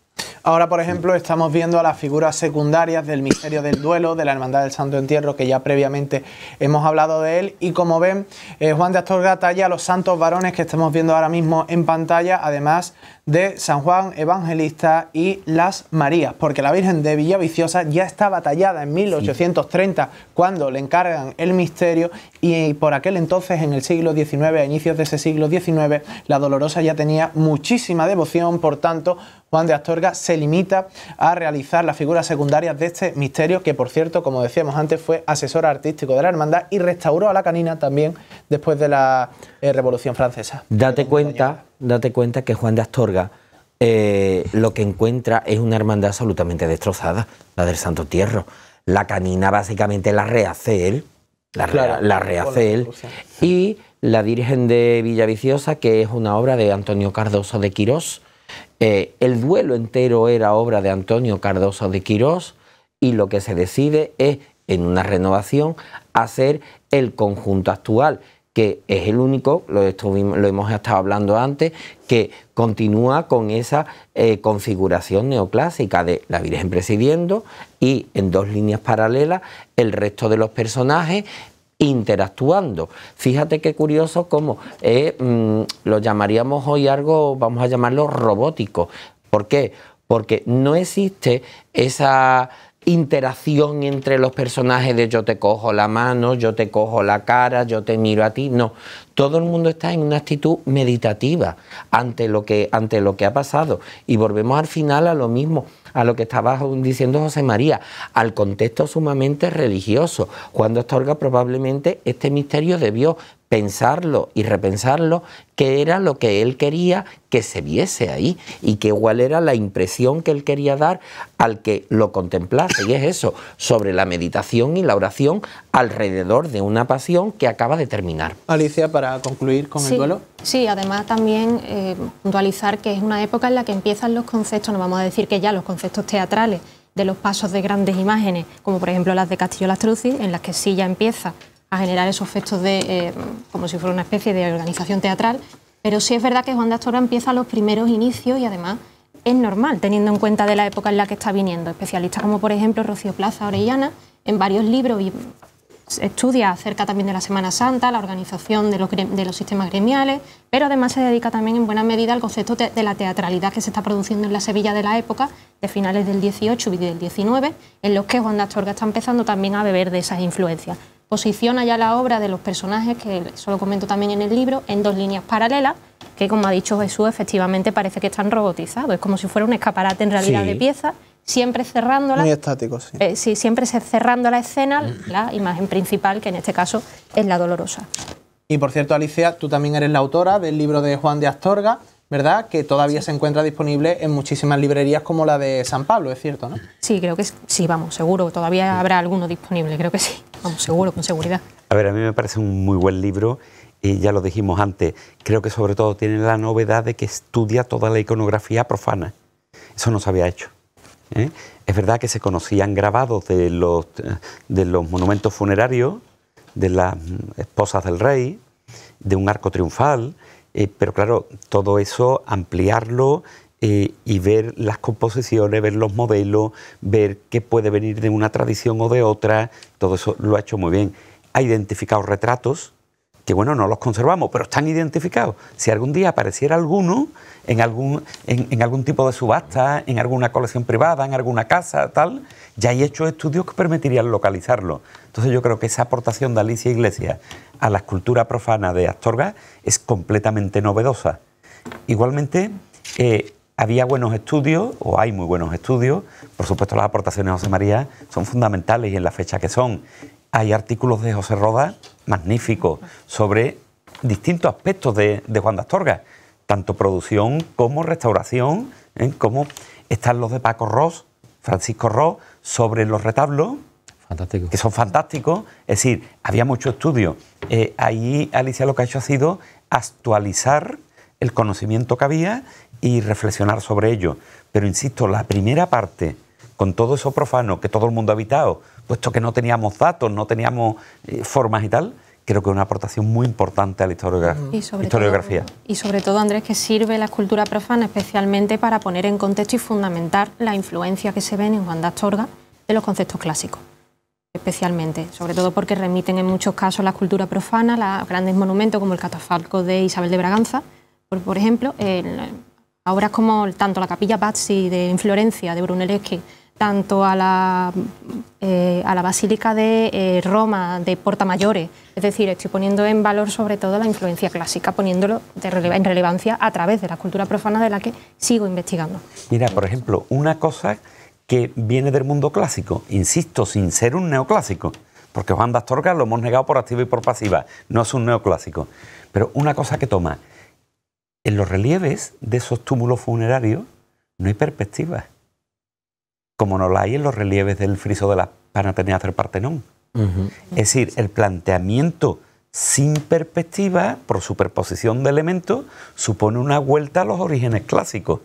Ahora, por ejemplo, estamos viendo a las figuras secundarias del misterio del duelo, de la Hermandad del Santo Entierro, que ya previamente hemos hablado de él. Y como ven, eh, Juan de Astorga talla a los santos varones que estamos viendo ahora mismo en pantalla, además de San Juan Evangelista y las Marías, porque la Virgen de Villaviciosa ya estaba tallada en 1830 cuando le encargan el misterio y por aquel entonces, en el siglo XIX, a inicios de ese siglo XIX, la Dolorosa ya tenía muchísima devoción, por tanto, Juan de Astorga se limita a realizar las figuras secundarias de este misterio, que por cierto, como decíamos antes, fue asesor artístico de la hermandad y restauró a la canina también después de la eh, Revolución Francesa. Date cuenta date cuenta que Juan de Astorga eh, lo que encuentra es una hermandad absolutamente destrozada, la del Santo Tierro. La canina básicamente la rehace él, la, él, y la Virgen de Villaviciosa, que es una obra de Antonio Cardoso de Quirós. Eh, el duelo entero era obra de Antonio Cardoso de Quirós y lo que se decide es, en una renovación, hacer el conjunto actual que es el único, lo, hemos estado hablando antes, que continúa con esa eh, configuración neoclásica de la Virgen presidiendo y en dos líneas paralelas el resto de los personajes interactuando. Fíjate qué curioso como eh, mm, lo llamaríamos hoy algo, vamos a llamarlo robótico. ¿Por qué? Porque no existe esa interacción entre los personajes de yo te cojo la mano, yo te cojo la cara, yo te miro a ti. No, todo el mundo está en una actitud meditativa ante lo que, ante lo que ha pasado. Y volvemos al final a lo mismo, a lo que estaba diciendo José María, al contexto sumamente religioso. Cuando Astorga probablemente este misterio debió pensarlo y repensarlo qué era lo que él quería que se viese ahí y que igual era la impresión que él quería dar al que lo contemplase. Y es eso, sobre la meditación y la oración alrededor de una pasión que acaba de terminar. Alicia, para concluir con el duelo. Sí, además también eh, puntualizar que es una época en la que empiezan los conceptos, no vamos a decir que ya los conceptos teatrales, de los pasos de grandes imágenes, como por ejemplo las de Castillo lastrucci en las que sí ya empieza a generar esos efectos de, eh, como si fuera una especie de organización teatral. Pero sí es verdad que Juan de Astorga... empieza los primeros inicios y además es normal, teniendo en cuenta de la época en la que está viniendo. Especialistas como, por ejemplo, Rocío Plaza Orellana, en varios libros y estudia acerca también de la Semana Santa, la organización de los, de los sistemas gremiales, pero además se dedica también en buena medida al concepto de la teatralidad que se está produciendo en la Sevilla de la época, de finales del 18 y del 19, en los que Juan de Astorga está empezando también a beber de esas influencias posiciona ya la obra de los personajes, que eso lo comento también en el libro, en dos líneas paralelas, que como ha dicho Jesús, efectivamente parece que están robotizados, es como si fuera un escaparate en realidad de piezas, siempre cerrándola... Muy estático, sí. Eh, sí, siempre cerrando la escena, mm. la imagen principal, que en este caso es la dolorosa. Y por cierto, Alicia, tú también eres la autora del libro de Juan de Astorga, ¿verdad? Que todavía se encuentra disponible en muchísimas librerías como la de San Pablo, es cierto, ¿no? Sí, creo que sí, vamos, seguro, todavía habrá alguno disponible, creo que sí, vamos, seguro, con seguridad. A ver, a mí me parece un muy buen libro y ya lo dijimos antes, creo que sobre todo tiene la novedad de que estudia toda la iconografía profana. Eso no se había hecho. ¿eh? Es verdad que se conocían grabados de los, de los monumentos funerarios, de las esposas del rey, de un arco triunfal, eh, pero claro, todo eso, ampliarlo eh, y ver las composiciones, ver los modelos, ver qué puede venir de una tradición o de otra, todo eso lo ha hecho muy bien. Ha identificado retratos, que bueno, no los conservamos, pero están identificados. Si algún día apareciera alguno en algún, en, algún tipo de subasta, en alguna colección privada, en alguna casa, tal, ya hay hechos estudios que permitirían localizarlo. Entonces yo creo que esa aportación de Alicia Iglesias a la escultura profana de Astorga es completamente novedosa. Igualmente, eh, había buenos estudios, o hay muy buenos estudios, por supuesto las aportaciones de José María son fundamentales y en la fecha que son. Hay artículos de José Roda magnífico sobre distintos aspectos de, Juan de Astorga, tanto producción como restauración, ¿eh? como están los de Paco Ross, Francisco Ross, sobre los retablos, Fantástico. que son fantásticos. Es decir, había mucho estudio. Eh, ahí Alicia lo que ha hecho ha sido actualizar el conocimiento que había y reflexionar sobre ello. Pero insisto, la primera parte, con todo eso profano que todo el mundo ha habitado, puesto que no teníamos datos, no teníamos eh, formas y tal, creo que es una aportación muy importante a la historiografía. Y sobre Todo, Andrés, que sirve la escultura profana especialmente para poner en contexto y fundamentar la influencia que se ve en Juan de Astorga de los conceptos clásicos especialmente, sobre todo porque remiten en muchos casos la escultura profana, los grandes monumentos como el catafalco de Isabel de Braganza, por, ejemplo, Ahora obras como tanto la capilla Pazzi de, en Florencia de Brunelleschi tanto eh, a la, Basílica de eh, Roma, de Porta Mayores. Es decir, estoy poniendo en valor sobre todo la influencia clásica, poniéndolo en relevancia a través de la cultura profana de la que sigo investigando. Mira, por ejemplo, una cosa que viene del mundo clásico, insisto, sin ser un neoclásico, porque Juan Astorga lo hemos negado por activa y por pasiva, no es un neoclásico, pero una cosa que toma, en los relieves de esos túmulos funerarios no hay perspectivas como no la hay en los relieves del friso de la panatenias del Partenón. Es decir, el planteamiento sin perspectiva, por superposición de elementos, supone una vuelta a los orígenes clásicos.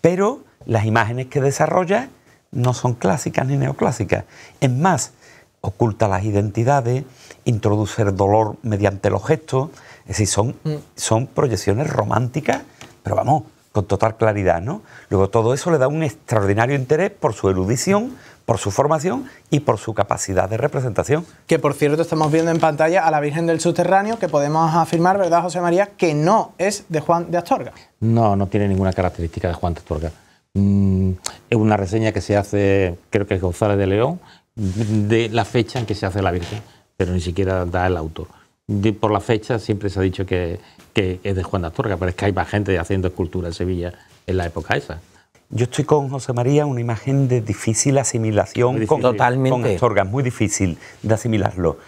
Pero las imágenes que desarrolla no son clásicas ni neoclásicas. Es más, oculta las identidades, introduce el dolor mediante los gestos, es decir, son, mm. son proyecciones románticas, pero vamos, con total claridad, ¿no? Luego todo eso le da un extraordinario interés por su erudición, por su formación y por su capacidad de representación. Que por cierto estamos viendo en pantalla a la Virgen del Subterráneo, que podemos afirmar, ¿verdad, José María?, que no es de Juan de Astorga. No, no tiene ninguna característica de Juan de Astorga. Mm, es una reseña que se hace, creo que es González de León, de la fecha en que se hace la Virgen, pero ni siquiera da el autor por la fecha siempre se ha dicho que, es de Juan de Astorga, pero es que hay más gente haciendo escultura en Sevilla en la época esa. Yo estoy con José María, una imagen de difícil asimilación Con, Totalmente. Astorga, muy difícil de asimilarlo.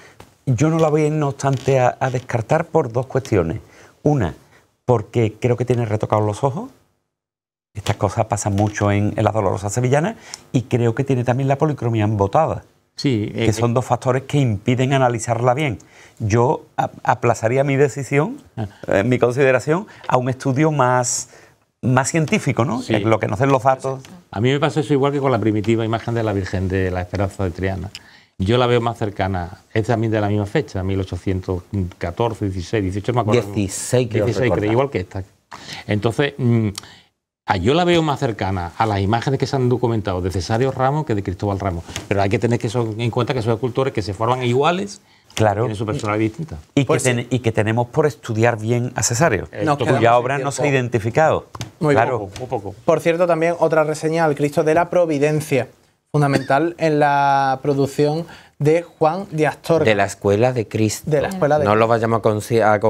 Yo no la voy, no obstante, a, descartar por dos cuestiones. Una, porque creo que tiene retocados los ojos. Estas cosas pasan mucho en, en las dolorosas sevillanas y creo que tiene también la policromía embotada que eh, son dos factores que impiden analizarla bien. Yo aplazaría mi decisión, ah. eh, mi consideración, a un estudio más, más científico, ¿no? Lo que no sé los datos. A mí me pasa eso igual que con la primitiva imagen de la Virgen de la Esperanza de Triana. Yo la veo más cercana, es también de la misma fecha, 1814, 16, 18, me acuerdo. 16, 16 creo, igual que esta. Entonces, mm, yo la veo más cercana a las imágenes que se han documentado de Cesario Ramos que de Cristóbal Ramos. Pero hay que tener que en cuenta que son escultores que se forman iguales. Claro. Tienen su personalidad distinta. Y, que tenemos por estudiar bien a Cesario, eh, cuya obra no se ha identificado. Muy claro. poco. Por cierto, también otra reseña al Cristo de la Providencia, fundamental en la producción de Juan de Astorga. De la Escuela de Cristo. De la Escuela de No lo vayamos a, a,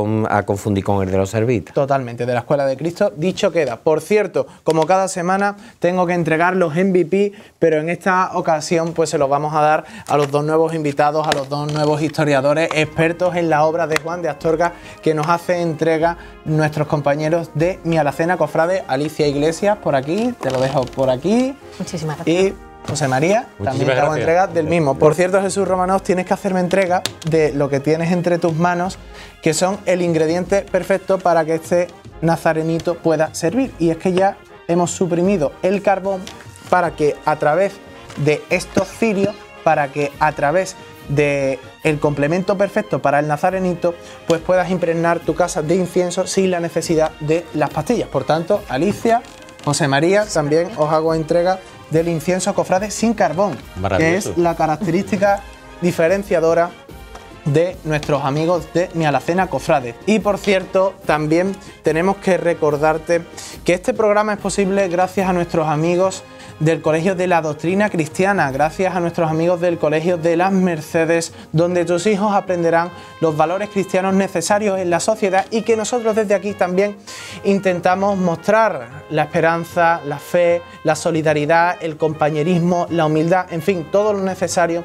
confundir con el de los servitos... Totalmente, de la Escuela de Cristo. Dicho queda. Por cierto, como cada semana tengo que entregar los MVP, pero en esta ocasión pues se los vamos a dar a los dos nuevos invitados, a los dos nuevos historiadores expertos en la obra de Juan de Astorga que nos hace entrega nuestros compañeros de Mi Alacena Cofrade, Alicia Iglesias, por aquí. Te lo dejo por aquí. Muchísimas gracias. José María, también te hago entrega del mismo. Por cierto, Jesús Romanos, tienes que hacerme entrega de lo que tienes entre tus manos, que son el ingrediente perfecto para que este nazarenito pueda servir. Y es que ya hemos suprimido el carbón para que a través de estos cirios, para que a través de el complemento perfecto para el nazarenito, pues puedas impregnar tu casa de incienso sin la necesidad de las pastillas. Por tanto, Alicia, José María, también os hago entrega del incienso cofrade sin carbón, que es la característica diferenciadora de nuestros amigos de Mi Alacena Cofrades. Y por cierto, también tenemos que recordarte que este programa es posible gracias a nuestros amigos del Colegio de la Doctrina Cristiana, gracias a nuestros amigos del Colegio de las Mercedes, donde tus hijos aprenderán los valores cristianos necesarios en la sociedad y que nosotros desde aquí también intentamos mostrar la esperanza, la fe, la solidaridad, el compañerismo, la humildad, en fin, todo lo necesario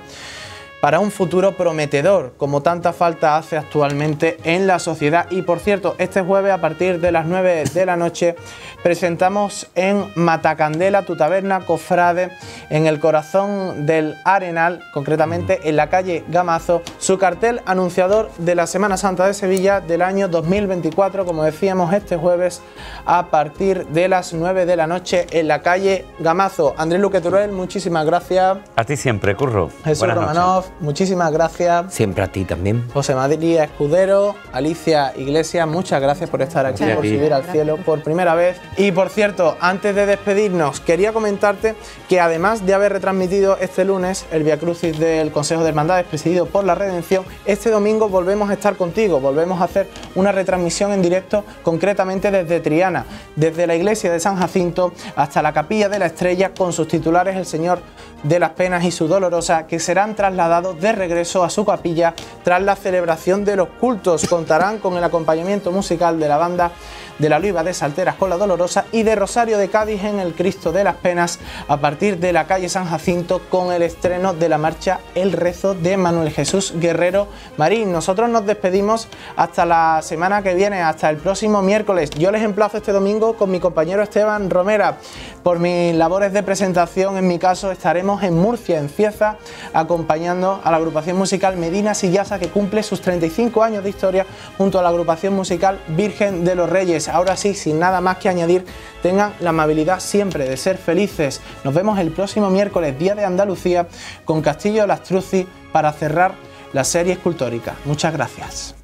para un futuro prometedor, como tanta falta hace actualmente en la sociedad. Y por cierto, este jueves a partir de las 9 de la noche presentamos en Matacandela, tu taberna cofrade, en el corazón del Arenal, concretamente en la calle Gamazo, su cartel anunciador de la Semana Santa de Sevilla del año 2024, como decíamos este jueves a partir de las 9 de la noche en la calle Gamazo. Andrés Luque Turel, muchísimas gracias. A ti siempre, Curro. Jesús Buenas Romanov, muchísimas gracias. Siempre a ti también. José Madrid Escudero, Alicia Iglesias, muchas gracias por estar aquí, por subir al cielo por primera vez. Y por cierto, antes de despedirnos, quería comentarte que además de haber retransmitido este lunes el Via Crucis del Consejo de Hermandades presidido por la Redención, este domingo volvemos a estar contigo, volvemos a hacer una retransmisión en directo concretamente desde Triana, desde la iglesia de San Jacinto hasta la capilla de la Estrella con sus titulares el Señor de las Penas y su Dolorosa que serán trasladados de regreso a su capilla tras la celebración de los cultos. Contarán con el acompañamiento musical de la banda de la Oliva de Salteras con la Dolorosa y de Rosario de Cádiz en el Cristo de las Penas a partir de la calle San Jacinto con el estreno de la marcha El Rezo de Manuel Jesús Guerrero Marín. Nosotros nos despedimos hasta la semana que viene, hasta el próximo miércoles. Yo les emplazo este domingo con mi compañero Esteban Romera. Por mis labores de presentación, en mi caso, estaremos en Murcia, en Cieza, acompañando a la agrupación musical Medina Sillaza que cumple sus 35 años de historia junto a la agrupación musical Virgen de los Reyes ahora sí, sin nada más que añadir, tengan la amabilidad siempre de ser felices. Nos vemos el próximo miércoles, Día de Andalucía, con Castillo lastrucci para cerrar la serie escultórica. Muchas gracias.